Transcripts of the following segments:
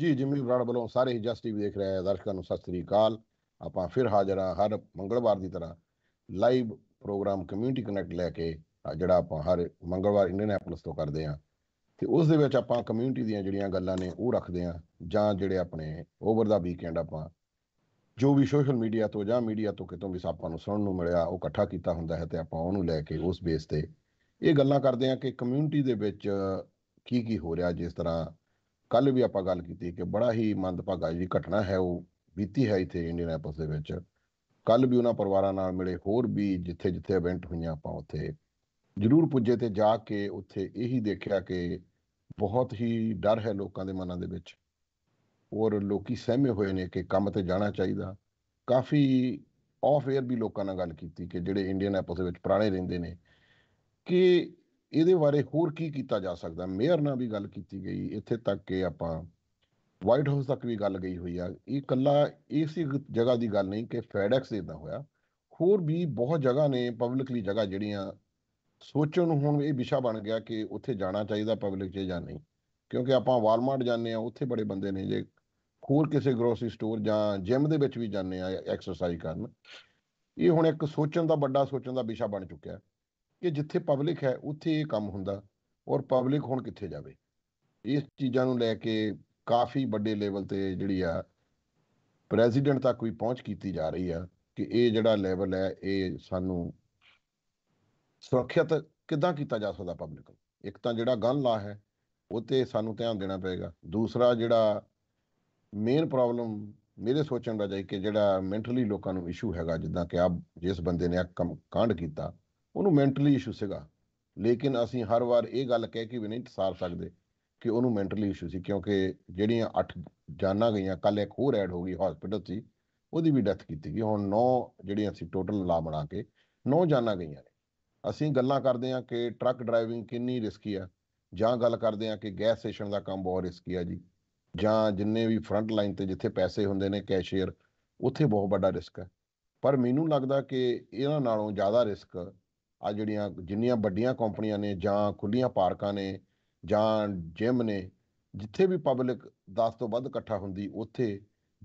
ਜੀ ਜਿਮੀ ਬਰਾੜ ਵੱਲੋਂ ਸਾਰੇ ਹੀ ਜਸ ਟੀਵੀ ਦੇਖ ਰਹੇ ਦਰਸ਼ਕਾਂ ਨੂੰ ਸਤਿ ਸ੍ਰੀ ਅਕਾਲ ਆਪਾਂ ਫਿਰ ਹਾਜ਼ਰ ਆ ਹਰ ਮੰਗਲਵਾਰ ਦੀ ਤਰ੍ਹਾਂ ਲਾਈਵ ਪ੍ਰੋਗਰਾਮ ਕਮਿਊਨਿਟੀ ਕਨੈਕਟ ਲੈ ਕੇ ਜਿਹੜਾ ਆਪਾਂ ਹਰ ਮੰਗਲਵਾਰ ਐਪਲਸ ਤੋਂ ਕਰਦੇ ਆ ਤੇ ਉਸ ਦੇ ਵਿੱਚ ਆਪਾਂ ਕਮਿਊਨਿਟੀ ਦੀਆਂ ਜਿਹੜੀਆਂ ਗੱਲਾਂ ਨੇ ਉਹ ਰੱਖਦੇ ਆ ਜਾਂ ਜਿਹੜੇ ਆਪਣੇ ਓਵਰ ਦਾ ਵੀਕਐਂਡ ਆਪਾਂ ਜੋ ਵੀ ਸੋਸ਼ਲ ਮੀਡੀਆ ਤੋਂ ਜਾਂ ਮੀਡੀਆ ਤੋਂ ਕਿਤੋਂ ਵੀ ਆਪਾਂ ਨੂੰ ਸੁਣਨ ਨੂੰ ਮਿਲਿਆ ਉਹ ਇਕੱਠਾ ਕੀਤਾ ਹੁੰਦਾ ਹੈ ਤੇ ਆਪਾਂ ਉਹਨੂੰ ਲੈ ਕੇ ਉਸ ਬੇਸ ਤੇ ਇਹ ਗੱਲਾਂ ਕਰਦੇ ਆ ਕਿ ਕਮਿਊਨਿਟੀ ਦੇ ਵਿੱਚ ਕੀ ਕੀ ਹੋ ਰਿਹਾ ਜਿਸ ਤਰ੍ਹਾਂ ਕੱਲ ਵੀ ਆਪਾਂ ਗੱਲ ਕੀਤੀ ਕਿ ਬੜਾ ਹੀ ਮੰਦਭਾਗਾ ਜੀ ਘਟਨਾ ਹੈ ਉਹ ਬੀਤੀ ਹੈ ਇਥੇ ਇੰਡੀਅਨ ਐਪਸ ਦੇ ਵਿੱਚ ਕੱਲ ਵੀ ਉਹਨਾਂ ਪਰਿਵਾਰਾਂ ਨਾਲ ਮਿਲੇ ਹੋਰ ਵੀ ਜਿੱਥੇ ਜਿੱਥੇ ਇਵੈਂਟ ਹੋਈਆਂ ਆਪਾਂ ਉੱਥੇ ਜ਼ਰੂਰ ਪੁੱਜੇ ਤੇ ਜਾ ਕੇ ਉੱਥੇ ਇਹੀ ਦੇਖਿਆ ਕਿ ਬਹੁਤ ਹੀ ਡਰ ਹੈ ਲੋਕਾਂ ਦੇ ਮਨਾਂ ਦੇ ਵਿੱਚ ਔਰ ਲੋਕੀ ਸਹਿਮੇ ਹੋਏ ਨੇ ਕਿ ਕੰਮ ਤੇ ਜਾਣਾ ਚਾਹੀਦਾ ਕਾਫੀ ਆਫ 에ਅਰ ਵੀ ਲੋਕਾਂ ਨਾਲ ਗੱਲ ਕੀਤੀ ਕਿ ਜਿਹੜੇ ਇੰਡੀਅਨ ਐਪਸ ਦੇ ਵਿੱਚ ਪੁਰਾਣੇ ਰਹਿੰਦੇ ਨੇ ਕਿ ਇਹਦੇ ਬਾਰੇ ਹੋਰ ਕੀ ਕੀਤਾ ਜਾ ਸਕਦਾ ਮੇਅਰ ਨਾਲ ਵੀ ਗੱਲ ਕੀਤੀ ਗਈ ਇੱਥੇ ਤੱਕ ਕਿ ਆਪਾਂ ਵਾਈਟ ਹਾਊਸ ਤੱਕ ਵੀ ਗੱਲ ਗਈ ਹੋਈ ਆ ਇਹ ਕੱਲਾ ਇਸੇ ਜਗ੍ਹਾ ਦੀ ਗੱਲ ਨਹੀਂ ਕਿ ਫੈਡੈਕਸ ਤਾਂ ਹੋਇਆ ਹੋਰ ਵੀ ਬਹੁਤ ਜਗ੍ਹਾ ਨੇ ਪਬਲਿਕਲੀ ਜਗ੍ਹਾ ਜਿਹੜੀਆਂ ਸੋਚਣ ਨੂੰ ਹੁਣ ਇਹ ਵਿਸ਼ਾ ਬਣ ਗਿਆ ਕਿ ਉੱਥੇ ਜਾਣਾ ਚਾਹੀਦਾ ਪਬਲਿਕ 'ਚ ਜਾਂ ਨਹੀਂ ਕਿਉਂਕਿ ਆਪਾਂ ਵਾਲਮਾਰਟ ਜਾਂਦੇ ਆ ਉੱਥੇ ਬੜੇ ਬੰਦੇ ਨੇ ਜੇ ਹੋਰ ਕਿਸੇ ਗਰੋਸਰੀ ਸਟੋਰ ਜਾਂ ਜਿਮ ਦੇ ਵਿੱਚ ਵੀ ਜਾਂਦੇ ਆ ਐਕਸਰਸਾਈਜ਼ ਕਰਨ ਇਹ ਹੁਣ ਇੱਕ ਸੋਚਣ ਦਾ ਵੱਡਾ ਸੋਚਣ ਦਾ ਵਿਸ਼ਾ ਬਣ ਚੁੱਕਿਆ ਕਿ ਜਿੱਥੇ ਪਬਲਿਕ ਹੈ ਉੱਥੇ ਇਹ ਕੰਮ ਹੁੰਦਾ ਔਰ ਪਬਲਿਕ ਹੁਣ ਕਿੱਥੇ ਜਾਵੇ ਇਸ ਚੀਜ਼ਾਂ ਨੂੰ ਲੈ ਕੇ ਕਾਫੀ ਵੱਡੇ ਲੈਵਲ ਤੇ ਜਿਹੜੀ ਆ ਪ੍ਰੈਜ਼ੀਡੈਂਟ ਤੱਕ ਵੀ ਪਹੁੰਚ ਕੀਤੀ ਜਾ ਰਹੀ ਆ ਕਿ ਇਹ ਜਿਹੜਾ ਲੈਵਲ ਹੈ ਇਹ ਸਾਨੂੰ ਸੁਰੱਖਿਅਤ ਕਿੱਦਾਂ ਕੀਤਾ ਜਾ ਸਕਦਾ ਪਬਲਿਕ ਇੱਕ ਤਾਂ ਜਿਹੜਾ ਗਨ ਲਾ ਹੈ ਉਹ ਤੇ ਸਾਨੂੰ ਧਿਆਨ ਦੇਣਾ ਪਏਗਾ ਦੂਸਰਾ ਜਿਹੜਾ ਮੇਨ ਪ੍ਰੋਬਲਮ ਮੇਰੇ ਸੋਚਣ ਦਾ ਜਾਈ ਕਿ ਜਿਹੜਾ ਮੈਂਟਲੀ ਲੋਕਾਂ ਨੂੰ ਇਸ਼ੂ ਹੈਗਾ ਜਿੱਦਾਂ ਕਿ ਆ ਜਿਸ ਬੰਦੇ ਨੇ ਆ ਕੰਮ ਕਾਂਡ ਕੀਤਾ ਉਹਨੂੰ ਮੈਂਟਲੀ ਇਸ਼ੂ ਸੀਗਾ ਲੇਕਿਨ ਅਸੀਂ ਹਰ ਵਾਰ ਇਹ ਗੱਲ ਕਹਿ ਕੇ ਵੀ ਨਹੀਂ ਸਾਰ ਸਕਦੇ ਕਿ ਉਹਨੂੰ ਮੈਂਟਲੀ ਇਸ਼ੂ ਸੀ ਕਿਉਂਕਿ ਜਿਹੜੀਆਂ 8 ਜਾਨਾਂ ਗਈਆਂ ਕੱਲ ਇੱਕ ਹੋਰ ਐਡ ਹੋ ਗਈ ਹਸਪੀਟਲ 'ਚ ਉਹਦੀ ਵੀ ਡੈਥ ਕੀਤੀ ਗਈ ਹੁਣ 9 ਜਿਹੜੀਆਂ ਅਸੀਂ ਟੋਟਲ ਲਾ ਬਣਾ ਕੇ 9 ਜਾਨਾਂ ਗਈਆਂ ਨੇ ਅਸੀਂ ਗੱਲਾਂ ਕਰਦੇ ਹਾਂ ਕਿ ਟਰੱਕ ਡਰਾਈਵਿੰਗ ਕਿੰਨੀ ਰਿਸਕੀ ਆ ਜਾਂ ਗੱਲ ਕਰਦੇ ਹਾਂ ਕਿ ਗੈਸ ਸਟੇਸ਼ਨ ਦਾ ਕੰਮ ਬਹੁਤ ਰਿਸਕੀ ਆ ਜੀ ਜਾਂ ਜਿੰਨੇ ਵੀ ਫਰੰਟ ਲਾਈਨ ਤੇ ਜਿੱਥੇ ਪੈਸੇ ਹੁੰਦੇ ਨੇ ਕੈਸ਼ੀਅਰ ਉੱਥੇ ਬਹੁਤ ਵੱਡਾ ਰਿਸਕ ਹੈ ਪਰ ਮੈਨੂੰ ਲੱਗਦਾ ਕਿ ਇਹਨਾਂ ਨਾਲੋਂ ਜ਼ਿਆਦਾ ਰਿਸਕ ਆ ਜਿਹੜੀਆਂ ਜਿੰਨੀਆਂ ਵੱਡੀਆਂ ਕੰਪਨੀਆਂ ਨੇ ਜਾਂ ਖੁੱਲੀਆਂ ਪਾਰਕਾਂ ਨੇ ਜਾਂ ਜਿਮ ਨੇ ਜਿੱਥੇ ਵੀ ਪਬਲਿਕ 10 ਤੋਂ ਵੱਧ ਇਕੱਠਾ ਹੁੰਦੀ ਉੱਥੇ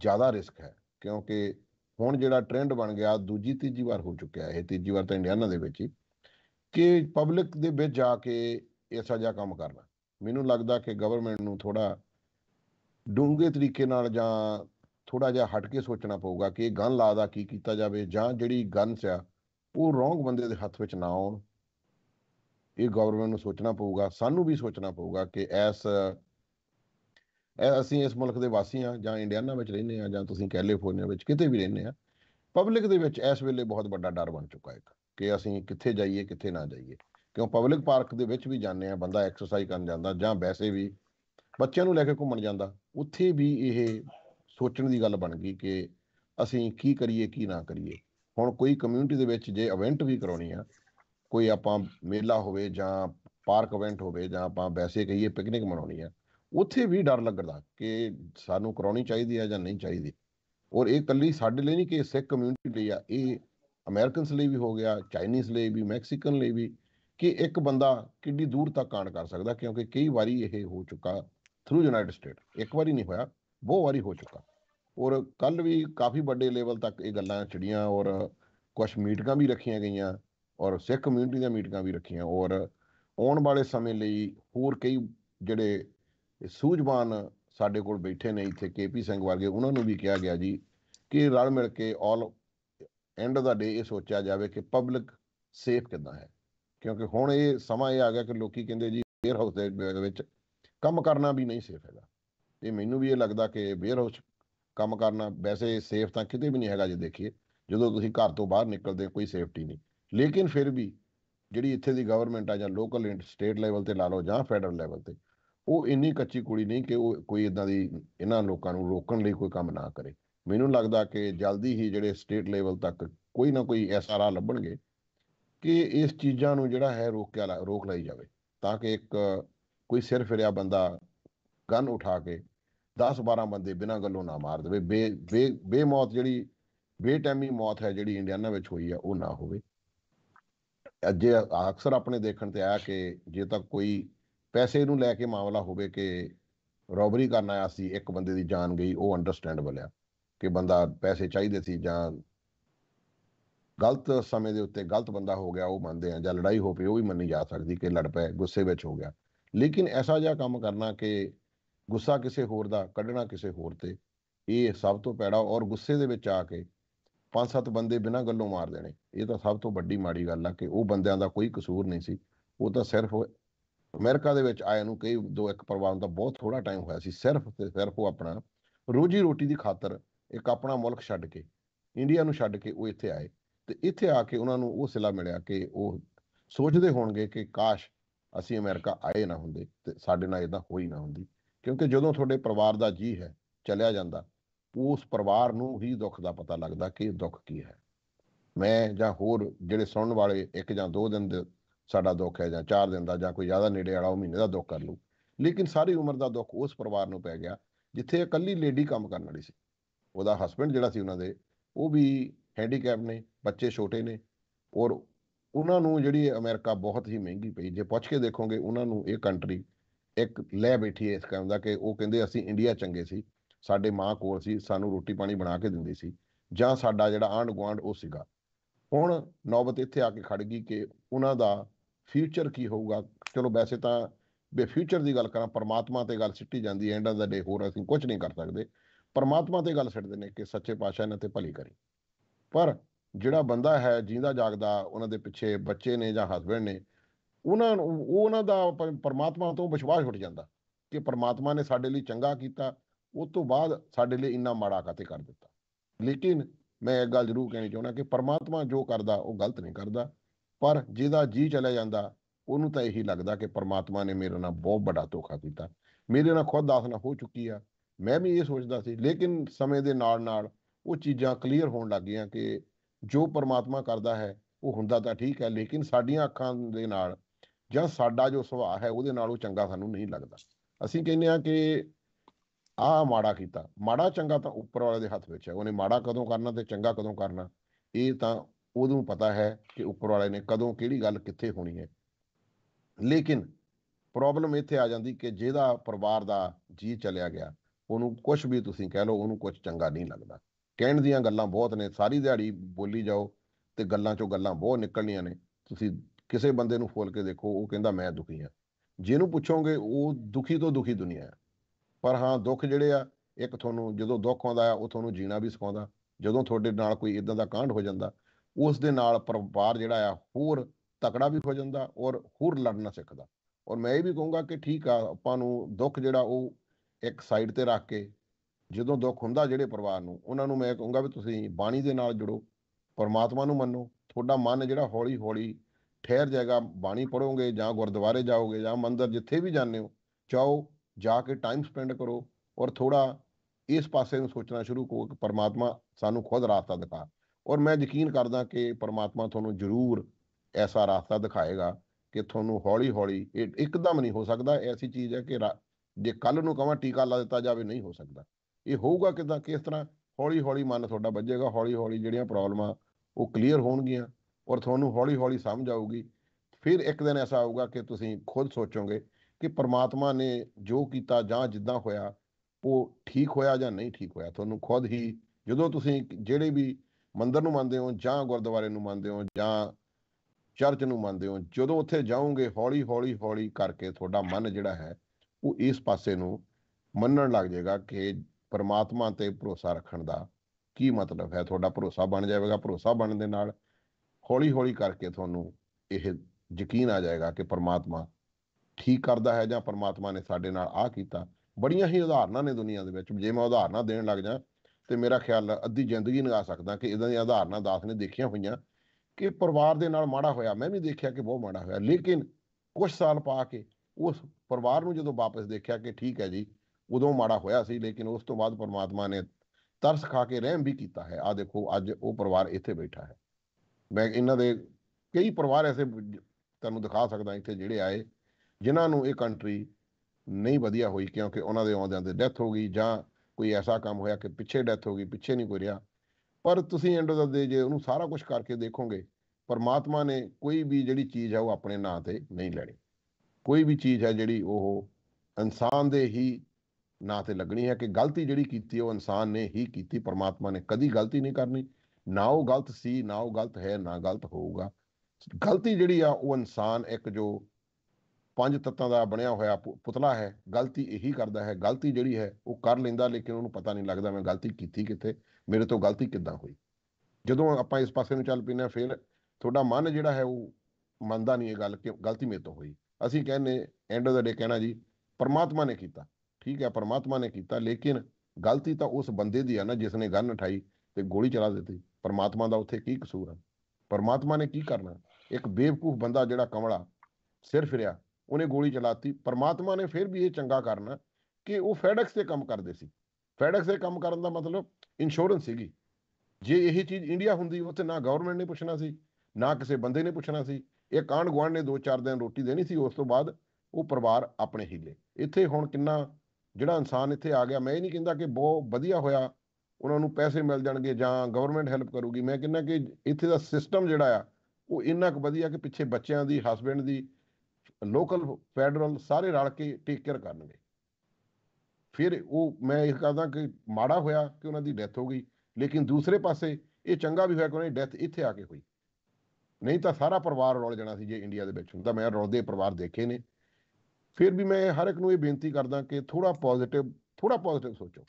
ਜ਼ਿਆਦਾ ਰਿਸਕ ਹੈ ਕਿਉਂਕਿ ਹੁਣ ਜਿਹੜਾ ਟ੍ਰੈਂਡ ਬਣ ਗਿਆ ਦੂਜੀ ਤੀਜੀ ਵਾਰ ਹੋ ਚੁੱਕਿਆ ਇਹ ਤੀਜੀ ਵਾਰ ਤਾਂ ਇੰਡੀਆਨਾ ਦੇ ਵਿੱਚ ਹੀ ਕਿ ਪਬਲਿਕ ਦੇ ਵਿੱਚ ਜਾ ਕੇ ਐਸਾ ਜਿਹਾ ਕੰਮ ਕਰਨਾ ਮੈਨੂੰ ਲੱਗਦਾ ਕਿ ਗਵਰਨਮੈਂਟ ਨੂੰ ਥੋੜਾ ਡੂੰਘੇ ਤਰੀਕੇ ਨਾਲ ਜਾਂ ਥੋੜਾ ਜਿਹਾ ਹਟ ਕੇ ਸੋਚਣਾ ਪਊਗਾ ਕਿ ਇਹ ਗਨ ਲਾ ਦਾ ਕੀ ਕੀਤਾ ਜਾਵੇ ਜਾਂ ਜਿਹੜੀ ਗਨਸ ਆ ਉਹ ਰੋਂਗ ਬੰਦੇ ਦੇ ਹੱਥ ਵਿੱਚ ਨਾ ਆਉਣ ਇਹ ਗਵਰਨਮੈਂਟ ਨੂੰ ਸੋਚਣਾ ਪਊਗਾ ਸਾਨੂੰ ਵੀ ਸੋਚਣਾ ਪਊਗਾ ਕਿ ਐਸ ਅਸੀਂ ਇਸ ਮੁਲਕ ਦੇ ਵਾਸੀ ਆ ਜਾਂ ਇੰਡੀਆਨਾ ਵਿੱਚ ਰਹਿੰਦੇ ਆ ਜਾਂ ਤੁਸੀਂ ਕੈਲੀਫੋਰਨੀਆ ਵਿੱਚ ਕਿਤੇ ਵੀ ਰਹਿੰਦੇ ਆ ਪਬਲਿਕ ਦੇ ਵਿੱਚ ਇਸ ਵੇਲੇ ਬਹੁਤ ਵੱਡਾ ਡਰ ਬਣ ਚੁੱਕਾ ਹੈ ਕਿ ਅਸੀਂ ਕਿੱਥੇ ਜਾਈਏ ਕਿੱਥੇ ਨਾ ਜਾਈਏ ਕਿਉਂ ਪਬਲਿਕ ਪਾਰਕ ਦੇ ਵਿੱਚ ਵੀ ਜਾਂਦੇ ਆ ਬੰਦਾ ਐਕਸਰਸਾਈਜ਼ ਕਰਨ ਜਾਂਦਾ ਜਾਂ ਵੈਸੇ ਵੀ ਬੱਚਿਆਂ ਨੂੰ ਲੈ ਕੇ ਘੁੰਮਣ ਜਾਂਦਾ ਉੱਥੇ ਵੀ ਇਹ ਸੋਚਣ ਦੀ ਗੱਲ ਬਣ ਗਈ ਕਿ ਅਸੀਂ ਕੀ ਕਰੀਏ ਕੀ ਨਾ ਕਰੀਏ ਹੁਣ ਕੋਈ ਕਮਿਊਨਿਟੀ ਦੇ ਵਿੱਚ ਜੇ ਇਵੈਂਟ ਵੀ ਕਰਾਉਣੀ ਆ ਕੋਈ ਆਪਾਂ ਮੇਲਾ ਹੋਵੇ ਜਾਂ ਪਾਰਕ ਇਵੈਂਟ ਹੋਵੇ ਜਾਂ ਆਪਾਂ ਵੈਸੇ ਕਹੀਏ ਪਿਕਨਿਕ ਮਨਾਉਣੀ ਆ ਉੱਥੇ ਵੀ ਡਰ ਲੱਗਦਾ ਕਿ ਸਾਨੂੰ ਕਰਾਉਣੀ ਚਾਹੀਦੀ ਆ ਜਾਂ ਨਹੀਂ ਚਾਹੀਦੀ ਔਰ ਇਹ ਕੱਲੀ ਸਾਡੇ ਲਈ ਨਹੀਂ ਕਿ ਸਿੱਖ ਕਮਿਊਨਿਟੀ ਲਈ ਆ ਇਹ ਅਮਰੀਕਨਸ ਲਈ ਵੀ ਹੋ ਗਿਆ ਚਾਈਨੀਜ਼ ਲਈ ਵੀ ਮੈਕਸੀਕਨ ਲਈ ਵੀ ਕਿ ਇੱਕ ਬੰਦਾ ਕਿੰਨੀ ਦੂਰ ਤੱਕ ਕਾਂਡ ਕਰ ਸਕਦਾ ਕਿਉਂਕਿ ਕਈ ਵਾਰੀ ਇਹ ਹੋ ਚੁੱਕਾ ਥਰੂ ਯੂਨਾਈਟਿਡ ਸਟੇਟ ਇੱਕ ਵਾਰੀ ਨਹੀਂ ਹੋਇਆ ਬਹੁ ਵਾਰੀ ਹੋ ਚੁੱਕਾ ਔਰ ਕੱਲ ਵੀ ਕਾਫੀ ਵੱਡੇ ਲੈਵਲ ਤੱਕ ਇਹ ਗੱਲਾਂ ਚੜੀਆਂ ਔਰ ਕੁਝ ਮੀਟਿੰਗਾਂ ਵੀ ਰੱਖੀਆਂ ਗਈਆਂ ਔਰ ਸਿੱਖ ਕਮਿਊਨਿਟੀ ਦੀਆਂ ਮੀਟਿੰਗਾਂ ਵੀ ਰੱਖੀਆਂ ਔਰ ਆਉਣ ਵਾਲੇ ਸਮੇਂ ਲਈ ਹੋਰ ਕਈ ਜਿਹੜੇ ਸੂਝਵਾਨ ਸਾਡੇ ਕੋਲ ਬੈਠੇ ਨੇ ਇੱਥੇ ਕੇਪੀ ਸਿੰਘ ਵਰਗੇ ਉਹਨਾਂ ਨੂੰ ਵੀ ਕਿਹਾ ਗਿਆ ਜੀ ਕਿ ਰਲ ਮਿਲ ਕੇ ਆਲ ਐਂਡ ਦਾ ਡੇ ਇਹ ਸੋਚਿਆ ਜਾਵੇ ਕਿ ਪਬਲਿਕ ਸੇਫ ਕਿਦਾਂ ਹੈ ਕਿਉਂਕਿ ਹੁਣ ਇਹ ਸਮਾਂ ਇਹ ਆ ਗਿਆ ਕਿ ਲੋਕੀ ਕਹਿੰਦੇ ਜੀ ਵੇਅਰ ਹਾਊਸ ਦੇ ਵਿੱਚ ਕੰਮ ਕਰਨਾ ਵੀ ਨਹੀਂ ਸੇਫ ਹੈਗਾ ਇਹ ਮੈਨੂੰ ਵੀ ਇਹ ਲੱਗਦਾ ਕਿ ਵੇਅਰ ਹਾਊਸ ਕੰਮ ਕਰਨਾ ਵੈਸੇ ਸੇਫ ਤਾਂ ਕਿਤੇ ਵੀ ਨਹੀਂ ਹੈਗਾ ਜੇ ਦੇਖੀਏ ਜਦੋਂ ਤੁਸੀਂ ਘਰ ਤੋਂ ਬਾਹਰ ਨਿਕਲਦੇ ਕੋਈ ਸੇਫਟੀ ਨਹੀਂ ਲੇਕਿਨ ਫਿਰ ਵੀ ਜਿਹੜੀ ਇੱਥੇ ਦੀ ਗਵਰਨਮੈਂਟ ਆ ਜਾਂ ਲੋਕਲ ਸਟੇਟ ਲੈਵਲ ਤੇ ਲਾ ਲਓ ਜਾਂ ਫੈਡਰਲ ਲੈਵਲ ਤੇ ਉਹ ਇੰਨੀ ਕੱਚੀ ਕੁੜੀ ਨਹੀਂ ਕਿ ਉਹ ਕੋਈ ਇਦਾਂ ਦੀ ਇਹਨਾਂ ਲੋਕਾਂ ਨੂੰ ਰੋਕਣ ਲਈ ਕੋਈ ਕੰਮ ਨਾ ਕਰੇ ਮੈਨੂੰ ਲੱਗਦਾ ਕਿ ਜਲਦੀ ਹੀ ਜਿਹੜੇ ਸਟੇਟ ਲੈਵਲ ਤੱਕ ਕੋਈ ਨਾ ਕੋਈ ਐਸਾ ਰਾਹ ਲੱਭਣਗੇ ਕਿ ਇਸ ਚੀਜ਼ਾਂ ਨੂੰ ਜਿਹੜਾ ਹੈ ਰੋਕਿਆ ਰੋਕ ਲਈ ਜਾਵੇ ਤਾਂ ਕਿ ਇੱਕ ਕੋਈ ਸਿਰ ਫਿਰਿਆ ਬੰਦਾ ਗਨ ਉਠਾ ਕੇ 10-12 ਬੰਦੇ ਬਿਨਾਂ ਗੱਲੋਂ ਨਾ ਮਾਰ ਦੇਵੇ ਬੇ ਬੇ ਬੇਮੌਤ ਜਿਹੜੀ ਟਾਈਮੀ ਮੌਤ ਹੈ ਜਿਹੜੀ ਇੰਡੀਆਨਾ ਵਿੱਚ ਹੋਈ ਆ ਉਹ ਨਾ ਹੋਵੇ ਅੱਜ ਅਕਸਰ ਆਪਣੇ ਦੇਖਣ ਤੇ ਆਇਆ ਕਿ ਜੇ ਤਾਂ ਕੋਈ ਪੈਸੇ ਨੂੰ ਲੈ ਕੇ ਮਾਮਲਾ ਹੋਵੇ ਕਿ ਰੋਬਰੀ ਕਰਨ ਆਇਆ ਸੀ ਇੱਕ ਬੰਦੇ ਦੀ ਜਾਨ ਗਈ ਉਹ ਅੰਡਰਸਟੈਂਡੇਬਲ ਆ ਕਿ ਬੰਦਾ ਪੈਸੇ ਚਾਹੀਦੇ ਸੀ ਜਾਂ ਗਲਤ ਸਮੇਂ ਦੇ ਉੱਤੇ ਗਲਤ ਬੰਦਾ ਹੋ ਗਿਆ ਉਹ ਮੰਨਦੇ ਆ ਜਾਂ ਲੜਾਈ ਹੋ ਪਈ ਉਹ ਵੀ ਮੰਨੀ ਜਾ ਸਕਦੀ ਕਿ ਲੜ ਪਏ ਗੁੱਸੇ ਵਿੱਚ ਹੋ ਗਿਆ ਲੇਕਿਨ ਐਸਾ ਜਿਹਾ ਕੰਮ ਕਰਨਾ ਕਿ ਗੁੱਸਾ ਕਿਸੇ ਹੋਰ ਦਾ ਕੱਢਣਾ ਕਿਸੇ ਹੋਰ ਤੇ ਇਹ ਸਭ ਤੋਂ ਪੈੜਾ ਔਰ ਗੁੱਸੇ ਦੇ ਵਿੱਚ ਆ ਕੇ ਪੰਜ ਸੱਤ ਬੰਦੇ ਬਿਨਾਂ ਗੱਲੋਂ ਮਾਰ ਦੇਣੇ ਇਹ ਤਾਂ ਸਭ ਤੋਂ ਵੱਡੀ ਮਾੜੀ ਗੱਲ ਆ ਕਿ ਉਹ ਬੰਦਿਆਂ ਦਾ ਕੋਈ ਕਸੂਰ ਨਹੀਂ ਸੀ ਉਹ ਤਾਂ ਸਿਰਫ ਅਮਰੀਕਾ ਦੇ ਵਿੱਚ ਆਏ ਨੂੰ ਕਈ ਦੋ ਇੱਕ ਪਰਿਵਾਰ ਦਾ ਬਹੁਤ ਥੋੜਾ ਟਾਈਮ ਹੋਇਆ ਸੀ ਸਿਰਫ ਤੇ ਸਿਰਫ ਉਹ ਆਪਣਾ ਰੋਜੀ ਰੋਟੀ ਦੀ ਖਾਤਰ ਇੱਕ ਆਪਣਾ ਮੁਲਕ ਛੱਡ ਕੇ ਇੰਡੀਆ ਨੂੰ ਛੱਡ ਕੇ ਉਹ ਇੱਥੇ ਆਏ ਤੇ ਇੱਥੇ ਆ ਕੇ ਉਹਨਾਂ ਨੂੰ ਉਹ ਸਿਲਾ ਮਿਲਿਆ ਕਿ ਉਹ ਸੋਚਦੇ ਹੋਣਗੇ ਕਿ ਕਾਸ਼ ਅਸੀਂ ਅਮਰੀਕਾ ਆਏ ਨਾ ਹੁੰਦੇ ਤੇ ਸਾਡੇ ਨਾਲ ਇਦਾਂ ਹੋਈ ਨਾ ਹੁੰਦੀ ਕਿਉਂਕਿ ਜਦੋਂ ਤੁਹਾਡੇ ਪਰਿਵਾਰ ਦਾ ਜੀ ਹੈ ਚਲਿਆ ਜਾਂਦਾ ਉਸ ਪਰਿਵਾਰ ਨੂੰ ਹੀ ਦੁੱਖ ਦਾ ਪਤਾ ਲੱਗਦਾ ਕਿ ਦੁੱਖ ਕੀ ਹੈ ਮੈਂ ਜਾਂ ਹੋਰ ਜਿਹੜੇ ਸੁਣਨ ਵਾਲੇ ਇੱਕ ਜਾਂ ਦੋ ਦਿਨ ਦੇ ਸਾਡਾ ਦੁੱਖ ਹੈ ਜਾਂ ਚਾਰ ਦਿਨ ਦਾ ਜਾਂ ਕੋਈ ਜ਼ਿਆਦਾ ਨੇੜੇ ਵਾਲਾ ਉਹ ਮਹੀਨੇ ਦਾ ਦੁੱਖ ਕਰ ਲੂ ਲੇਕਿਨ ਸਾਰੀ ਉਮਰ ਦਾ ਦੁੱਖ ਉਸ ਪਰਿਵਾਰ ਨੂੰ ਪੈ ਗਿਆ ਜਿੱਥੇ ਇਕੱਲੀ ਲੇਡੀ ਕੰਮ ਕਰਨ ਵਾਲੀ ਸੀ ਉਹਦਾ ਹਸਬੰਡ ਜਿਹੜਾ ਸੀ ਉਹਨਾਂ ਦੇ ਉਹ ਵੀ ਹੈਂਡੀਕੈਪ ਨੇ ਬੱਚੇ ਛੋਟੇ ਨੇ ਔਰ ਉਹਨਾਂ ਨੂੰ ਜਿਹੜੀ ਅਮਰੀਕਾ ਬਹੁਤ ਹੀ ਮਹਿੰਗੀ ਪਈ ਜੇ ਪੁੱਛ ਕੇ ਦੇਖੋਗੇ ਉਹਨਾਂ ਨੂੰ ਇਹ ਕੰਟਰੀ ਇੱਕ ਲੈ ਬੈਠੀ ਇਸ ਕੰਮ ਦਾ ਕਿ ਉਹ ਕਹਿੰਦੇ ਅਸੀਂ ਇੰਡੀਆ ਚੰਗੇ ਸੀ ਸਾਡੇ ਮਾਂ ਕੋਲ ਸੀ ਸਾਨੂੰ ਰੋਟੀ ਪਾਣੀ ਬਣਾ ਕੇ ਦਿੰਦੀ ਸੀ ਜਾਂ ਸਾਡਾ ਜਿਹੜਾ ਆਂਡ ਗਵਾਂਡ ਉਹ ਸੀਗਾ ਹੁਣ ਨੌਬਤ ਇੱਥੇ ਆ ਕੇ ਖੜ ਗਈ ਕਿ ਉਹਨਾਂ ਦਾ ਫਿਊਚਰ ਕੀ ਹੋਊਗਾ ਚਲੋ ਵੈਸੇ ਤਾਂ ਬੇ ਫਿਊਚਰ ਦੀ ਗੱਲ ਕਰਾਂ ਪਰਮਾਤਮਾ ਤੇ ਗੱਲ ਸਿੱਟੀ ਜਾਂਦੀ ਹੈ ਐਂਡ ਆਫ ਦਾ ਡੇ ਹੋਰ ਅਸੀਂ ਕੁਝ ਨਹੀਂ ਕਰ ਸਕਦੇ ਪਰਮਾਤਮਾ ਤੇ ਗੱਲ ਸਿੱਟਦੇ ਨੇ ਕਿ ਸੱਚੇ ਪਾਤਸ਼ਾਹ ਨੇ ਤੇ ਭਲੀ ਕਰੀ ਪਰ ਜਿਹੜਾ ਬੰਦਾ ਹੈ ਜਿੰਦਾ ਜਾਗਦਾ ਉਹਨਾਂ ਦੇ ਪਿੱਛੇ ਬੱਚੇ ਨੇ ਜਾਂ ਹਸਬੰਡ ਨੇ ਉਹਨਾਂ ਉਹਨਾਂ ਦਾ ਪਰਮਾਤਮਾ ਤੋਂ ਵਿਸ਼ਵਾਸ ਉੱਠ ਜਾਂਦਾ ਕਿ ਪਰਮਾਤਮਾ ਨੇ ਸਾਡੇ ਲਈ ਚੰਗਾ ਕੀਤਾ ਉਸ ਤੋਂ ਬਾਅਦ ਸਾਡੇ ਲਈ ਇੰਨਾ ਮਾੜਾ ਕਾਤੇ ਕਰ ਦਿੱਤਾ ਲੇਕਿਨ ਮੈਂ ਇਹ ਗੱਲ ਜ਼ਰੂਰ ਕਹਿਣੀ ਚਾਹੁੰਦਾ ਕਿ ਪਰਮਾਤਮਾ ਜੋ ਕਰਦਾ ਉਹ ਗਲਤ ਨਹੀਂ ਕਰਦਾ ਪਰ ਜਿਹਦਾ ਜੀ ਚਲਾ ਜਾਂਦਾ ਉਹਨੂੰ ਤਾਂ ਇਹੀ ਲੱਗਦਾ ਕਿ ਪਰਮਾਤਮਾ ਨੇ ਮੇਰੇ ਨਾਲ ਬਹੁਤ ਵੱਡਾ ਧੋਖਾ ਕੀਤਾ ਮੇਰੇ ਨਾਲ ਖੁਦ ਨਾ ਹੋ ਚੁੱਕੀ ਆ ਮੈਂ ਵੀ ਇਹ ਸੋਚਦਾ ਸੀ ਲੇਕਿਨ ਸਮੇਂ ਦੇ ਨਾਲ ਨਾਲ ਉਹ ਚੀਜ਼ਾਂ ਕਲੀਅਰ ਹੋਣ ਲੱਗ ਗਈਆਂ ਕਿ ਜੋ ਪਰਮਾਤਮਾ ਕਰਦਾ ਹੈ ਉਹ ਹੁੰਦਾ ਤਾਂ ਠੀਕ ਹੈ ਲੇਕਿਨ ਸਾਡੀਆਂ ਅੱਖਾਂ ਦੇ ਨਾਲ ਜਾਂ ਸਾਡਾ ਜੋ ਸੁਭਾਅ ਹੈ ਉਹਦੇ ਨਾਲ ਉਹ ਚੰਗਾ ਸਾਨੂੰ ਨਹੀਂ ਲੱਗਦਾ ਅਸੀਂ ਕਹਿੰਦੇ ਆ ਕਿ ਆ ਮਾੜਾ ਕੀਤਾ ਮਾੜਾ ਚੰਗਾ ਤਾਂ ਉੱਪਰ ਵਾਲੇ ਦੇ ਹੱਥ ਵਿੱਚ ਹੈ ਉਹਨੇ ਮਾੜਾ ਕਦੋਂ ਕਰਨਾ ਤੇ ਚੰਗਾ ਕਦੋਂ ਕਰਨਾ ਇਹ ਤਾਂ ਉਦੋਂ ਪਤਾ ਹੈ ਕਿ ਉੱਪਰ ਵਾਲੇ ਨੇ ਕਦੋਂ ਕਿਹੜੀ ਗੱਲ ਕਿੱਥੇ ਹੋਣੀ ਹੈ ਲੇਕਿਨ ਪ੍ਰੋਬਲਮ ਇੱਥੇ ਆ ਜਾਂਦੀ ਕਿ ਜਿਹਦਾ ਪਰਿਵਾਰ ਦਾ ਜੀ ਚਲਿਆ ਗਿਆ ਉਹਨੂੰ ਕੁਝ ਵੀ ਤੁਸੀਂ ਕਹਿ ਲਓ ਉਹਨੂੰ ਕੁਝ ਚੰਗਾ ਨਹੀਂ ਲੱਗਦਾ ਕਹਿਣ ਦੀਆਂ ਗੱਲਾਂ ਬਹੁਤ ਨੇ ਸਾਰੀ ਦਿਹਾੜੀ ਬੋਲੀ ਜਾਓ ਤੇ ਗੱਲਾਂ ਚੋਂ ਗੱਲਾਂ ਬਹੁਤ ਨਿਕਲਣੀਆਂ ਨੇ ਤੁਸੀਂ ਕਿਸੇ ਬੰਦੇ ਨੂੰ ਫੋਲ ਕੇ ਦੇਖੋ ਉਹ ਕਹਿੰਦਾ ਮੈਂ ਦੁਖੀ ਹਾਂ ਜਿਹਨੂੰ ਪੁੱਛੋਗੇ ਉਹ ਦੁਖੀ ਤੋਂ ਦੁਖੀ ਦੁਨੀਆ ਹੈ ਪਰ ਹਾਂ ਦੁੱਖ ਜਿਹੜੇ ਆ ਇੱਕ ਤੁਹਾਨੂੰ ਜਦੋਂ ਦੁੱਖ ਆਉਂਦਾ ਆ ਉਹ ਤੁਹਾਨੂੰ ਜੀਣਾ ਵੀ ਸਿਖਾਉਂਦਾ ਜਦੋਂ ਤੁਹਾਡੇ ਨਾਲ ਕੋਈ ਇਦਾਂ ਦਾ ਕਾਂਡ ਹੋ ਜਾਂਦਾ ਉਸ ਦੇ ਨਾਲ ਪਰਿਵਾਰ ਜਿਹੜਾ ਆ ਹੋਰ ਤਕੜਾ ਵੀ ਹੋ ਜਾਂਦਾ ਔਰ ਹੋਰ ਲੜਨਾ ਸਿੱਖਦਾ ਔਰ ਮੈਂ ਇਹ ਵੀ ਕਹੂੰਗਾ ਕਿ ਠੀਕ ਆ ਆਪਾਂ ਨੂੰ ਦੁੱਖ ਜਿਹੜਾ ਉਹ ਇੱਕ ਸਾਈਡ ਤੇ ਰੱਖ ਕੇ ਜਦੋਂ ਦੁੱਖ ਹੁੰਦਾ ਜਿਹੜੇ ਪਰਿਵਾਰ ਨੂੰ ਉਹਨਾਂ ਨੂੰ ਮੈਂ ਕਹੂੰਗਾ ਵੀ ਤੁਸੀਂ ਬਾਣੀ ਦੇ ਨਾਲ ਜੁੜੋ ਪਰਮਾਤਮਾ ਨੂੰ ਮੰਨੋ ਤੁਹਾਡਾ ਮਨ ਜਿਹੜਾ ਹੌਲੀ ਹੌਲੀ ਠਹਿਰ ਜਾਏਗਾ ਬਾਣੀ ਪੜੋਗੇ ਜਾਂ ਗੁਰਦੁਆਰੇ ਜਾਓਗੇ ਜਾਂ ਮੰਦਰ ਜਿੱਥੇ ਵੀ ਜਾਂਦੇ ਹੋ ਚਾਹੋ ਜਾ ਕੇ ਟਾਈਮ ਸਪੈਂਡ ਕਰੋ ਔਰ ਥੋੜਾ ਇਸ ਪਾਸੇ ਨੂੰ ਸੋਚਣਾ ਸ਼ੁਰੂ ਕਰੋ ਕਿ ਪਰਮਾਤਮਾ ਸਾਨੂੰ ਖੁਦ ਰਾਸਤਾ ਦਿਖਾ ਔਰ ਮੈਂ ਯਕੀਨ ਕਰਦਾ ਕਿ ਪਰਮਾਤਮਾ ਤੁਹਾਨੂੰ ਜ਼ਰੂਰ ਐਸਾ ਰਾਸਤਾ ਦਿਖਾਏਗਾ ਕਿ ਤੁਹਾਨੂੰ ਹੌਲੀ ਹੌਲੀ ਇੱਕਦਮ ਨਹੀਂ ਹੋ ਸਕਦਾ ਐਸੀ ਚੀਜ਼ ਹੈ ਕਿ ਜੇ ਕੱਲ ਨੂੰ ਕਹਾਂ ਟੀਕਾ ਲਾ ਦਿੱਤਾ ਜਾਵੇ ਨਹੀਂ ਹੋ ਸਕਦਾ ਇਹ ਹੋਊਗਾ ਕਿਦਾਂ ਕਿਸ ਤਰ੍ਹਾਂ ਹੌਲੀ ਹੌਲੀ ਮਨ ਤੁਹਾਡਾ ਵੱਜੇਗਾ ਹੌਲੀ ਹੌਲੀ ਜਿਹੜੀਆਂ ਪ੍ਰੋਬਲਮਾਂ ਉਹ ਕਲੀਅਰ ਹੋਣਗੀਆਂ ਔਰ ਤੁਹਾਨੂੰ ਹੌਲੀ ਹੌਲੀ ਸਮਝ ਆਊਗੀ ਫਿਰ ਇੱਕ ਦਿਨ ਐਸਾ ਆਊਗਾ ਕਿ ਤੁਸੀਂ ਖੁਦ ਸੋਚੋਗੇ ਕਿ ਪਰਮਾਤਮਾ ਨੇ ਜੋ ਕੀਤਾ ਜਾਂ ਜਿੱਦਾਂ ਹੋਇਆ ਉਹ ਠੀਕ ਹੋਇਆ ਜਾਂ ਨਹੀਂ ਠੀਕ ਹੋਇਆ ਤੁਹਾਨੂੰ ਖੁਦ ਹੀ ਜਦੋਂ ਤੁਸੀਂ ਜਿਹੜੇ ਵੀ ਮੰਦਰ ਨੂੰ ਮੰਨਦੇ ਹੋ ਜਾਂ ਗੁਰਦੁਆਰੇ ਨੂੰ ਮੰਨਦੇ ਹੋ ਜਾਂ ਚਰਚ ਨੂੰ ਮੰਨਦੇ ਹੋ ਜਦੋਂ ਉੱਥੇ ਜਾਓਗੇ ਹੌਲੀ ਹੌਲੀ ਹੌਲੀ ਕਰਕੇ ਤੁਹਾਡਾ ਮਨ ਜਿਹੜਾ ਹੈ ਉਹ ਇਸ ਪਾਸੇ ਨੂੰ ਮੰਨਣ ਲੱਗ ਜਾਏਗਾ ਕਿ ਪਰਮਾਤਮਾ ਤੇ ਭਰੋਸਾ ਰੱਖਣ ਦਾ ਕੀ ਮਤਲਬ ਹੈ ਤੁਹਾਡਾ ਭਰੋਸਾ ਬਣ ਜਾਵੇਗਾ ਭਰੋਸਾ ਬਣਨ ਦੇ ਨਾਲ ਹੌਲੀ ਹੌਲੀ ਕਰਕੇ ਤੁਹਾਨੂੰ ਇਹ ਯਕੀਨ ਆ ਜਾਏਗਾ ਕਿ ਪਰਮਾਤਮਾ ਠੀਕ ਕਰਦਾ ਹੈ ਜਾਂ ਪਰਮਾਤਮਾ ਨੇ ਸਾਡੇ ਨਾਲ ਆ ਕੀਤਾ ਬੜੀਆਂ ਹੀ ਉਦਾਹਰਨਾਂ ਨੇ ਦੁਨੀਆ ਦੇ ਵਿੱਚ ਜੇ ਮੈਂ ਉਦਾਹਰਨਾਂ ਦੇਣ ਲੱਗ ਜਾ ਤੇ ਮੇਰਾ ਖਿਆਲ ਅੱਧੀ ਜ਼ਿੰਦਗੀ ਨਗਾ ਸਕਦਾ ਕਿ ਇਦਾਂ ਦੀਆਂ ਉਦਾਹਰਨਾਂ ਦਾਸ ਨੇ ਦੇਖੀਆਂ ਹੋਈਆਂ ਕਿ ਪਰਿਵਾਰ ਦੇ ਨਾਲ ਮਾੜਾ ਹੋਇਆ ਮੈਂ ਵੀ ਦੇਖਿਆ ਕਿ ਬਹੁਤ ਮਾੜਾ ਹੋਇਆ ਲੇਕਿਨ ਕੁਝ ਸਾਲ ਪਾ ਕੇ ਉਸ ਪਰਿਵਾਰ ਨੂੰ ਜਦੋਂ ਵਾਪਸ ਦੇਖਿਆ ਕਿ ਠੀਕ ਹੈ ਜੀ ਉਦੋਂ ਮਾੜਾ ਹੋਇਆ ਸੀ ਲੇਕਿਨ ਉਸ ਤੋਂ ਬਾਅਦ ਪਰਮਾਤਮਾ ਨੇ ਤਰਸ ਖਾ ਕੇ ਰਹਿਮ ਵੀ ਕੀਤਾ ਹੈ ਆ ਦੇਖੋ ਅੱਜ ਉਹ ਪਰਿਵਾਰ ਇੱਥੇ ਬੈਠਾ ਹੈ ਮੈਂ ਇਹਨਾਂ ਦੇ ਕਈ ਪਰਿਵਾਰ ਐਸੇ ਤੁਹਾਨੂੰ ਦਿਖਾ ਸਕਦਾ ਇੱਥੇ ਜਿਹੜੇ ਆਏ ਜਿਨ੍ਹਾਂ ਨੂੰ ਇਹ ਕੰਟਰੀ ਨਹੀਂ ਵਧੀਆ ਹੋਈ ਕਿਉਂਕਿ ਉਹਨਾਂ ਦੇ ਆਉਂਦਿਆਂ ਦੇ ਡੈਥ ਹੋ ਗਈ ਜਾਂ ਕੋਈ ਐਸਾ ਕੰਮ ਹੋਇਆ ਕਿ ਪਿੱਛੇ ਡੈਥ ਹੋ ਗਈ ਪਿੱਛੇ ਨਹੀਂ ਕੋਈ ਰਿਹਾ ਪਰ ਤੁਸੀਂ ਐਂਡ ਆਫ ਦੇ ਜੇ ਉਹਨੂੰ ਸਾਰਾ ਕੁਝ ਕਰਕੇ ਦੇਖੋਗੇ ਪਰਮਾਤਮਾ ਨੇ ਕੋਈ ਵੀ ਜਿਹੜੀ ਚੀਜ਼ ਹੈ ਉਹ ਆਪਣੇ ਨਾਂ ਤੇ ਨਹੀਂ ਲੈਣੀ ਕੋਈ ਵੀ ਚੀਜ਼ ਹੈ ਜਿਹੜੀ ਉਹ ਇਨਸਾਨ ਦੇ ਹੀ ਨਾਂ ਤੇ ਲੱਗਣੀ ਹੈ ਕਿ ਗਲਤੀ ਜਿਹੜੀ ਕੀਤੀ ਉਹ ਇਨਸਾਨ ਨੇ ਹੀ ਕੀਤੀ ਪਰਮਾਤਮਾ ਨੇ ਕਦੀ ਗਲਤੀ ਨਹੀਂ ਕਰਨੀ ਨਾ ਉਹ ਗਲਤ ਸੀ ਨਾ ਉਹ ਗਲਤ ਹੈ ਨਾ ਗਲਤ ਹੋਊਗਾ ਗਲਤੀ ਜਿਹੜੀ ਆ ਉਹ ਇਨਸਾਨ ਇੱਕ ਜੋ ਪੰਜ ਤੱਤਾਂ ਦਾ ਬਣਿਆ ਹੋਇਆ ਪੁਤਲਾ ਹੈ ਗਲਤੀ ਇਹੀ ਕਰਦਾ ਹੈ ਗਲਤੀ ਜਿਹੜੀ ਹੈ ਉਹ ਕਰ ਲੈਂਦਾ ਲੇਕਿਨ ਉਹਨੂੰ ਪਤਾ ਨਹੀਂ ਲੱਗਦਾ ਮੈਂ ਗਲਤੀ ਕੀਤੀ ਕਿੱਥੇ ਮੇਰੇ ਤੋਂ ਗਲਤੀ ਕਿੱਦਾਂ ਹੋਈ ਜਦੋਂ ਆਪਾਂ ਇਸ ਪਾਸੇ ਨੂੰ ਚੱਲ ਪੀਨੇ ਫਿਰ ਤੁਹਾਡਾ ਮਨ ਜਿਹੜਾ ਹੈ ਉਹ ਮੰਨਦਾ ਨਹੀਂ ਇਹ ਗੱਲ ਕਿ ਗਲਤੀ ਮੇਰੇ ਤੋਂ ਹੋਈ ਅਸੀਂ ਕਹਿੰਨੇ ਐਂਡ ਆਫ ਦਾ ਡੇ ਕਹਿਣਾ ਜੀ ਪਰਮਾਤਮਾ ਨੇ ਕੀਤਾ ਠੀਕ ਹੈ ਪਰਮਾਤਮਾ ਨੇ ਕੀਤਾ ਲੇਕਿਨ ਗਲਤੀ ਤਾਂ ਉਸ ਬੰਦੇ ਦੀ ਆ ਨਾ ਜਿਸ ਨੇ ਗਨ ਉਠਾਈ ਤੇ ਗੋਲੀ ਚਲਾ ਦਿੱਤੀ ਪਰਮਾਤਮਾ ਦਾ ਉੱਥੇ ਕੀ ਕਸੂਰ ਹੈ ਪਰਮਾਤਮਾ ਨੇ ਕੀ ਕਰਨਾ ਇੱਕ ਬੇਵਕੂਫ ਬੰਦਾ ਜਿਹੜਾ ਕਮਲਾ ਸਿਰ ਫਿਰਿਆ ਉਹਨੇ ਗੋਲੀ ਚਲਾਤੀ ਪਰਮਾਤਮਾ ਨੇ ਫਿਰ ਵੀ ਇਹ ਚੰਗਾ ਕਰਨਾ ਕਿ ਉਹ ਫੈਡੈਕਸ ਤੇ ਕੰਮ ਕਰਦੇ ਸੀ ਫੈਡੈਕਸ ਦੇ ਕੰਮ ਕਰਨ ਦਾ ਮਤਲਬ ਇੰਸ਼ੋਰੈਂਸ ਸੀਗੀ ਜੇ ਇਹ ਚੀਜ਼ ਇੰਡੀਆ ਹੁੰਦੀ ਉੱਥੇ ਨਾ ਗਵਰਨਮੈਂਟ ਨੇ ਪੁੱਛਣਾ ਸੀ ਨਾ ਕਿਸੇ ਬੰਦੇ ਨੇ ਪੁੱਛਣਾ ਸੀ ਇਹ ਕਾਂਡ ਗਵਾਂਡ ਨੇ 2-4 ਦਿਨ ਰੋਟੀ ਦੇਣੀ ਸੀ ਉਸ ਤੋਂ ਬਾਅਦ ਉਹ ਪਰਿਵਾਰ ਆਪਣੇ ਹੀ ਲੈ ਇੱਥੇ ਹੁਣ ਕਿੰਨਾ ਜਿਹੜਾ ਇਨਸਾਨ ਇੱਥੇ ਆ ਗਿਆ ਮੈਂ ਇਹ ਨਹੀਂ ਕਹਿੰਦਾ ਕਿ ਬਹੁਤ ਵਧੀਆ ਹੋਇਆ ਉਹਨਾਂ ਨੂੰ ਪੈਸੇ ਮਿਲ ਜਾਣਗੇ ਜਾਂ ਗਵਰਨਮੈਂਟ ਹੈਲਪ ਕਰੂਗੀ ਮੈਂ ਕਹਿੰਦਾ ਕਿ ਇੱਥੇ ਦਾ ਸਿਸਟਮ ਜਿਹੜਾ ਆ ਉਹ ਇੰਨਾ ਕੁ ਵਧੀਆ ਕਿ ਪਿੱਛੇ ਬੱਚਿਆਂ ਦੀ ਹਸਬੰਡ ਦੀ ਲੋਕਲ ਫੈਡਰਲ ਸਾਰੇ ਰਲ ਕੇ ਟੇਕ ਕੇਅਰ ਕਰਨਗੇ ਫਿਰ ਉਹ ਮੈਂ ਇਹ ਕਹਦਾ ਕਿ ਮਾੜਾ ਹੋਇਆ ਕਿ ਉਹਨਾਂ ਦੀ ਡੈਥ ਹੋ ਗਈ ਲੇਕਿਨ ਦੂਸਰੇ ਪਾਸੇ ਇਹ ਚੰਗਾ ਵੀ ਹੋਇਆ ਕਿ ਉਹਨਾਂ ਦੀ ਡੈਥ ਇੱਥੇ ਆ ਕੇ ਹੋਈ ਨਹੀਂ ਤਾਂ ਸਾਰਾ ਪਰਿਵਾਰ ਰੋਲ ਜਾਣਾ ਸੀ ਜੇ ਇੰਡੀਆ ਦੇ ਵਿੱਚ ਹੁੰਦਾ ਮੈਂ ਰੋਲਦੇ ਪਰਿਵਾਰ ਦੇਖੇ ਨੇ ਫਿਰ ਵੀ ਮੈਂ ਹਰ ਇੱਕ ਨੂੰ ਇਹ ਬੇਨਤੀ ਕਰਦਾ ਕਿ ਥੋੜਾ ਪੋਜ਼ਿਟਿਵ ਥੋੜਾ ਪੋਜ਼ਿਟਿਵ ਸੋਚੋ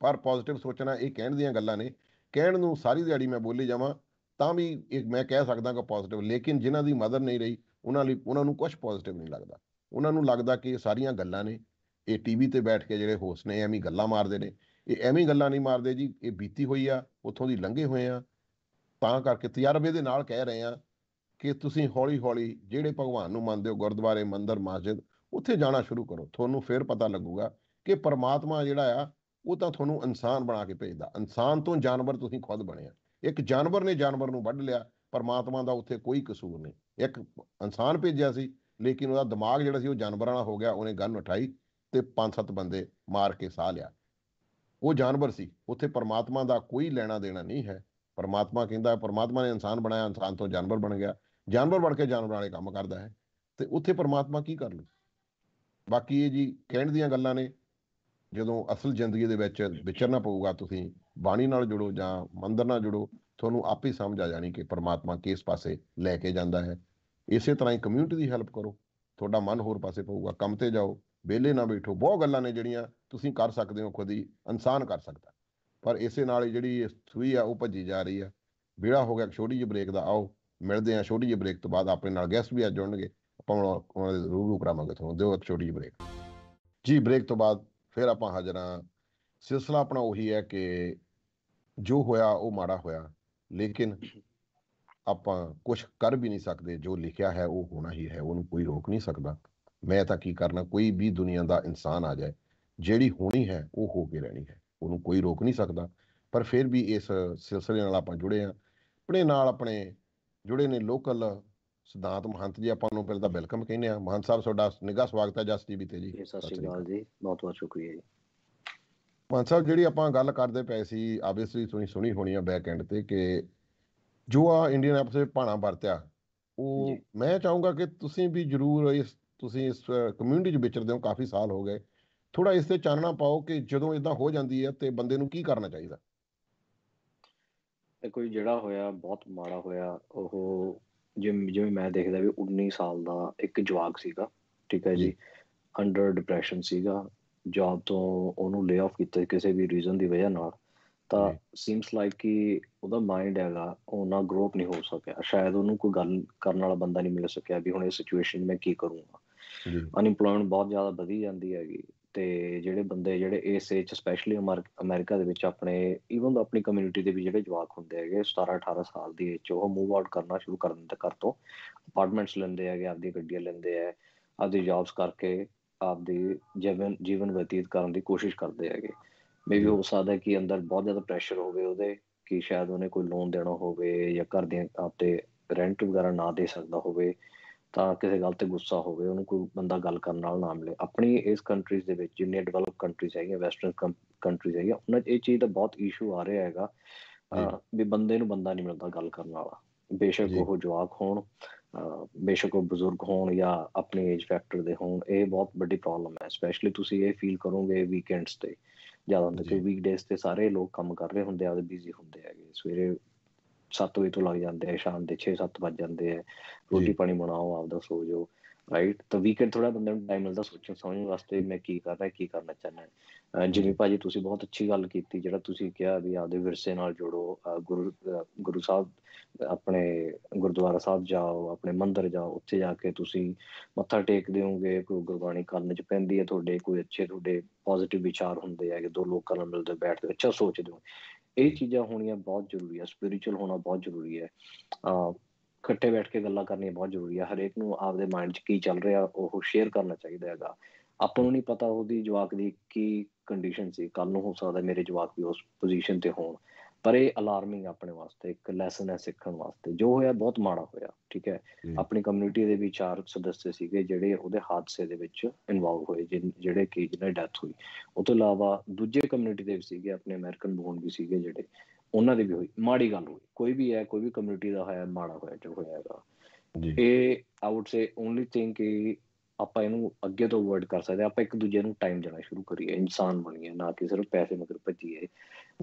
ਪਰ ਪੋਜ਼ਿਟਿਵ ਸੋਚਣਾ ਇਹ ਕਹਿਣ ਦੀਆਂ ਗੱਲਾਂ ਨੇ ਕਹਿਣ ਨੂੰ ਸਾਰੀ ਦਿਹਾੜੀ ਮੈਂ ਬੋਲੀ ਜਾਵਾਂ ਤਾਂ ਵੀ ਇੱਕ ਮੈਂ ਕਹਿ ਸਕਦਾ ਕਿ ਪੋਜ਼ਿਟਿਵ ਲੇਕਿਨ ਜਿਨ੍ਹਾਂ ਦੀ ਮਦਰ ਨਹੀਂ ਰਹੀ ਉਹਨਾਂ ਲਈ ਉਹਨਾਂ ਨੂੰ ਕੁਝ ਪੋਜ਼ਿਟਿਵ ਨਹੀਂ ਲੱਗਦਾ ਉਹਨਾਂ ਨੂੰ ਲੱਗਦਾ ਕਿ ਇਹ ਸਾਰੀਆਂ ਗੱਲਾਂ ਨੇ ਇਹ ਟੀਵੀ ਤੇ ਬੈਠ ਕੇ ਜਿਹੜੇ ਹੋਸ ਨੇ ਐਵੇਂ ਗੱਲਾਂ ਮਾਰਦੇ ਨੇ ਇਹ ਐਵੇਂ ਗੱਲਾਂ ਨਹੀਂ ਮਾਰਦੇ ਜੀ ਇਹ ਬੀਤੀ ਹੋਈ ਆ ਉੱਥੋਂ ਦੀ ਲੰਘੇ ਹੋਏ ਆ ਤਾਂ ਕਰਕੇ ਤਜਰਬੇ ਦੇ ਨਾਲ ਕਹਿ ਰਹੇ ਆ ਕਿ ਤੁਸੀਂ ਹੌਲੀ-ਹੌਲੀ ਜਿਹੜੇ ਭਗਵਾਨ ਨੂੰ ਮੰਨਦੇ ਹੋ ਗੁਰਦੁਆਰੇ ਮੰਦਿਰ ਮਸਜਿਦ ਉੱਥੇ ਜਾਣਾ ਸ਼ੁਰੂ ਕਰੋ ਤੁਹਾਨੂੰ ਫਿਰ ਪਤਾ ਲੱਗੂਗਾ ਕਿ ਪਰਮਾਤਮਾ ਜਿਹੜਾ ਆ ਉਹ ਤਾਂ ਤੁਹਾਨੂੰ ਇਨਸਾਨ ਬਣਾ ਕੇ ਭੇਜਦਾ ਇਨਸਾਨ ਤੋਂ ਜਾਨਵਰ ਤੁਸੀਂ ਖੁਦ ਬਣਿਆ ਇੱਕ ਜਾਨਵਰ ਨੇ ਜਾਨਵਰ ਨੂੰ ਵੱਢ ਲਿਆ ਪਰਮਾਤਮਾ ਦਾ ਉੱਥੇ ਕੋਈ ਕਸੂਰ ਨਹੀਂ ਇੱਕ ਇਨਸਾਨ ਭੇਜਿਆ ਸੀ ਲੇਕਿਨ ਉਹਦਾ ਦਿਮਾਗ ਜਿਹੜਾ ਸੀ ਉਹ ਜਾਨਵਰਾਂ ਵਾਲਾ ਹੋ ਗਿਆ ਉਹਨੇ ਗਨ ਉਠਾਈ ਤੇ ਪੰਜ ਸੱਤ ਬੰਦੇ ਮਾਰ ਕੇ ਸਾਹ ਲਿਆ ਉਹ ਜਾਨਵਰ ਸੀ ਉੱਥੇ ਪਰਮਾਤਮਾ ਦਾ ਕੋਈ ਲੈਣਾ ਦੇਣਾ ਨਹੀਂ ਹੈ ਪਰਮਾਤਮਾ ਕਹਿੰਦਾ ਪਰਮਾਤਮਾ ਨੇ ਇਨਸਾਨ ਬਣਾਇਆ ਇਨਸਾਨ ਤੋਂ ਜਾਨਵਰ ਬਣ ਗਿਆ ਜਾਨਵਰ ਬਣ ਕੇ ਜਾਨਵਰਾਂ ਵਾਲੇ ਕੰਮ ਕਰਦਾ ਹੈ ਤੇ ਉੱਥੇ ਪਰਮਾਤਮਾ ਕੀ ਕਰ ਲੂ ਬਾਕੀ ਇਹ ਜੀ ਕਹਿਣ ਦੀਆਂ ਗੱਲਾਂ ਨੇ ਜਦੋਂ ਅਸਲ ਜ਼ਿੰਦਗੀ ਦੇ ਵਿੱਚ ਵਿਚਰਨਾ ਪਊਗਾ ਤੁਸੀਂ ਬਾਣੀ ਨਾਲ ਜੁੜੋ ਜਾਂ ਮੰਦਰ ਨਾਲ ਜੁੜੋ ਤੁਹਾਨੂੰ ਆਪੇ ਸਮਝ ਆ ਜਾਣੀ ਕਿ ਪਰਮਾਤਮਾ ਕਿਸ ਪਾਸੇ ਲੈ ਕੇ ਜਾਂਦਾ ਹੈ ਇਸੇ ਤਰ੍ਹਾਂ ਹੀ ਕਮਿਊਨਿਟੀ ਦੀ ਹੈਲਪ ਕਰੋ ਤੁਹਾਡਾ ਮਨ ਹੋਰ ਪਾਸੇ ਪਊਗਾ ਕੰਮ ਤੇ ਜਾਓ ਵਿਹਲੇ ਨਾ ਬੈਠੋ ਬਹੁਤ ਗੱਲਾਂ ਨੇ ਜਿਹੜੀਆਂ ਤੁਸੀਂ ਕਰ ਸਕਦੇ ਹੋ ਖੁਦ ਹੀ ਇਨਸਾਨ ਕਰ ਸਕਦਾ ਪਰ ਇਸੇ ਨਾਲ ਜਿਹੜੀ ਸੂਈ ਆ ਉਹ ਭੱਜੀ ਜਾ ਰਹੀ ਆ ਵਿੜਾ ਹੋ ਗਿਆ ਛੋਟੀ ਜਿਹੀ ਬ੍ਰੇਕ ਦਾ ਆਓ ਮਿਲਦੇ ਆ ਛੋਟੀ ਜਿਹੀ ਬ੍ਰੇਕ ਤੋਂ ਬਾਅਦ ਆਪਣੇ ਨਾਲ ਗੈਸਟ ਵੀ ਆ ਜੁੜਨਗੇ ਆਪਾਂ ਉਹਨਾਂ ਦੇ ਰੂਬਰੂ ਕਰਾਵਾਂਗੇ ਤੁਹਾਨੂੰ ਦਿਓ ਇੱਕ ਛੋਟੀ ਜਿਹੀ ਬ੍ਰੇਕ ਜੀ ਬ੍ਰੇਕ ਤੋਂ ਬਾਅਦ ਫਿਰ ਆਪਾਂ ਹਾਜ਼ਰਾਂ ਸਿਲਸਿਲਾ ਆਪਣਾ ਉਹੀ ਹੈ ਕਿ ਜੋ ਹੋਇਆ ਉਹ ਮਾੜਾ ਹੋਇਆ ਲੇਕਿਨ ਆਪਾਂ ਕੁਝ ਕਰ ਵੀ ਨਹੀਂ ਸਕਦੇ ਜੋ ਲਿਖਿਆ ਹੈ ਉਹ ਹੋਣਾ ਹੀ ਹੈ ਉਹਨੂੰ ਕੋਈ ਰੋਕ ਨਹੀਂ ਸਕਦਾ ਮੈਂ ਤਾਂ ਕੀ ਕਰਨਾ ਕੋਈ ਵੀ ਦੁਨੀਆ ਦਾ ਇਨਸਾਨ ਆ ਜਾਏ ਜਿਹੜੀ ਹੋਣੀ ਹੈ ਉਹ ਹੋ ਕੇ ਰਹਿਣੀ ਹੈ ਉਹਨੂੰ ਕੋਈ ਰੋਕ ਨਹੀਂ ਸਕਦਾ ਪਰ ਫਿਰ ਵੀ ਇਸ ਸਿਲਸਿਲੇ ਨਾਲ ਆਪਾਂ ਜੁੜੇ ਆ ਆਪਣੇ ਨਾਲ ਆਪਣੇ ਜੁੜੇ ਨੇ ਲੋਕਲ ਸਿਧਾਂਤ ਮਹੰਤ ਜੀ ਆਪਾਂ ਨੂੰ ਪਹਿਲਾਂ ਦਾ ਵੈਲਕਮ ਕਹਿੰਦੇ ਆ ਮਹੰਤ ਸਾਹਿਬ ਤੁਹਾਡਾ ਨਿੱਘਾ ਸਵਾਗਤ ਹੈ ਜਸ ਟੀਵੀ ਤੇ ਜੀ ਸਤਿ ਸ਼੍ਰੀ ਅਕਾਲ ਜੀ ਬਹੁਤ ਬਹੁਤ ਸ਼ੁਕਰੀਆ ਜੀ ਮਹੰਤ ਸਾਹਿਬ ਜਿਹੜੀ ਆਪਾਂ ਗੱਲ ਕਰਦੇ ਪਏ ਸੀ ਆਬਵੀਅਸਲੀ ਤੁਸੀਂ ਸੁਣੀ ਹੋਣੀ ਆ ਬੈਕ ਐਂਡ ਤੇ ਕਿ ਜੋ ਆ ਇੰਡੀਅਨ ਐਪਸ ਤੇ ਪਾਣਾ ਵਰਤਿਆ ਉਹ ਮੈਂ ਚਾਹੂੰਗਾ ਕਿ ਤੁਸੀਂ ਵੀ ਜਰੂਰ ਇਸ ਤੁਸੀਂ ਇਸ ਕਮਿਊਨਿਟੀ 'ਚ ਵਿਚਰਦੇ ਹੋ ਕਾਫੀ ਸਾਲ ਹੋ ਗਏ ਥੋੜਾ ਇਸ ਤੇ ਚਾਨਣਾ ਪਾਓ ਕਿ ਜਦੋਂ ਇਦਾਂ ਹੋ ਜਾਂਦੀ ਹੈ ਤੇ ਬੰਦੇ ਨੂੰ ਕੀ ਕਰਨਾ ਚਾਹੀਦਾ ਕੋਈ ਜਿਹੜਾ ਹੋਇਆ ਬਹੁਤ ਮਾੜਾ ਹੋਇਆ ਉਹ ਜਿਵੇਂ ਜਿਵੇਂ ਮੈਂ ਦੇਖਦਾ ਵੀ 19 ਸਾਲ ਦਾ ਇੱਕ ਜਵਾਕ ਸੀਗਾ ਠੀਕ ਹੈ ਜੀ ਅੰਡਰ ਡਿਪਰੈਸ਼ਨ ਸੀਗਾ ਜੌਬ ਤੋਂ ਉਹਨੂੰ ਲੇ ਆਫ ਕੀਤਾ ਕਿਸੇ ਵੀ ਰੀਜ਼ਨ ਦੀ ਵਜ੍ਹਾ ਨਾਲ ਤਾਂ ਸੀਮਸ ਲਾਈਕ ਕਿ ਉਹਦਾ ਮਾਈਂਡ ਹੈਗਾ ਉਹਨਾਂ ਗਰੋਪ ਨਹੀਂ ਹੋ ਸਕਿਆ ਸ਼ਾਇਦ ਉਹਨੂੰ ਕੋਈ ਗੱਲ ਕਰਨ ਵਾਲਾ ਬੰਦਾ ਨਹੀਂ ਮਿਲ ਸਕਿਆ ਵੀ ਹੁਣ ਇਸ ਸਿਚੁਏਸ਼ਨ ਮੈਂ ਕੀ ਕਰੂੰਗਾ ਅਨਪਲੋਇਮੈਂਟ ਬਹੁਤ ਜ਼ਿਆਦਾ ਵਧੀ ਜਾਂਦੀ ਹੈਗੀ ਤੇ ਜਿਹੜੇ ਬੰਦੇ ਜਿਹੜੇ ਇਸ ਏਜ ਸਪੈਸ਼ਲੀ ਅਮਰੀਕਾ ਦੇ ਵਿੱਚ ਆਪਣੇ ਇਵਨ ਦਾ ਆਪਣੀ ਕਮਿਊਨਿਟੀ ਦੇ ਵੀ ਜਿਹੜੇ ਜਵਾਕ ਹੁੰਦੇ ਹੈਗੇ 17 18 ਸਾਲ ਦੀ ਏਜ ਉਹ ਮੂਵ ਆਊਟ ਕਰਨਾ ਸ਼ੁਰੂ ਕਰ ਦਿੰਦੇ ਘਰ ਤੋਂ ਅਪਾਰਟਮੈਂਟਸ ਲੈਂਦੇ ਹੈਗੇ ਆਪਦੀ ਗੱਡੀਆਂ ਲੈਂਦੇ ਹੈ ਆਪਦੀ ਜੌਬਸ ਕਰਕੇ ਆਪਦੀ ਜੀਵਨ ਜੀਵਨ ਬਤੀਤ ਕਰਨ ਦੀ ਕੋਸ਼ਿਸ਼ ਕਰਦੇ ਹੈਗੇ ਮੇਬੀ ਹੋ ਸਕਦਾ ਕਿ ਅੰਦਰ ਬਹੁਤ ਜ਼ਿਆਦਾ ਪ੍ਰੈਸ਼ਰ ਹੋਵੇ ਉਹਦੇ ਕਿ ਸ਼ਾਇਦ ਉਹਨੇ ਕੋਈ ਲੋਨ ਦੇਣਾ ਹੋਵੇ ਜਾਂ ਘਰ ਦੇ ਆਪਦੇ ਰੈਂਟ ਵਗੈਰਾ ਨਾ ਦੇ ਸਕਦਾ ਹੋਵੇ ਤਾਂ ਕਿਸੇ ਗੱਲ ਤੇ ਗੁੱਸਾ ਹੋਵੇ ਉਹਨੂੰ ਕੋਈ ਬੰਦਾ ਗੱਲ ਕਰਨ ਨਾਲ ਨਾ ਮਿਲੇ ਆਪਣੀ ਇਸ ਕੰਟਰੀਜ਼ ਦੇ ਵਿੱਚ ਜਿੰਨੇ ਡਿਵੈਲਪ ਕੰਟਰੀਜ਼ ਹੈਗੀਆਂ ਵੈਸਟਰਨ ਕੰਟਰੀਜ਼ ਹੈਗੀਆਂ ਉਹਨਾਂ 'ਚ ਇਹ ਚੀਜ਼ ਦਾ ਬਹੁਤ ਇਸ਼ੂ ਆ ਰਿਹਾ ਹੈਗਾ ਵੀ ਬੰਦੇ ਨੂੰ ਬੰਦਾ ਨਹੀਂ ਮਿਲਦਾ ਗੱਲ ਕਰਨ ਵਾਲਾ ਬੇਸ਼ੱਕ ਉਹ ਜਵਾਕ ਹੋਣ ਬੇਸ਼ੱਕ ਉਹ ਬਜ਼ੁਰਗ ਹੋਣ ਜਾਂ ਆਪਣੀ ਏਜ ਫੈਕਟਰ ਦੇ ਹੋਣ ਇਹ ਬਹੁਤ ਵੱਡੀ ਪ੍ਰੋਬਲਮ ਹੈ ਸਪੈਸ਼ਲੀ ਤੁਸੀਂ ਇਹ ਫੀਲ ਕਰੋਗੇ ਵੀਕਐਂਡਸ ਤੇ ਜ਼ਿਆਦਾ ਤਾਂ ਕਿ ਵੀਕਡੇਸ ਤੇ ਸਾਰੇ ਲੋਕ ਕੰਮ ਕਰ ਰਹੇ ਹੁੰਦੇ ਆ ਤੇ ਬਿਜ਼ੀ ਹੁੰਦੇ ਹੈਗੇ ਸਵੇਰੇ 7 ਵਜੇ ਤੋਂ ਲੱਗ ਜਾਂਦੇ ਆ ਸ਼ਾਮ ਦੇ 6-7 ਵੱਜ ਜਾਂਦੇ ਆ ਰੋਟੀ ਪਾਣੀ ਬਣਾਓ ਆਪਦਾ ਸੋ ਜਾਓ ਰਾਈਟ ਤਾਂ ਵੀਕਐਂਡ ਥੋੜਾ ਬੰਦੇ ਨੂੰ ਟਾਈਮ ਮਿਲਦਾ ਸੋਚਣ ਸਮਝਣ ਵਾਸਤੇ ਮੈਂ ਕੀ ਕਰ ਰਿਹਾ ਕੀ ਕਰਨਾ ਚਾਹੁੰਦਾ ਜਿਵੇਂ ਭਾਜੀ ਤੁਸੀਂ ਬਹੁਤ ਅੱਛੀ ਗੱਲ ਕੀਤੀ ਜਿਹੜਾ ਤੁਸੀਂ ਕਿਹਾ ਵੀ ਆਪਦੇ ਵਿਰਸੇ ਨਾਲ ਜੋੜੋ ਗੁਰੂ ਗੁਰੂ ਸਾਹਿਬ ਆਪਣੇ ਗੁਰਦੁਆਰਾ ਸਾਹਿਬ ਜਾਓ ਆਪਣੇ ਮੰਦਰ ਜਾਓ ਉੱਥੇ ਜਾ ਕੇ ਤੁਸੀਂ ਮੱਥਾ ਟੇਕਦੇ ਹੋਗੇ ਕੋਈ ਗੁਰਬਾਣੀ ਕਰਨ 'ਚ ਪੈਂਦੀ ਹੈ ਤੁਹਾਡੇ ਕੋਈ ਅੱਛੇ ਤੁਹਾਡੇ ਪੋਜ਼ਿਟਿਵ ਵਿਚਾਰ ਹੁੰਦੇ ਆ ਕਿ ਦੋ ਲੋਕਾਂ ਨਾਲ ਮਿਲਦੇ ਬੈਠਦੇ ਅੱਛਾ ਸੋਚਦੇ ਹੋ ਇਹ ਚੀਜ਼ਾਂ ਹੋਣੀਆਂ ਬਹੁਤ ਜ਼ਰੂਰੀ ਹੈ ਸਪਿਰਚੁਅਲ ਹੋਣਾ ਬਹੁਤ ਜ਼ਰੂਰੀ ਹੈ ਆ ਇਕੱਠੇ ਬੈਠ ਕੇ ਗੱਲਾਂ ਕਰਨੀਆਂ ਬਹੁਤ ਜ਼ਰੂਰੀ ਹੈ ਹਰੇਕ ਨੂੰ ਆਪਦੇ ਮਾਈਂਡ 'ਚ ਕੀ ਚੱਲ ਰਿਹਾ ਉਹ ਸ਼ੇਅਰ ਕਰਨਾ ਚਾਹੀਦਾ ਹੈਗਾ ਆਪਾਂ ਨੂੰ ਨਹੀਂ ਪਤਾ ਉਹਦੀ ਜਵਾਕ ਦੀ ਕੀ ਕੰਡੀਸ਼ਨ ਸੀ ਕੱਲ ਨੂੰ ਹੋ ਸਕਦਾ ਮੇਰੇ ਜਵਾਕ ਵੀ ਉਸ ਪੋਜੀਸ਼ਨ ਤੇ ਹੋਣ ਪਰ ਇਹ ਅਲਾਰਮਿੰਗ ਆਪਣੇ ਵਾਸਤੇ ਇੱਕ ਲੈਸਨ ਹੈ ਸਿੱਖਣ ਵਾਸਤੇ ਜੋ ਹੋਇਆ ਬਹੁਤ ਮਾੜਾ ਹੋਇਆ ਠੀਕ ਹੈ ਆਪਣੀ ਕਮਿਊਨਿਟੀ ਦੇ ਵੀ ਚਾਰ ਸਦੱਸੇ ਸੀਗੇ ਜਿਹੜੇ ਉਹਦੇ ਹਾਦਸੇ ਦੇ ਵਿੱਚ ਇਨਵੋਲਵ ਹੋਏ ਜਿਹੜੇ ਕਿ ਜਿਹਨਾਂ ਡੈਥ ਹੋਈ ਉਹ ਤੋਂ ਇਲਾਵਾ ਦੂਜੇ ਕਮਿਊਨਿਟੀ ਦੇ ਵੀ ਸੀਗੇ ਆਪਣੇ ਅਮਰੀਕਨ ਬੋਨ ਵੀ ਸੀਗੇ ਜਿਹੜੇ ਉਹਨਾਂ ਦੇ ਵੀ ਹੋਈ ਮਾੜੀ ਗੱਲ ਹੋਈ ਕੋਈ ਵੀ ਹੈ ਕੋਈ ਵੀ ਕਮਿਊਨਿਟੀ ਦਾ ਹੋਇਆ ਮਾੜਾ ਹੋਇਆ ਜੋ ਹੋਇਆ ਹੈਗਾ ਇਹ I would say only thing ਕਿ ਆਪਾਂ ਇਹਨੂੰ ਅੱਗੇ ਤੋਂ ਅਵੋਇਡ ਕਰ ਸਕਦੇ ਆਪਾਂ ਇੱਕ ਦੂਜੇ ਨੂੰ ਟਾਈਮ ਦੇਣਾ ਸ਼ੁਰੂ ਕਰੀਏ ਇਨਸਾਨ ਬਣੀਏ ਨਾ ਕਿ ਸਿਰਫ ਪੈਸੇ ਮਗਰ ਭੱਜੀਏ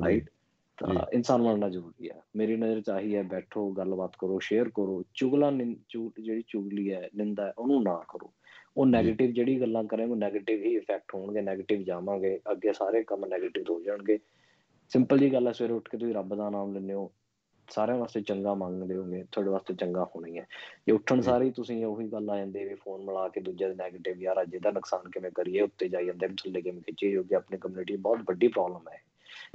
ਰਾਈਟ ਤਾਂ ਇਨਸਾਨ ਬਣਨਾ ਜ਼ਰੂਰੀ ਹੈ ਮੇਰੀ ਨਜ਼ਰ ਚ ਆਹੀ ਹੈ ਬੈਠੋ ਗੱਲਬਾਤ ਕਰੋ ਸ਼ੇਅਰ ਕਰੋ ਚੁਗਲਾ ਜਿਹੜੀ ਚੁਗਲੀ ਹੈ ਨਿੰਦਾ ਉਹਨੂੰ ਨਾ ਕਰੋ ਉਹ 네ਗੇਟਿਵ ਜਿਹੜੀ ਗੱਲਾਂ ਕਰਾਂਗੇ ਉਹ 네ਗੇਟਿਵ ਹੀ ਇਫੈਕਟ ਹੋਣਗੇ 네ਗੇਟਿਵ ਜਾਵਾਂਗੇ ਅੱਗੇ ਸਾਰੇ ਕੰਮ 네ਗੇਟਿਵ ਹੋ ਜਾਣਗੇ ਸਿੰਪਲ ਜੀ ਗੱਲ ਹੈ ਸਵੇਰ ਉੱਠ ਕੇ ਤੁਸੀਂ ਰੱਬ ਦਾ ਨਾਮ ਲੈਂਦੇ ਹੋ ਸਾਰਿਆਂ ਵਾਸਤੇ ਚੰਗਾ ਮੰਗਦੇ ਹੋਗੇ ਤੁਹਾਡੇ ਵਾਸਤੇ ਚੰਗਾ ਹੋਣਾ ਹੀ ਹੈ ਜੇ ਉੱਠਣ ਸਾਰੇ ਤੁਸੀਂ ਉਹੀ ਗੱਲ ਆ ਜਾਂਦੇ ਵੀ ਫੋਨ ਮਿਲਾ ਕੇ ਦੂਜੇ ਦੇ 네ਗੇਟਿਵ ਯਾਰ ਅੱਜ ਇਹਦਾ ਨੁਕਸਾਨ ਕਿਵੇਂ ਕਰੀਏ ਉੱਤੇ ਜਾਈ ਜਾਂਦੇ ਥੱਲੇ ਕਿਵੇਂ ਖਿੱਚੀ ਹੋਗੀ ਆਪਣੀ ਕਮਿਊਨਿਟੀ ਬਹੁਤ ਵੱਡੀ ਪ੍ਰੋਬਲਮ ਹੈ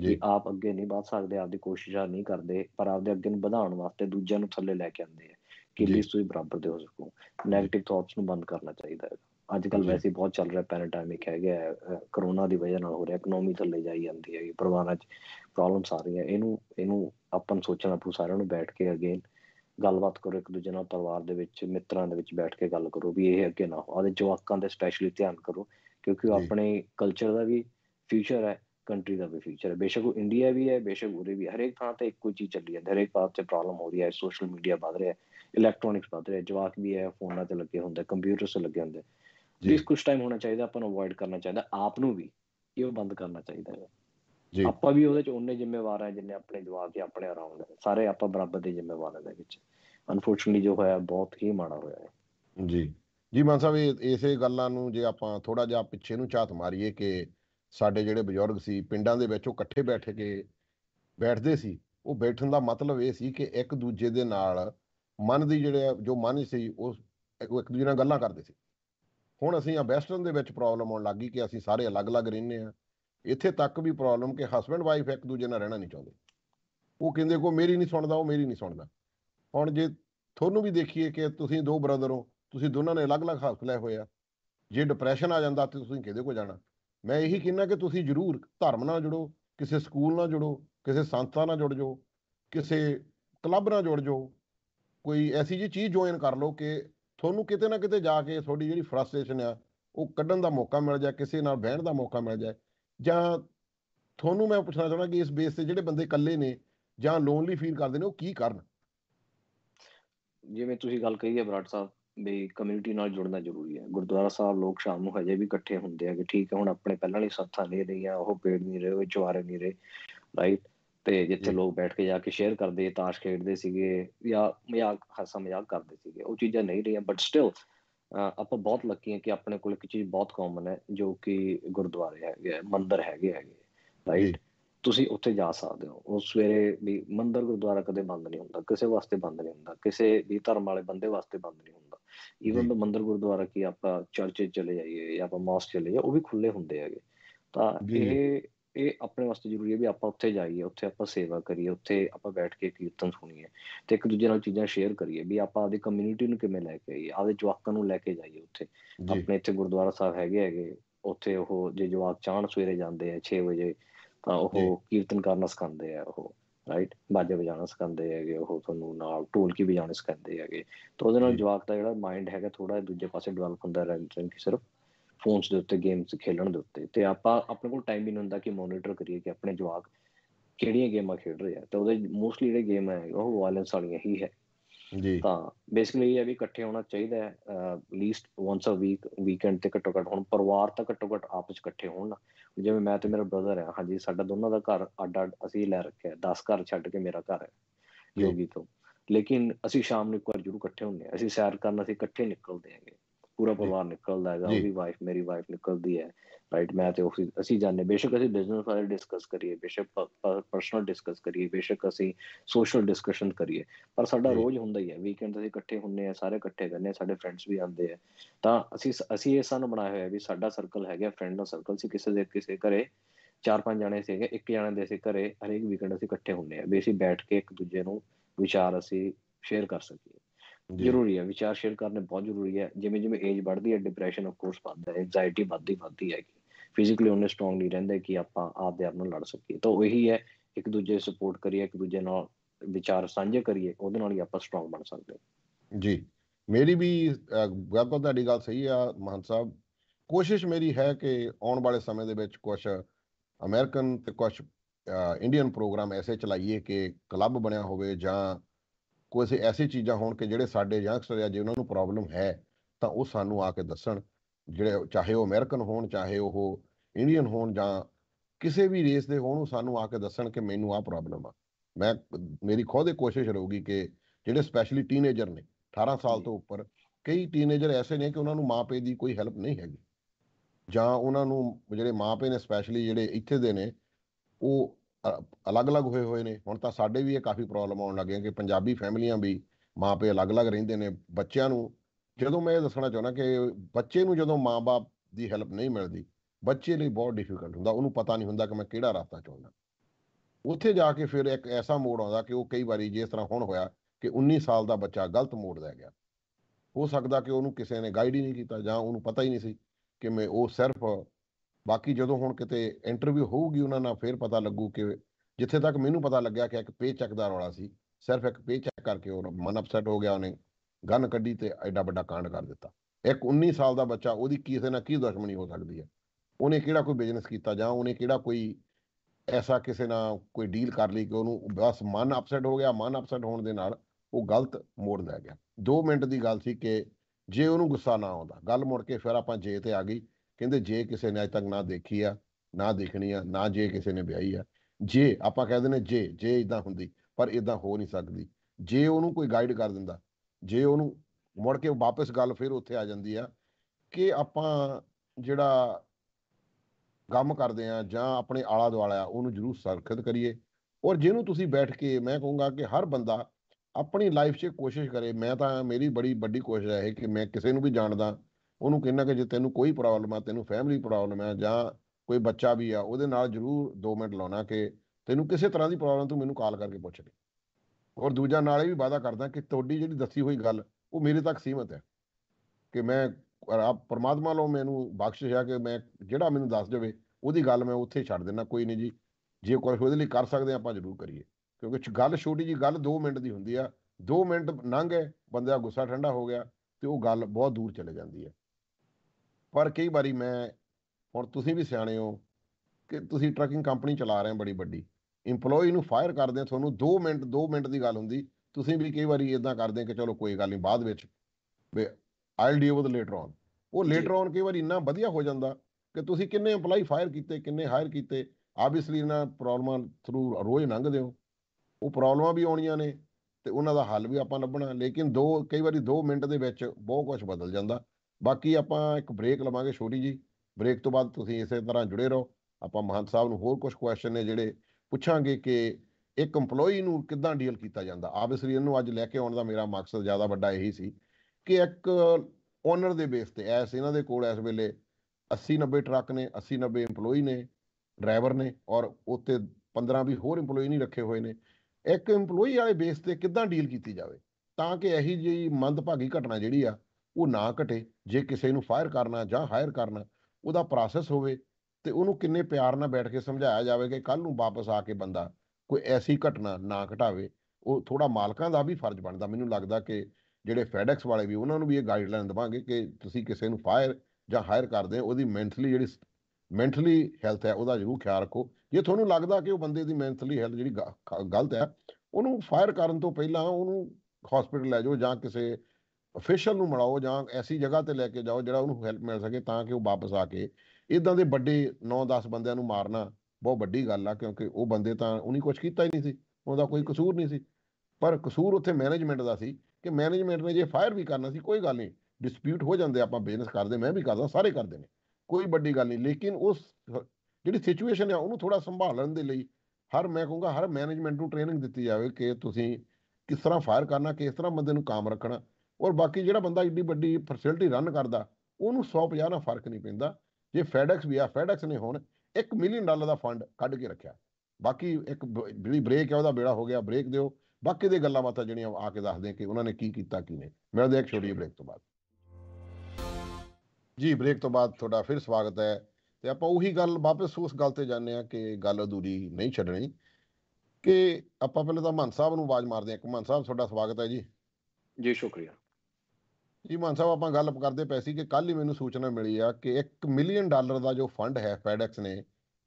ਕਿ ਆਪ ਅੱਗੇ ਨਹੀਂ ਵਧ ਸਕਦੇ ਆਪ ਦੀ ਕੋਸ਼ਿਸ਼ਾਂ ਨਹੀਂ ਕਰਦੇ ਪਰ ਆਪ ਦੇ ਅੱਗੇ ਨੂੰ ਵਧਾਉਣ ਵਾਸਤੇ ਦੂਜਿਆਂ ਨੂੰ ਥੱਲੇ ਲੈ ਕੇ ਆਉਂਦੇ ਆ ਕਿ ਪਲੀਜ਼ ਤੁਸੀਂ ਬਰਾਬਰ ਦੇ ਹੋ ਸਕੋ 네ਗੇਟਿਵ ਥੌਟਸ ਨੂੰ ਬੰਦ ਕਰਨਾ ਚਾਹੀਦਾ ਹੈ ਅੱਜ ਕੱਲ ਵੈਸੇ ਬਹੁਤ ਚੱਲ ਰਿਹਾ ਹੈ ਗਿਆ ਕਰੋਨਾ ਦੀ ਵਜ੍ਹਾ ਨਾਲ ਹੋ ਰਿਹਾ ਇਕਨੋਮੀ ਥੱਲੇ ਜਾਈ ਜਾਂਦੀ ਹੈ ਪਰਿਵਾਰਾਂ 'ਚ ਪ੍ਰੋਬਲਮਸ ਆ ਰਹੀਆਂ ਇਹਨੂੰ ਇਹਨੂੰ ਆਪਾਂ ਸੋਚਣਾ ਪੂ ਸਾਰਿਆਂ ਨੂੰ ਬੈਠ ਕੇ ਅਗੇਨ ਗੱਲਬਾਤ ਕਰੋ ਇੱਕ ਦੂਜੇ ਨਾਲ ਪਰਿਵਾਰ ਦੇ ਵਿੱਚ ਮਿੱਤਰਾਂ ਦੇ ਵਿੱਚ ਬੈਠ ਕੇ ਗੱਲ ਕਰੋ ਵੀ ਇਹ ਅੱਗੇ ਨਾ ਹੋ ਆਦੇ ਜਵਾਕਾਂ ਦੇ ਸਪੈਸ਼ਲੀ ਧਿਆਨ ਕਰੋ ਕਿਉਂਕਿ ਆਪਣੇ ਕਲਚਰ ਦਾ ਵੀ ਫਿਊਚਰ ਹੈ ਕੰਟਰੀ ਦਾ ਵੀ ਫਿਊਚਰ ਹੈ ਬੇਸ਼ੱਕ ਉਹ ਇੰਡੀਆ ਵੀ ਹੈ ਬੇਸ਼ੱਕ ਉਰੇ ਵੀ ਹਰੇਕ ਥਾਂ ਤੇ ਇੱਕੋ ਚੀਜ਼ ਚੱਲੀ ਹੈ ਹਰੇਕ ਪਾਸੇ ਤੇ ਪ੍ਰੋਬਲਮ ਹੋ ਰਹੀ ਹੈ ਸੋਸ਼ਲ ਮੀਡੀਆ ਵੱਧ ਰਿਹਾ ਹੈ ਇਲੈਕਟ੍ਰੋਨਿਕਸ ਵੱਧ ਰਿਹਾ ਜਵਾਕ ਵੀ ਹੈ ਫੋਨਾਂ ਤੇ ਲੱਗੇ ਹੁੰਦੇ ਕੰਪਿਊਟਰ ਤੇ ਲੱਗੇ ਹੁੰਦੇ ਜਿਸ ਕੁਝ ਟਾਈਮ ਹੋਣਾ ਚਾਹੀਦਾ ਆਪਾਂ ਨੂੰ ਅਵੋਇਡ ਕਰਨਾ ਚਾਹੀਦਾ ਆਪ ਨੂੰ ਵੀ ਇਹ ਬੰਦ ਕਰਨਾ ਚਾਹੀਦਾ ਹੈ ਜੀ ਆਪਾਂ ਵੀ ਉਹਦੇ ਚ ਉਹਨੇ ਜ਼ਿੰਮੇਵਾਰ ਆ ਜਿੰਨੇ ਆਪਣੇ ਜਵਾਕ ਤੇ ਆਪਣੇ ਅਰਾਊਂਡ ਸਾਰੇ ਆਪਾਂ ਬਰਾਬਰ ਦੇ ਜ਼ਿੰਮੇਵਾਰ ਆ ਦੇ ਵਿੱਚ ਅਨਫੋਰਚੂਨਟਲੀ ਜੋ ਹੋਇਆ ਬਹੁਤ ਹੀ ਮਾੜਾ ਹੋਇਆ ਹੈ ਜੀ ਜੀ ਮਾਨ ਸਾਹਿਬ ਇਸੇ ਗੱਲਾਂ ਨੂੰ ਜੇ ਆਪਾਂ ਥੋੜਾ ਜਿਹਾ ਪਿੱਛੇ ਨੂੰ ਝਾਤ ਮਾਰੀਏ ਕਿ ਸਾਡੇ ਜਿਹੜੇ ਬਜ਼ੁਰਗ ਸੀ ਪਿੰਡਾਂ ਦੇ ਵਿੱਚ ਉਹ ਇਕੱਠੇ ਬੈਠ ਕੇ ਬੈਠਦੇ ਸੀ ਉਹ ਬੈਠਣ ਦਾ ਮਤਲਬ ਇਹ ਸੀ ਕਿ ਇੱਕ ਦੂਜੇ ਦੇ ਨਾਲ ਮਨ ਦੀ ਜਿਹੜੇ ਜੋ ਮਨ ਸੀ ਉਹ ਇੱਕ ਦੂਜੇ ਨਾਲ ਗੱਲਾਂ ਕਰਦੇ ਸੀ ਹੁਣ ਅਸੀਂ ਆ ਵੈਸਟਰਨ ਦੇ ਵਿੱਚ ਪ੍ਰੋਬਲਮ ਆਉਣ ਲੱਗੀ ਕਿ ਅਸੀਂ ਸਾਰੇ ਅਲੱਗ-ਅਲੱਗ ਰਹਿੰਦੇ ਆ ਇੱਥੇ ਤੱਕ ਵੀ ਪ੍ਰੋਬਲਮ ਕਿ ਹਸਬੰਡ ਵਾਈਫ ਇੱਕ ਦੂਜੇ ਨਾਲ ਰਹਿਣਾ ਨਹੀਂ ਚਾਹੁੰਦੇ ਉਹ ਕਹਿੰਦੇ ਕੋ ਮੇਰੀ ਨਹੀਂ ਸੁਣਦਾ ਉਹ ਮੇਰੀ ਨਹੀਂ ਸੁਣਦਾ ਹੁਣ ਜੇ ਤੁਹਾਨੂੰ ਵੀ ਦੇਖੀਏ ਕਿ ਤੁਸੀਂ ਦੋ ਬ੍ਰਦਰ ਹੋ ਤੁਸੀਂ ਦੋਨਾਂ ਨੇ ਅਲੱਗ-ਅਲੱਗ ਹਸਪਤਾਲ ਹੋਏ ਆ ਜੇ ਡਿਪਰੈਸ਼ਨ ਆ ਜਾਂਦਾ ਤੇ ਤੁਸੀਂ ਕਿਹਦੇ ਕੋ ਜਾਣਾ ਮੈਂ ਇਹੀ ਕਹਿੰਨਾ ਕਿ ਤੁਸੀਂ ਜਰੂਰ ਧਰਮ ਨਾਲ ਜੁੜੋ ਕਿਸੇ ਸਕੂਲ ਨਾਲ ਜੁੜੋ ਕਿਸੇ ਸੰਸਥਾ ਨਾਲ ਜੁੜ ਜਾਓ ਕਿਸੇ ਕਲੱਬ ਨਾਲ ਜੁੜ ਜਾਓ ਕੋਈ ਐਸੀ ਜੀ ਚੀਜ਼ ਜੁਆਇਨ ਕਰ ਲਓ ਕਿ ਤੁਹਾਨੂੰ ਕਿਤੇ ਨਾ ਕਿਤੇ ਜਾ ਕੇ ਤੁਹਾਡੀ ਜਿਹੜੀ ਫਰਸਟ੍ਰੇਸ਼ਨ ਆ ਉਹ ਕੱਢਣ ਦਾ ਮੌਕਾ ਮਿਲ ਜਾਏ ਕਿਸੇ ਨਾਲ ਬਹਿਣ ਦਾ ਮੌਕਾ ਮਿਲ ਜਾਏ ਜਾਂ ਤੁਹਾਨੂੰ ਮੈਂ ਪੁੱਛਣਾ ਚਾਹੁੰਦਾ ਕਿ ਇਸ ਬੇਸ ਤੇ ਜਿਹੜੇ ਬੰਦੇ ਇਕੱਲੇ ਨੇ ਜਾਂ ਲੋਨਲੀ ਫੀਲ ਕਰਦੇ ਨੇ ਉਹ ਕੀ ਕਰਨ ਜਿਵੇਂ ਤੁਸੀਂ ਗੱਲ ਕਹੀ ਹੈ ਬਰਾੜ ਸਾਹਿਬ ਵੀ ਕਮਿਊਨਿਟੀ ਨਾਲ ਜੁੜਨਾ ਜ਼ਰੂਰੀ ਹੈ ਗੁਰਦੁਆਰਾ ਸਾਹਿਬ ਲੋਕ ਸ਼ਾਮ ਨੂੰ ਹਜੇ ਵੀ ਇਕੱਠੇ ਹੁੰਦੇ ਆ ਕਿ ਠੀਕ ਹੈ ਹੁਣ ਆਪਣੇ ਪਹਿਲਾਂ ਵਾਲੀ ਸੱਥਾਂ ਨਹੀਂ ਰਹੀਆਂ ਉਹ ਪੇੜ ਨਹੀਂ ਰਹੇ ਉਹ ਚਵਾਰੇ ਨਹੀਂ ਰਹੇ ਰਾਈਟ ਤੇ ਜਿੱਥੇ ਲੋਕ ਬੈਠ ਕੇ ਜਾ ਕੇ ਸ਼ੇਅਰ ਕਰਦੇ ਤਾਸ਼ ਖੇਡਦੇ ਸੀਗੇ ਜਾਂ ਮਜ਼ਾਕ ਹਾਸਾ ਮਜ਼ਾਕ ਕਰਦੇ ਸੀਗੇ ਉਹ ਚੀਜ਼ਾਂ ਨਹੀਂ ਰਹੀਆਂ ਬਟ ਸਟਿਲ ਆਪਾਂ ਬਹੁਤ ਲੱਕੀ ਹਾਂ ਕਿ ਆਪਣੇ ਕੋਲ ਇੱਕ ਚੀਜ਼ ਬਹੁਤ ਕਾਮਨ ਹੈ ਜੋ ਕਿ ਗੁਰਦੁਆਰੇ ਹੈਗੇ ਮੰਦਿਰ ਹੈਗੇ ਹੈਗੇ ਰਾਈਟ ਤੁਸੀਂ ਉੱਥੇ ਜਾ ਸਕਦੇ ਹੋ ਉਸ ਵੇਲੇ ਵੀ ਮੰਦਿਰ ਗੁਰਦੁਆਰਾ ਕਦੇ ਬੰਦ ਨਹੀਂ ਹੁੰਦਾ ਕਿਸੇ ਵਾਸਤੇ ਬੰਦ ਨਹੀਂ ਹੁੰਦਾ ਕਿਸੇ ਵੀ ਧਰਮ ਵਾਲੇ ਬੰਦੇ ਵਾਸਤੇ ਬੰਦ ਨਹੀਂ ਹੁੰਦਾ ਈਵਨ ਤਾਂ ਮੰਦਰ ਗੁਰਦੁਆਰਾ ਕੀ ਆਪਾਂ ਚਰਚ ਚਲੇ ਜਾਈਏ ਜਾਂ ਆਪਾਂ ਮਾਸਕ ਚਲੇ ਜਾਈਏ ਉਹ ਵੀ ਖੁੱਲੇ ਹੁੰਦੇ ਹੈਗੇ ਤਾਂ ਇਹ ਇਹ ਆਪਣੇ ਵਾਸਤੇ ਜ਼ਰੂਰੀ ਹੈ ਵੀ ਆਪਾਂ ਉੱਥੇ ਜਾਈਏ ਉੱਥੇ ਆਪਾਂ ਸੇਵਾ ਕਰੀਏ ਉੱਥੇ ਆਪਾਂ ਬੈਠ ਕੇ ਕੀਰਤਨ ਸੁਣੀਏ ਤੇ ਇੱਕ ਦੂਜੇ ਨਾਲ ਚੀਜ਼ਾਂ ਸ਼ੇਅਰ ਕਰੀਏ ਵੀ ਆਪਾਂ ਆਪਦੀ ਕਮਿਊਨਿਟੀ ਨੂੰ ਕਿਵੇਂ ਲੈ ਕੇ ਆਈਏ ਆਪਦੇ ਜਵਾਕਾਂ ਨੂੰ ਲੈ ਕੇ ਜਾਈਏ ਉੱਥੇ ਆਪਣੇ ਇੱਥੇ ਗੁਰਦੁਆਰਾ ਸਾਹਿਬ ਹੈਗੇ ਹੈਗੇ ਉੱਥੇ ਉਹ ਜੇ ਜਵਾਕ ਚਾਹਣ ਸਵੇਰੇ ਜਾਂਦੇ ਆ 6 ਵਜੇ ਤਾਂ ਉਹ ਕੀਰਤਨ ਕਰਨਾ ਸਿਖਾਉਂਦੇ ਆ ਉਹ ਰਾਈਟ ਬਾਜੇ ਵਜਾਣਾ ਸਿਖਾਉਂਦੇ ਹੈਗੇ ਉਹ ਤੁਹਾਨੂੰ ਨਾਲ ਢੋਲਕੀ ਵਜਾਣਾ ਸਿਖਾਉਂਦੇ ਹੈਗੇ ਤਾਂ ਉਹਦੇ ਨਾਲ ਜਵਾਕ ਦਾ ਜਿਹੜਾ ਮਾਈਂਡ ਹੈਗਾ ਥੋੜਾ ਦੂਜੇ ਪਾਸੇ ਡਿਵੈਲਪ ਹੁੰਦਾ ਰਹਿੰਦਾ ਕਿ ਸਿਰਫ ਫੋਨਸ ਦੇ ਉੱਤੇ ਗੇਮਸ ਖੇਡਣ ਦੇ ਉੱਤੇ ਤੇ ਆਪਾਂ ਆਪਣੇ ਕੋਲ ਟਾਈਮ ਵੀ ਨਹੀਂ ਹੁੰਦਾ ਕਿ ਮੋਨੀਟਰ ਕਰੀਏ ਕਿ ਆਪਣੇ ਜਵਾਕ ਕਿਹੜੀਆਂ ਗੇਮਾਂ ਖੇਡ ਰਹੇ ਆ ਤਾਂ ਉਹਦੇ ਮੋਸਟਲੀ ਜਿਹੜੇ ਗੇਮ ਹੈ ਉਹ ਵਾਇਲੈਂਸ ਵਾਲੀਆਂ ਹੀ ਹੈ ਜੀ ਤਾਂ ਬੇਸਿਕਲੀ ਇਹ ਵੀ ਇਕੱਠੇ ਹੋਣਾ ਚਾਹੀਦਾ ਹੈ least once a week weekend ਤੇ ਘੱਟੋ ਘੱਟ ਹੁਣ ਪਰਿਵਾਰ ਤਾਂ ਘੱਟੋ ਘੱਟ ਆਪਸ ਇਕੱਠੇ ਹੋਣ ਜਿਵੇਂ ਮੈਂ ਤੇ ਮੇਰਾ ਬ੍ਰਦਰ ਹੈ ਹਾਂਜੀ ਸਾਡਾ ਦੋਨਾਂ ਦਾ ਘਰ ਅੱਡ ਅੱਡ ਅਸੀਂ ਲੈ ਰੱਖਿਆ 10 ਘਰ ਛੱਡ ਕੇ ਮੇਰਾ ਘਰ ਹੈ ਜੋਗੀ ਤੋਂ ਲੇਕਿਨ ਅਸੀਂ ਸ਼ਾਮ ਨੂੰ ਇੱਕ ਵਾਰ ਜ਼ਰੂਰ ਇਕੱਠੇ ਹੁੰਦੇ ਆ ਅਸੀਂ ਸੈਰ ਕਰਨ ਅਸੀਂ ਇਕੱਠੇ ਨਿਕਲਦੇ ਆਂਗੇ ਪੂਰਾ ਪਰਿਵਾਰ ਨਿਕਲਦਾ ਹੈਗਾ ਉਹਦੀ ਵਾਈਫ ਮੇਰੀ ਵਾਈਫ ਨਿਕਲਦੀ ਹੈ ਰਾਈਟ ਮੈਂ ਤੇ ਅਸੀਂ ਜਾਣਦੇ ਬੇਸ਼ੱਕ ਅਸੀਂ ਬਿਜ਼ਨਸ ਬਾਰੇ ਡਿਸਕਸ ਕਰੀਏ ਬੇਸ਼ੱਕ ਪਰਸਨਲ ਡਿਸਕਸ ਕਰੀਏ ਬੇਸ਼ੱਕ ਅਸੀਂ ਸੋਸ਼ਲ ਡਿਸਕਸ਼ਨ ਕਰੀਏ ਪਰ ਸਾਡਾ ਰੋਜ਼ ਹੁੰਦਾ ਹੀ ਹੈ ਵੀਕਐਂਡ ਤੇ ਅਸੀਂ ਇਕੱਠੇ ਹੁੰਨੇ ਆ ਸਾਰੇ ਇਕੱਠੇ ਕਰਨੇ ਸਾਡੇ ਫਰੈਂਡਸ ਵੀ ਆਉਂਦੇ ਆ ਤਾਂ ਅਸੀਂ ਅਸੀਂ ਇਹ ਸਾਨੂੰ ਬਣਾਇਆ ਹੋਇਆ ਵੀ ਸਾਡਾ ਸਰਕਲ ਹੈਗਾ ਫਰੈਂਡ ਦਾ ਸਰਕਲ ਸੀ ਕਿਸੇ ਦੇ ਕਿਸੇ ਘਰੇ ਚਾਰ ਪੰਜ ਜਾਣੇ ਸੀਗੇ ਇੱਕ ਜਾਣੇ ਦੇ ਸੀ ਘਰੇ ਹਰੇਕ ਵੀਕਐਂਡ ਅਸੀਂ ਇਕੱਠੇ ਹੁੰਨੇ ਆ ਵੀ ਅਸੀਂ ਬੈਠ ਕੇ ਇੱਕ ਦੂਜੇ ਨੂੰ ਵਿਚਾਰ ਅਸੀਂ ਸ਼ੇਅਰ ਕਰ ਸਕੀਏ ਜ਼ਰੂਰੀ ਹੈ ਵਿਚਾਰ ਸ਼ੇਅਰ ਕਰਨੇ ਬਹੁਤ ਜ਼ਰੂਰੀ ਹੈ ਜਿਵੇਂ ਜਿਵੇਂ ਏਜ ਵੱਧਦੀ ਹੈ ਡਿਪਰੈਸ਼ਨ ਆਫ ਕੋਰਸ ਵੱਧਦਾ ਹੈ ਐਂਜ਼ਾਇਟੀ ਵੱਧਦੀ ਵੱਧਦੀ ਹੈ ਫਿਜ਼ੀਕਲੀ ਉਹਨੇ ਸਟਰੋਂਗ ਨਹੀਂ ਰਹਿੰਦੇ ਕਿ ਆਪਾਂ ਆਪਦੇ ਆਪ ਨੂੰ ਲੜ ਸਕੀਏ ਤਾਂ ਉਹੀ ਹੈ ਇੱਕ ਦੂਜੇ ਸਪੋਰਟ ਕਰੀਏ ਇੱਕ ਦੂਜੇ ਨਾਲ ਵਿਚਾਰ ਸਾਂਝੇ ਕਰੀਏ ਉਹਦੇ ਨਾਲ ਹੀ ਆਪਾਂ ਸਟਰੋਂਗ ਬਣ ਸਕਦੇ ਹਾਂ ਜੀ ਮੇਰੀ ਵੀ ਬਿਲਕੁਲ ਤੁਹਾਡੀ ਗੱਲ ਸਹੀ ਆ ਮਹੰਤ ਸਾਹਿਬ ਕੋਸ਼ਿਸ਼ ਮੇਰੀ ਹੈ ਕਿ ਆਉਣ ਵਾਲੇ ਸਮੇਂ ਦੇ ਵਿੱਚ ਕੁਝ ਅਮਰੀਕਨ ਤੇ ਕੁਝ ਇੰਡੀਅਨ ਪ੍ਰੋਗਰਾਮ ਐਸੇ ਚਲਾਈਏ ਕਿ ਕਲੱਬ ਬਣਿਆ ਹੋਵੇ ਜਾਂ ਕੋਈ ਐਸੀ ਚੀਜ਼ਾਂ ਹੋਣ ਕਿ ਜਿਹੜੇ ਸਾਡੇ ਯੰਗਸਟਰ ਆ ਜੇ ਉਹਨਾਂ ਨੂੰ ਪ੍ਰੋਬਲਮ ਹੈ ਤਾਂ ਉਹ ਸਾਨੂੰ ਆ ਕੇ ਦੱਸਣ ਜਿਹੜੇ ਚਾਹੇ ਉਹ ਅਮਰੀਕਨ ਹੋਣ ਚਾਹੇ ਉਹ ਇੰਡੀਅਨ ਹੋਣ ਜਾਂ ਕਿਸੇ ਵੀ ਰੇਸ ਦੇ ਹੋਣ ਉਹ ਸਾਨੂੰ ਆ ਕੇ ਦੱਸਣ ਕਿ ਮੈਨੂੰ ਆ ਪ੍ਰੋਬਲਮ ਆ ਮੈਂ ਮੇਰੀ ਖੁਦ ਕੋਸ਼ਿਸ਼ ਰਹੂਗੀ ਕਿ ਜਿਹੜੇ ਸਪੈਸ਼ਲੀ ਟੀਨੇਜਰ ਨੇ 18 ਸਾਲ ਤੋਂ ਉੱਪਰ ਕਈ ਟੀਨੇਜਰ ਐਸੇ ਨੇ ਕਿ ਉਹਨਾਂ ਨੂੰ ਮਾਪੇ ਦੀ ਕੋਈ ਹੈਲਪ ਨਹੀਂ ਹੈਗੀ ਜਾਂ ਉਹਨਾਂ ਨੂੰ ਜਿਹੜੇ ਮਾਪੇ ਨੇ ਸਪੈਸ਼ਲੀ ਜਿਹੜੇ ਇੱਥੇ ਦੇ ਨੇ ਉਹ ਅਲੱਗ-ਅਲੱਗ ਹੋਏ ਹੋਏ ਨੇ ਹੁਣ ਤਾਂ ਸਾਡੇ ਵੀ ਇਹ ਕਾਫੀ ਪ੍ਰੋਬਲਮ ਆਉਣ ਲੱਗੀਆਂ ਕਿ ਪੰਜਾਬੀ ਫੈਮਲੀਆਂ ਵੀ ਮਾਪੇ ਅਲੱਗ-ਅਲੱਗ ਰਹਿੰਦੇ ਨੇ ਬੱਚਿਆਂ ਨੂੰ ਜਦੋਂ ਮੈਂ ਇਹ ਦੱਸਣਾ ਚਾਹੁੰਦਾ ਕਿ ਬੱਚੇ ਨੂੰ ਜਦੋਂ ਮਾਪੇ ਦੀ ਹੈਲਪ ਨਹੀਂ ਮਿਲਦੀ ਬੱਚੇ ਲਈ ਬਹੁਤ ਡਿਫਿਕਲਟ ਹੁੰਦਾ ਉਹਨੂੰ ਪਤਾ ਨਹੀਂ ਹੁੰਦਾ ਕਿ ਮੈਂ ਕਿਹੜਾ ਰਸਤਾ ਚੁਣਨਾ ਉੱਥੇ ਜਾ ਕੇ ਫਿਰ ਇੱਕ ਐਸਾ ਮੋੜ ਆਉਂਦਾ ਕਿ ਉਹ ਕਈ ਵਾਰੀ ਜਿਸ ਤਰ੍ਹਾਂ ਹੁਣ ਹੋਇਆ ਕਿ 19 ਸਾਲ ਦਾ ਬੱਚਾ ਗਲਤ ਮੋੜ ਲੈ ਗਿਆ ਹੋ ਸਕਦਾ ਕਿ ਉਹਨੂੰ ਕਿਸੇ ਨੇ ਗਾਈਡ ਹੀ ਨਹੀਂ ਕੀਤਾ ਜਾਂ ਉਹਨੂੰ ਪਤਾ ਹੀ ਨਹੀਂ ਸੀ ਕਿ ਮੈਂ ਉਹ ਸਿਰਫ ਬਾਕੀ ਜਦੋਂ ਹੁਣ ਕਿਤੇ ਇੰਟਰਵਿਊ ਹੋਊਗੀ ਉਹਨਾਂ ਨਾਲ ਫੇਰ ਪਤਾ ਲੱਗੂ ਕਿ ਜਿੱਥੇ ਤੱਕ ਮੈਨੂੰ ਪਤਾ ਲੱਗਿਆ ਕਿ ਇੱਕ ਪੇ ਚੱਕਦਾਰ ਵਾਲਾ ਸੀ ਸਿਰਫ ਇੱਕ ਪੇ ਚੈੱਕ ਕਰਕੇ ਉਹ ਮਨ ਅਪਸੈਟ ਹੋ ਗਿਆ ਉਹਨੇ ਗਨ ਕੱਢੀ ਤੇ ਐਡਾ ਵੱਡਾ ਕਾਂਡ ਕਰ ਦਿੱਤਾ ਇੱਕ 19 ਸਾਲ ਦਾ ਬੱਚਾ ਉਹਦੀ ਕਿਸੇ ਨਾ ਕੀ ਦੁਸ਼ਮਣੀ ਹੋ ਸਕਦੀ ਹੈ ਉਹਨੇ ਕਿਹੜਾ ਕੋਈ ਬਿਜ਼ਨਸ ਕੀਤਾ ਜਾਂ ਉਹਨੇ ਕਿਹੜਾ ਕੋਈ ਐਸਾ ਕਿਸੇ ਨਾਲ ਕੋਈ ਡੀਲ ਕਰ ਲਈ ਕਿ ਉਹਨੂੰ ਬਸ ਮਨ ਅਪਸੈਟ ਹੋ ਗਿਆ ਮਨ ਅਪਸੈਟ ਹੋਣ ਦੇ ਨਾਲ ਉਹ ਗਲਤ ਮੋੜ ਲੈ ਗਿਆ 2 ਮਿੰਟ ਦੀ ਗੱਲ ਸੀ ਕਿ ਜੇ ਉਹਨੂੰ ਗੁੱਸਾ ਨਾ ਆਉਂਦਾ ਗੱਲ ਮੁੜ ਕੇ ਫਿਰ ਆਪਾਂ ਜੇ ਤੇ ਆ ਗਈ ਕਹਿੰਦੇ ਜੇ ਕਿਸੇ ਨੇ ਅਜ ਤੱਕ ਨਾ ਦੇਖੀ ਆ ਨਾ ਦੇਖਣੀ ਆ ਨਾ ਜੇ ਕਿਸੇ ਨੇ ਵਿਆਹੀ ਆ ਜੇ ਆਪਾਂ ਕਹਿੰਦੇ ਨੇ ਜੇ ਜੇ ਇਦਾਂ ਹੁੰਦੀ ਪਰ ਇਦਾਂ ਹੋ ਨਹੀਂ ਸਕਦੀ ਜੇ ਉਹਨੂੰ ਕੋਈ ਗਾਈਡ ਕਰ ਦਿੰਦਾ ਜੇ ਉਹਨੂੰ ਮੁੜ ਕੇ ਵਾਪਸ ਗੱਲ ਫਿਰ ਉੱਥੇ ਆ ਜਾਂਦੀ ਆ ਕਿ ਆਪਾਂ ਜਿਹੜਾ ਗੰਮ ਕਰਦੇ ਆ ਜਾਂ ਆਪਣੇ ਆਲਾ ਦੁਆਲਾ ਉਹਨੂੰ ਜ਼ਰੂਰ ਸਰਖਤ ਕਰੀਏ ਔਰ ਜਿਹਨੂੰ ਤੁਸੀਂ ਬੈਠ ਕੇ ਮੈਂ ਕਹੂੰਗਾ ਕਿ ਹਰ ਬੰਦਾ ਆਪਣੀ ਲਾਈਫ 'ਚ ਕੋਸ਼ਿਸ਼ ਕਰੇ ਮੈਂ ਤਾਂ ਮੇਰੀ ਬੜੀ ਵੱਡੀ ਕੋਸ਼ਿਸ਼ ਹੈ ਕਿ ਮੈਂ ਕਿਸੇ ਨੂੰ ਵੀ ਜਾਣਦਾ ਉਹਨੂੰ ਕਹਿਣਾ ਕਿ ਜੇ ਤੈਨੂੰ ਕੋਈ ਪ੍ਰੋਬਲਮ ਆ ਤੈਨੂੰ ਫੈਮਿਲੀ ਪ੍ਰੋਬਲਮ ਆ ਜਾਂ ਕੋਈ ਬੱਚਾ ਵੀ ਆ ਉਹਦੇ ਨਾਲ ਜ਼ਰੂਰ 2 ਮਿੰਟ ਲਾਉਣਾ ਕਿ ਤੈਨੂੰ ਕਿਸੇ ਤਰ੍ਹਾਂ ਦੀ ਪ੍ਰੋਬਲਮ ਤੂੰ ਮੈਨੂੰ ਕਾਲ ਕਰਕੇ ਪੁੱਛ ਲੈ ਔਰ ਦੂਜਾ ਨਾਲ ਇਹ ਵੀ ਵਾਅਦਾ ਕਰਦਾ ਕਿ ਤੁਹਾਡੀ ਜਿਹੜੀ ਦੱਸੀ ਹੋਈ ਗੱਲ ਉਹ ਮੇਰੇ ਤੱਕ ਸੀਮਤ ਹੈ ਕਿ ਮੈਂ ਆਪ ਪਰਮਾਤਮਾ ਲੋ ਮੈਨੂੰ ਬਖਸ਼ਿਸ਼ ਆ ਕਿ ਮੈਂ ਜਿਹੜਾ ਮੈਨੂੰ ਦੱਸ ਜਾਵੇ ਉਹਦੀ ਗੱਲ ਮੈਂ ਉੱਥੇ ਛੱਡ ਦੇਣਾ ਕੋਈ ਨਹੀਂ ਜੀ ਜੇ ਕੋਈ ਉਹਦੇ ਲਈ ਕਰ ਸਕਦੇ ਆਪਾਂ ਜ਼ਰੂਰ ਕਰੀਏ ਕਿਉਂਕਿ ਗੱਲ ਛੋਟੀ ਜੀ ਗੱਲ 2 ਮਿੰਟ ਦੀ ਹੁੰਦੀ ਆ 2 ਮਿੰਟ ਲੰਘ ਗਏ ਗੁੱਸਾ ਠੰਡਾ ਹੋ ਗਿਆ ਤੇ ਉਹ ਗੱਲ ਬਹੁਤ ਦੂਰ ਚਲੇ ਜਾਂਦੀ ਹੈ ਪਰ ਕਈ ਵਾਰੀ ਮੈਂ ਹੁਣ ਤੁਸੀਂ ਵੀ ਸਿਆਣੇ ਹੋ ਕਿ ਤੁਸੀਂ ਟਰੱਕਿੰਗ ਕੰਪਨੀ ਚਲਾ ਰਹੇ ਹੋ ਬੜੀ ਵੱਡੀ EMPLOYEE ਨੂੰ ਫਾਇਰ ਕਰਦੇ ਆ ਤੁਹਾਨੂੰ 2 ਮਿੰਟ 2 ਮਿੰਟ ਦੀ ਗੱਲ ਹੁੰਦੀ ਤੁਸੀਂ ਵੀ ਕਈ ਵਾਰੀ ਇਦਾਂ ਕਰਦੇ ਕਿ ਚਲੋ ਕੋਈ ਗੱਲ ਨਹੀਂ ਬਾਅਦ ਵਿੱਚ I'll deal with later on ਉਹ ਲੇਟਰ ਔਨ ਕਈ ਵਾਰੀ ਇੰਨਾ ਵਧੀਆ ਹੋ ਜਾਂਦਾ ਕਿ ਤੁਸੀਂ ਕਿੰਨੇ EMPLOYEE ਫਾਇਰ ਕੀਤੇ ਕਿੰਨੇ ਹਾਇਰ ਕੀਤੇ ਆਬਵੀਅਸਲੀ ਇਹਨਾਂ ਪ੍ਰੋਬਲਮਾਂ ਥਰੂ ਰੋਜ਼ ਲੰਘਦੇ ਹੋ ਉਹ ਪ੍ਰੋਬਲਮਾਂ ਵੀ ਆਉਣੀਆਂ ਨੇ ਤੇ ਉਹਨਾਂ ਦਾ ਹੱਲ ਵੀ ਆਪਾਂ ਲੱਭਣਾ ਲੇਕਿਨ ਦੋ ਕਈ ਵਾਰੀ 2 ਮਿੰਟ ਦੇ ਵਿੱਚ ਬਹੁਤ ਕੁਝ ਬਦਲ ਜਾਂਦਾ ਬਾਕੀ ਆਪਾਂ ਇੱਕ ਬ੍ਰੇਕ ਲਵਾਂਗੇ ਛੋਟੀ ਜੀ ਬ੍ਰੇਕ ਤੋਂ ਬਾਅਦ ਤੁਸੀਂ ਇਸੇ ਤਰ੍ਹਾਂ ਜੁੜੇ ਰਹੋ ਆਪਾਂ ਮਹੰਤ ਸਾਹਿਬ ਨੂੰ ਹੋਰ ਕੁਝ ਕੁਐਸਚਨ ਨੇ ਜਿਹੜੇ ਪੁੱਛਾਂਗੇ ਕਿ ਇੱਕ EMPLOYE ਨੂੰ ਕਿੱਦਾਂ ਡੀਲ ਕੀਤਾ ਜਾਂਦਾ ਆਬਵੀਅਸਲੀ ਇਹਨੂੰ ਅੱਜ ਲੈ ਕੇ ਆਉਣ ਦਾ ਮੇਰਾ ਮਕਸਦ ਜ਼ਿਆਦਾ ਵੱਡਾ ਇਹੀ ਸੀ ਕਿ ਇੱਕ ਓਨਰ ਦੇ ਬੇਸ ਤੇ ਐਸ ਇਹਨਾਂ ਦੇ ਕੋਲ ਇਸ ਵੇਲੇ 80 90 ਟਰੱਕ ਨੇ 80 90 EMPLOYE ਨੇ ਡਰਾਈਵਰ ਨੇ ਔਰ ਉੱਤੇ 15 ਵੀ ਹੋਰ EMPLOYE ਨਹੀਂ ਰੱਖੇ ਹੋਏ ਨੇ ਇੱਕ EMPLOYE ਵਾਲੇ ਬੇਸ ਤੇ ਕਿੱਦਾਂ ਡੀਲ ਕੀਤੀ ਜਾਵੇ ਤਾਂ ਕਿ ਇਹੀ ਜਿਹੀ ਮੰਦਭਾਗੀ ਘਟਨਾ ਜਿਹੜੀ ਆ ਉਹ ਨਾ ਘਟੇ ਜੇ ਕਿਸੇ ਨੂੰ ਫਾਇਰ ਕਰਨਾ ਜਾਂ ਹਾਇਰ ਕਰਨਾ ਉਹਦਾ ਪ੍ਰੋਸੈਸ ਹੋਵੇ ਤੇ ਉਹਨੂੰ ਕਿੰਨੇ ਪਿਆਰ ਨਾਲ ਬੈਠ ਕੇ ਸਮਝਾਇਆ ਜਾਵੇ ਕਿ ਕੱਲ ਨੂੰ ਵਾਪਸ ਆ ਕੇ ਬੰਦਾ ਕੋਈ ਐਸੀ ਘਟਨਾ ਨਾ ਘਟਾਵੇ ਉਹ ਥੋੜਾ ਮਾਲਕਾਂ ਦਾ ਵੀ ਫਰਜ਼ ਬਣਦਾ ਮੈਨੂੰ ਲੱਗਦਾ ਕਿ ਜਿਹੜੇ ਫੈਡੈਕਸ ਵਾਲੇ ਵੀ ਉਹਨਾਂ ਨੂੰ ਵੀ ਇਹ ਗਾਈਡਲਾਈਨ ਦਵਾਂਗੇ ਕਿ ਤੁਸੀਂ ਕਿਸੇ ਨੂੰ ਫਾਇਰ ਜਾਂ ਹਾਇਰ ਕਰਦੇ ਹੋ ਉਹਦੀ ਮੈਂਟਲੀ ਜਿਹੜੀ ਮੈਂਟਲੀ ਹੈਲਥ ਹੈ ਉਹਦਾ ਜ਼ਰੂਰ ਖਿਆਲ ਰੱਖੋ ਜੇ ਤੁਹਾਨੂੰ ਲੱਗਦਾ ਕਿ ਉਹ ਬੰਦੇ ਦੀ ਮੈਂਟਲੀ ਹੈਲਥ ਜਿਹੜੀ ਗਲਤ ਹੈ ਉਹਨੂੰ ਫਾਇਰ ਕਰਨ ਤੋਂ ਪਹਿਲਾਂ ਉਹਨੂੰ ਹਸਪੀਟਲ ਲੈ ਜਾਓ ਜਾਂ ਕਿਸੇ ਅਫੀਸ਼ਲ ਨੂੰ ਮਿਲਾਓ ਜਾਂ ਐਸੀ ਜਗ੍ਹਾ ਤੇ ਲੈ ਕੇ ਜਾਓ ਜਿਹੜਾ ਉਹਨੂੰ ਹੈਲਪ ਮਿਲ ਸਕੇ ਤਾਂ ਕਿ ਉਹ ਵਾਪਸ ਆ ਕੇ ਇਦਾਂ ਦੇ ਵੱਡੇ 9-10 ਬੰਦਿਆਂ ਨੂੰ ਮਾਰਨਾ ਬਹੁਤ ਵੱਡੀ ਗੱਲ ਆ ਕਿਉਂਕਿ ਉਹ ਬੰਦੇ ਤਾਂ ਉਹਨੇ ਕੁਝ ਕੀਤਾ ਹੀ ਨਹੀਂ ਸੀ ਉਹਦਾ ਕੋਈ ਕਸੂਰ ਨਹੀਂ ਸੀ ਪਰ ਕਸੂਰ ਉੱਥੇ ਮੈਨੇਜਮੈਂਟ ਦਾ ਸੀ ਕਿ ਮੈਨੇਜਮੈਂਟ ਨੇ ਜੇ ਫਾਇਰ ਵੀ ਕਰਨਾ ਸੀ ਕੋਈ ਗੱਲ ਨਹੀਂ ਡਿਸਪਿਊਟ ਹੋ ਜਾਂਦੇ ਆਪਾਂ ਬਿਜ਼ਨਸ ਕਰਦੇ ਮੈਂ ਵੀ ਕਰਦਾ ਸਾਰੇ ਕਰਦੇ ਨੇ ਕੋਈ ਵੱਡੀ ਗੱਲ ਨਹੀਂ ਲੇਕਿਨ ਉਸ ਜਿਹੜੀ ਸਿਚੁਏਸ਼ਨ ਆ ਉਹਨੂੰ ਥੋੜਾ ਸੰਭਾਲਣ ਦੇ ਲਈ ਹਰ ਮੈਂ ਕਹੂੰਗਾ ਹਰ ਮੈਨੇਜਮੈਂਟ ਨੂੰ ਟ੍ਰੇਨਿੰਗ ਦਿੱਤੀ ਜਾਵੇ ਕਿ ਤੁਸੀਂ ਕਿਸ ਤਰ੍ਹਾਂ ਫਾਇਰ ਕਰਨਾ ਕਿਸ ਤਰ੍ਹਾਂ ਬੰਦੇ ਨੂੰ ਕਾਮ ਰੱਖਣਾ ਔਰ ਬਾਕੀ ਜਿਹੜਾ ਬੰਦਾ ਇੱਡੀ ਵੱਡੀ ਫੈਸਿਲਿਟੀ ਰਨ ਕਰਦਾ ਉਹਨੂੰ 150 ਨਾਲ ਫਰਕ ਨਹੀਂ ਪੈਂਦਾ ਜੇ ਫੈਡੈਕਸ ਵੀ ਆ ਫੈਡੈਕਸ ਨੇ ਹੁਣ 1 ਮਿਲੀਅਨ ਡਾਲਰ ਦਾ ਫੰਡ ਕੱਢ ਕੇ ਰੱਖਿਆ ਬਾਕੀ ਇੱਕ ਜਿਹੜੀ ਬ੍ਰੇਕ ਹੈ ਉਹਦਾ ਬੇੜਾ ਹੋ ਗਿਆ ਬ੍ਰੇਕ ਦਿਓ ਬਾਕੀ ਦੇ ਗੱਲਾਂ ਬਾਤਾਂ ਜਿਹੜੀਆਂ ਆ ਕੇ ਦੱਸਦੇ ਕਿ ਉਹਨਾਂ ਨੇ ਕੀ ਕੀਤਾ ਕੀ ਨਹੀਂ ਮਿਲਦੇ ਇੱਕ ਛੋਟੀ ਬ੍ਰੇਕ ਤੋਂ ਬਾਅਦ ਜੀ ਬ੍ਰੇਕ ਤੋਂ ਬਾਅਦ ਤੁਹਾਡਾ ਫਿਰ ਸਵਾਗਤ ਹੈ ਤੇ ਆਪਾਂ ਉਹੀ ਗੱਲ ਵਾਪਸ ਉਸ ਗੱਲ ਤੇ ਜਾਂਦੇ ਆ ਕਿ ਗੱਲ ਅਧੂਰੀ ਨਹੀਂ ਛੱਡਣੀ ਕਿ ਆਪਾਂ ਪਹਿਲੇ ਤਾਂ ਮਨ ਸਾਹਿਬ ਨੂੰ ਆਵਾਜ਼ ਮਾਰਦੇ ਆ ਕਿ ਮਨ ਸਾਹਿਬ ਤੁਹਾਡਾ ਸਵਾਗਤ ਹੈ ਜੀ ਜੀ ਸ਼ੁਕਰੀਆ ਜੀ ਮਾਨ ਸਾਹਿਬ ਆਪਾਂ ਗੱਲ ਕਰਦੇ ਪਏ ਸੀ ਕਿ ਕੱਲ ਹੀ ਮੈਨੂੰ ਸੂਚਨਾ ਮਿਲੀ ਆ ਕਿ 1 ਮਿਲੀਅਨ ਡਾਲਰ ਦਾ ਜੋ ਫੰਡ ਹੈ ਫੈਡੈਕਸ ਨੇ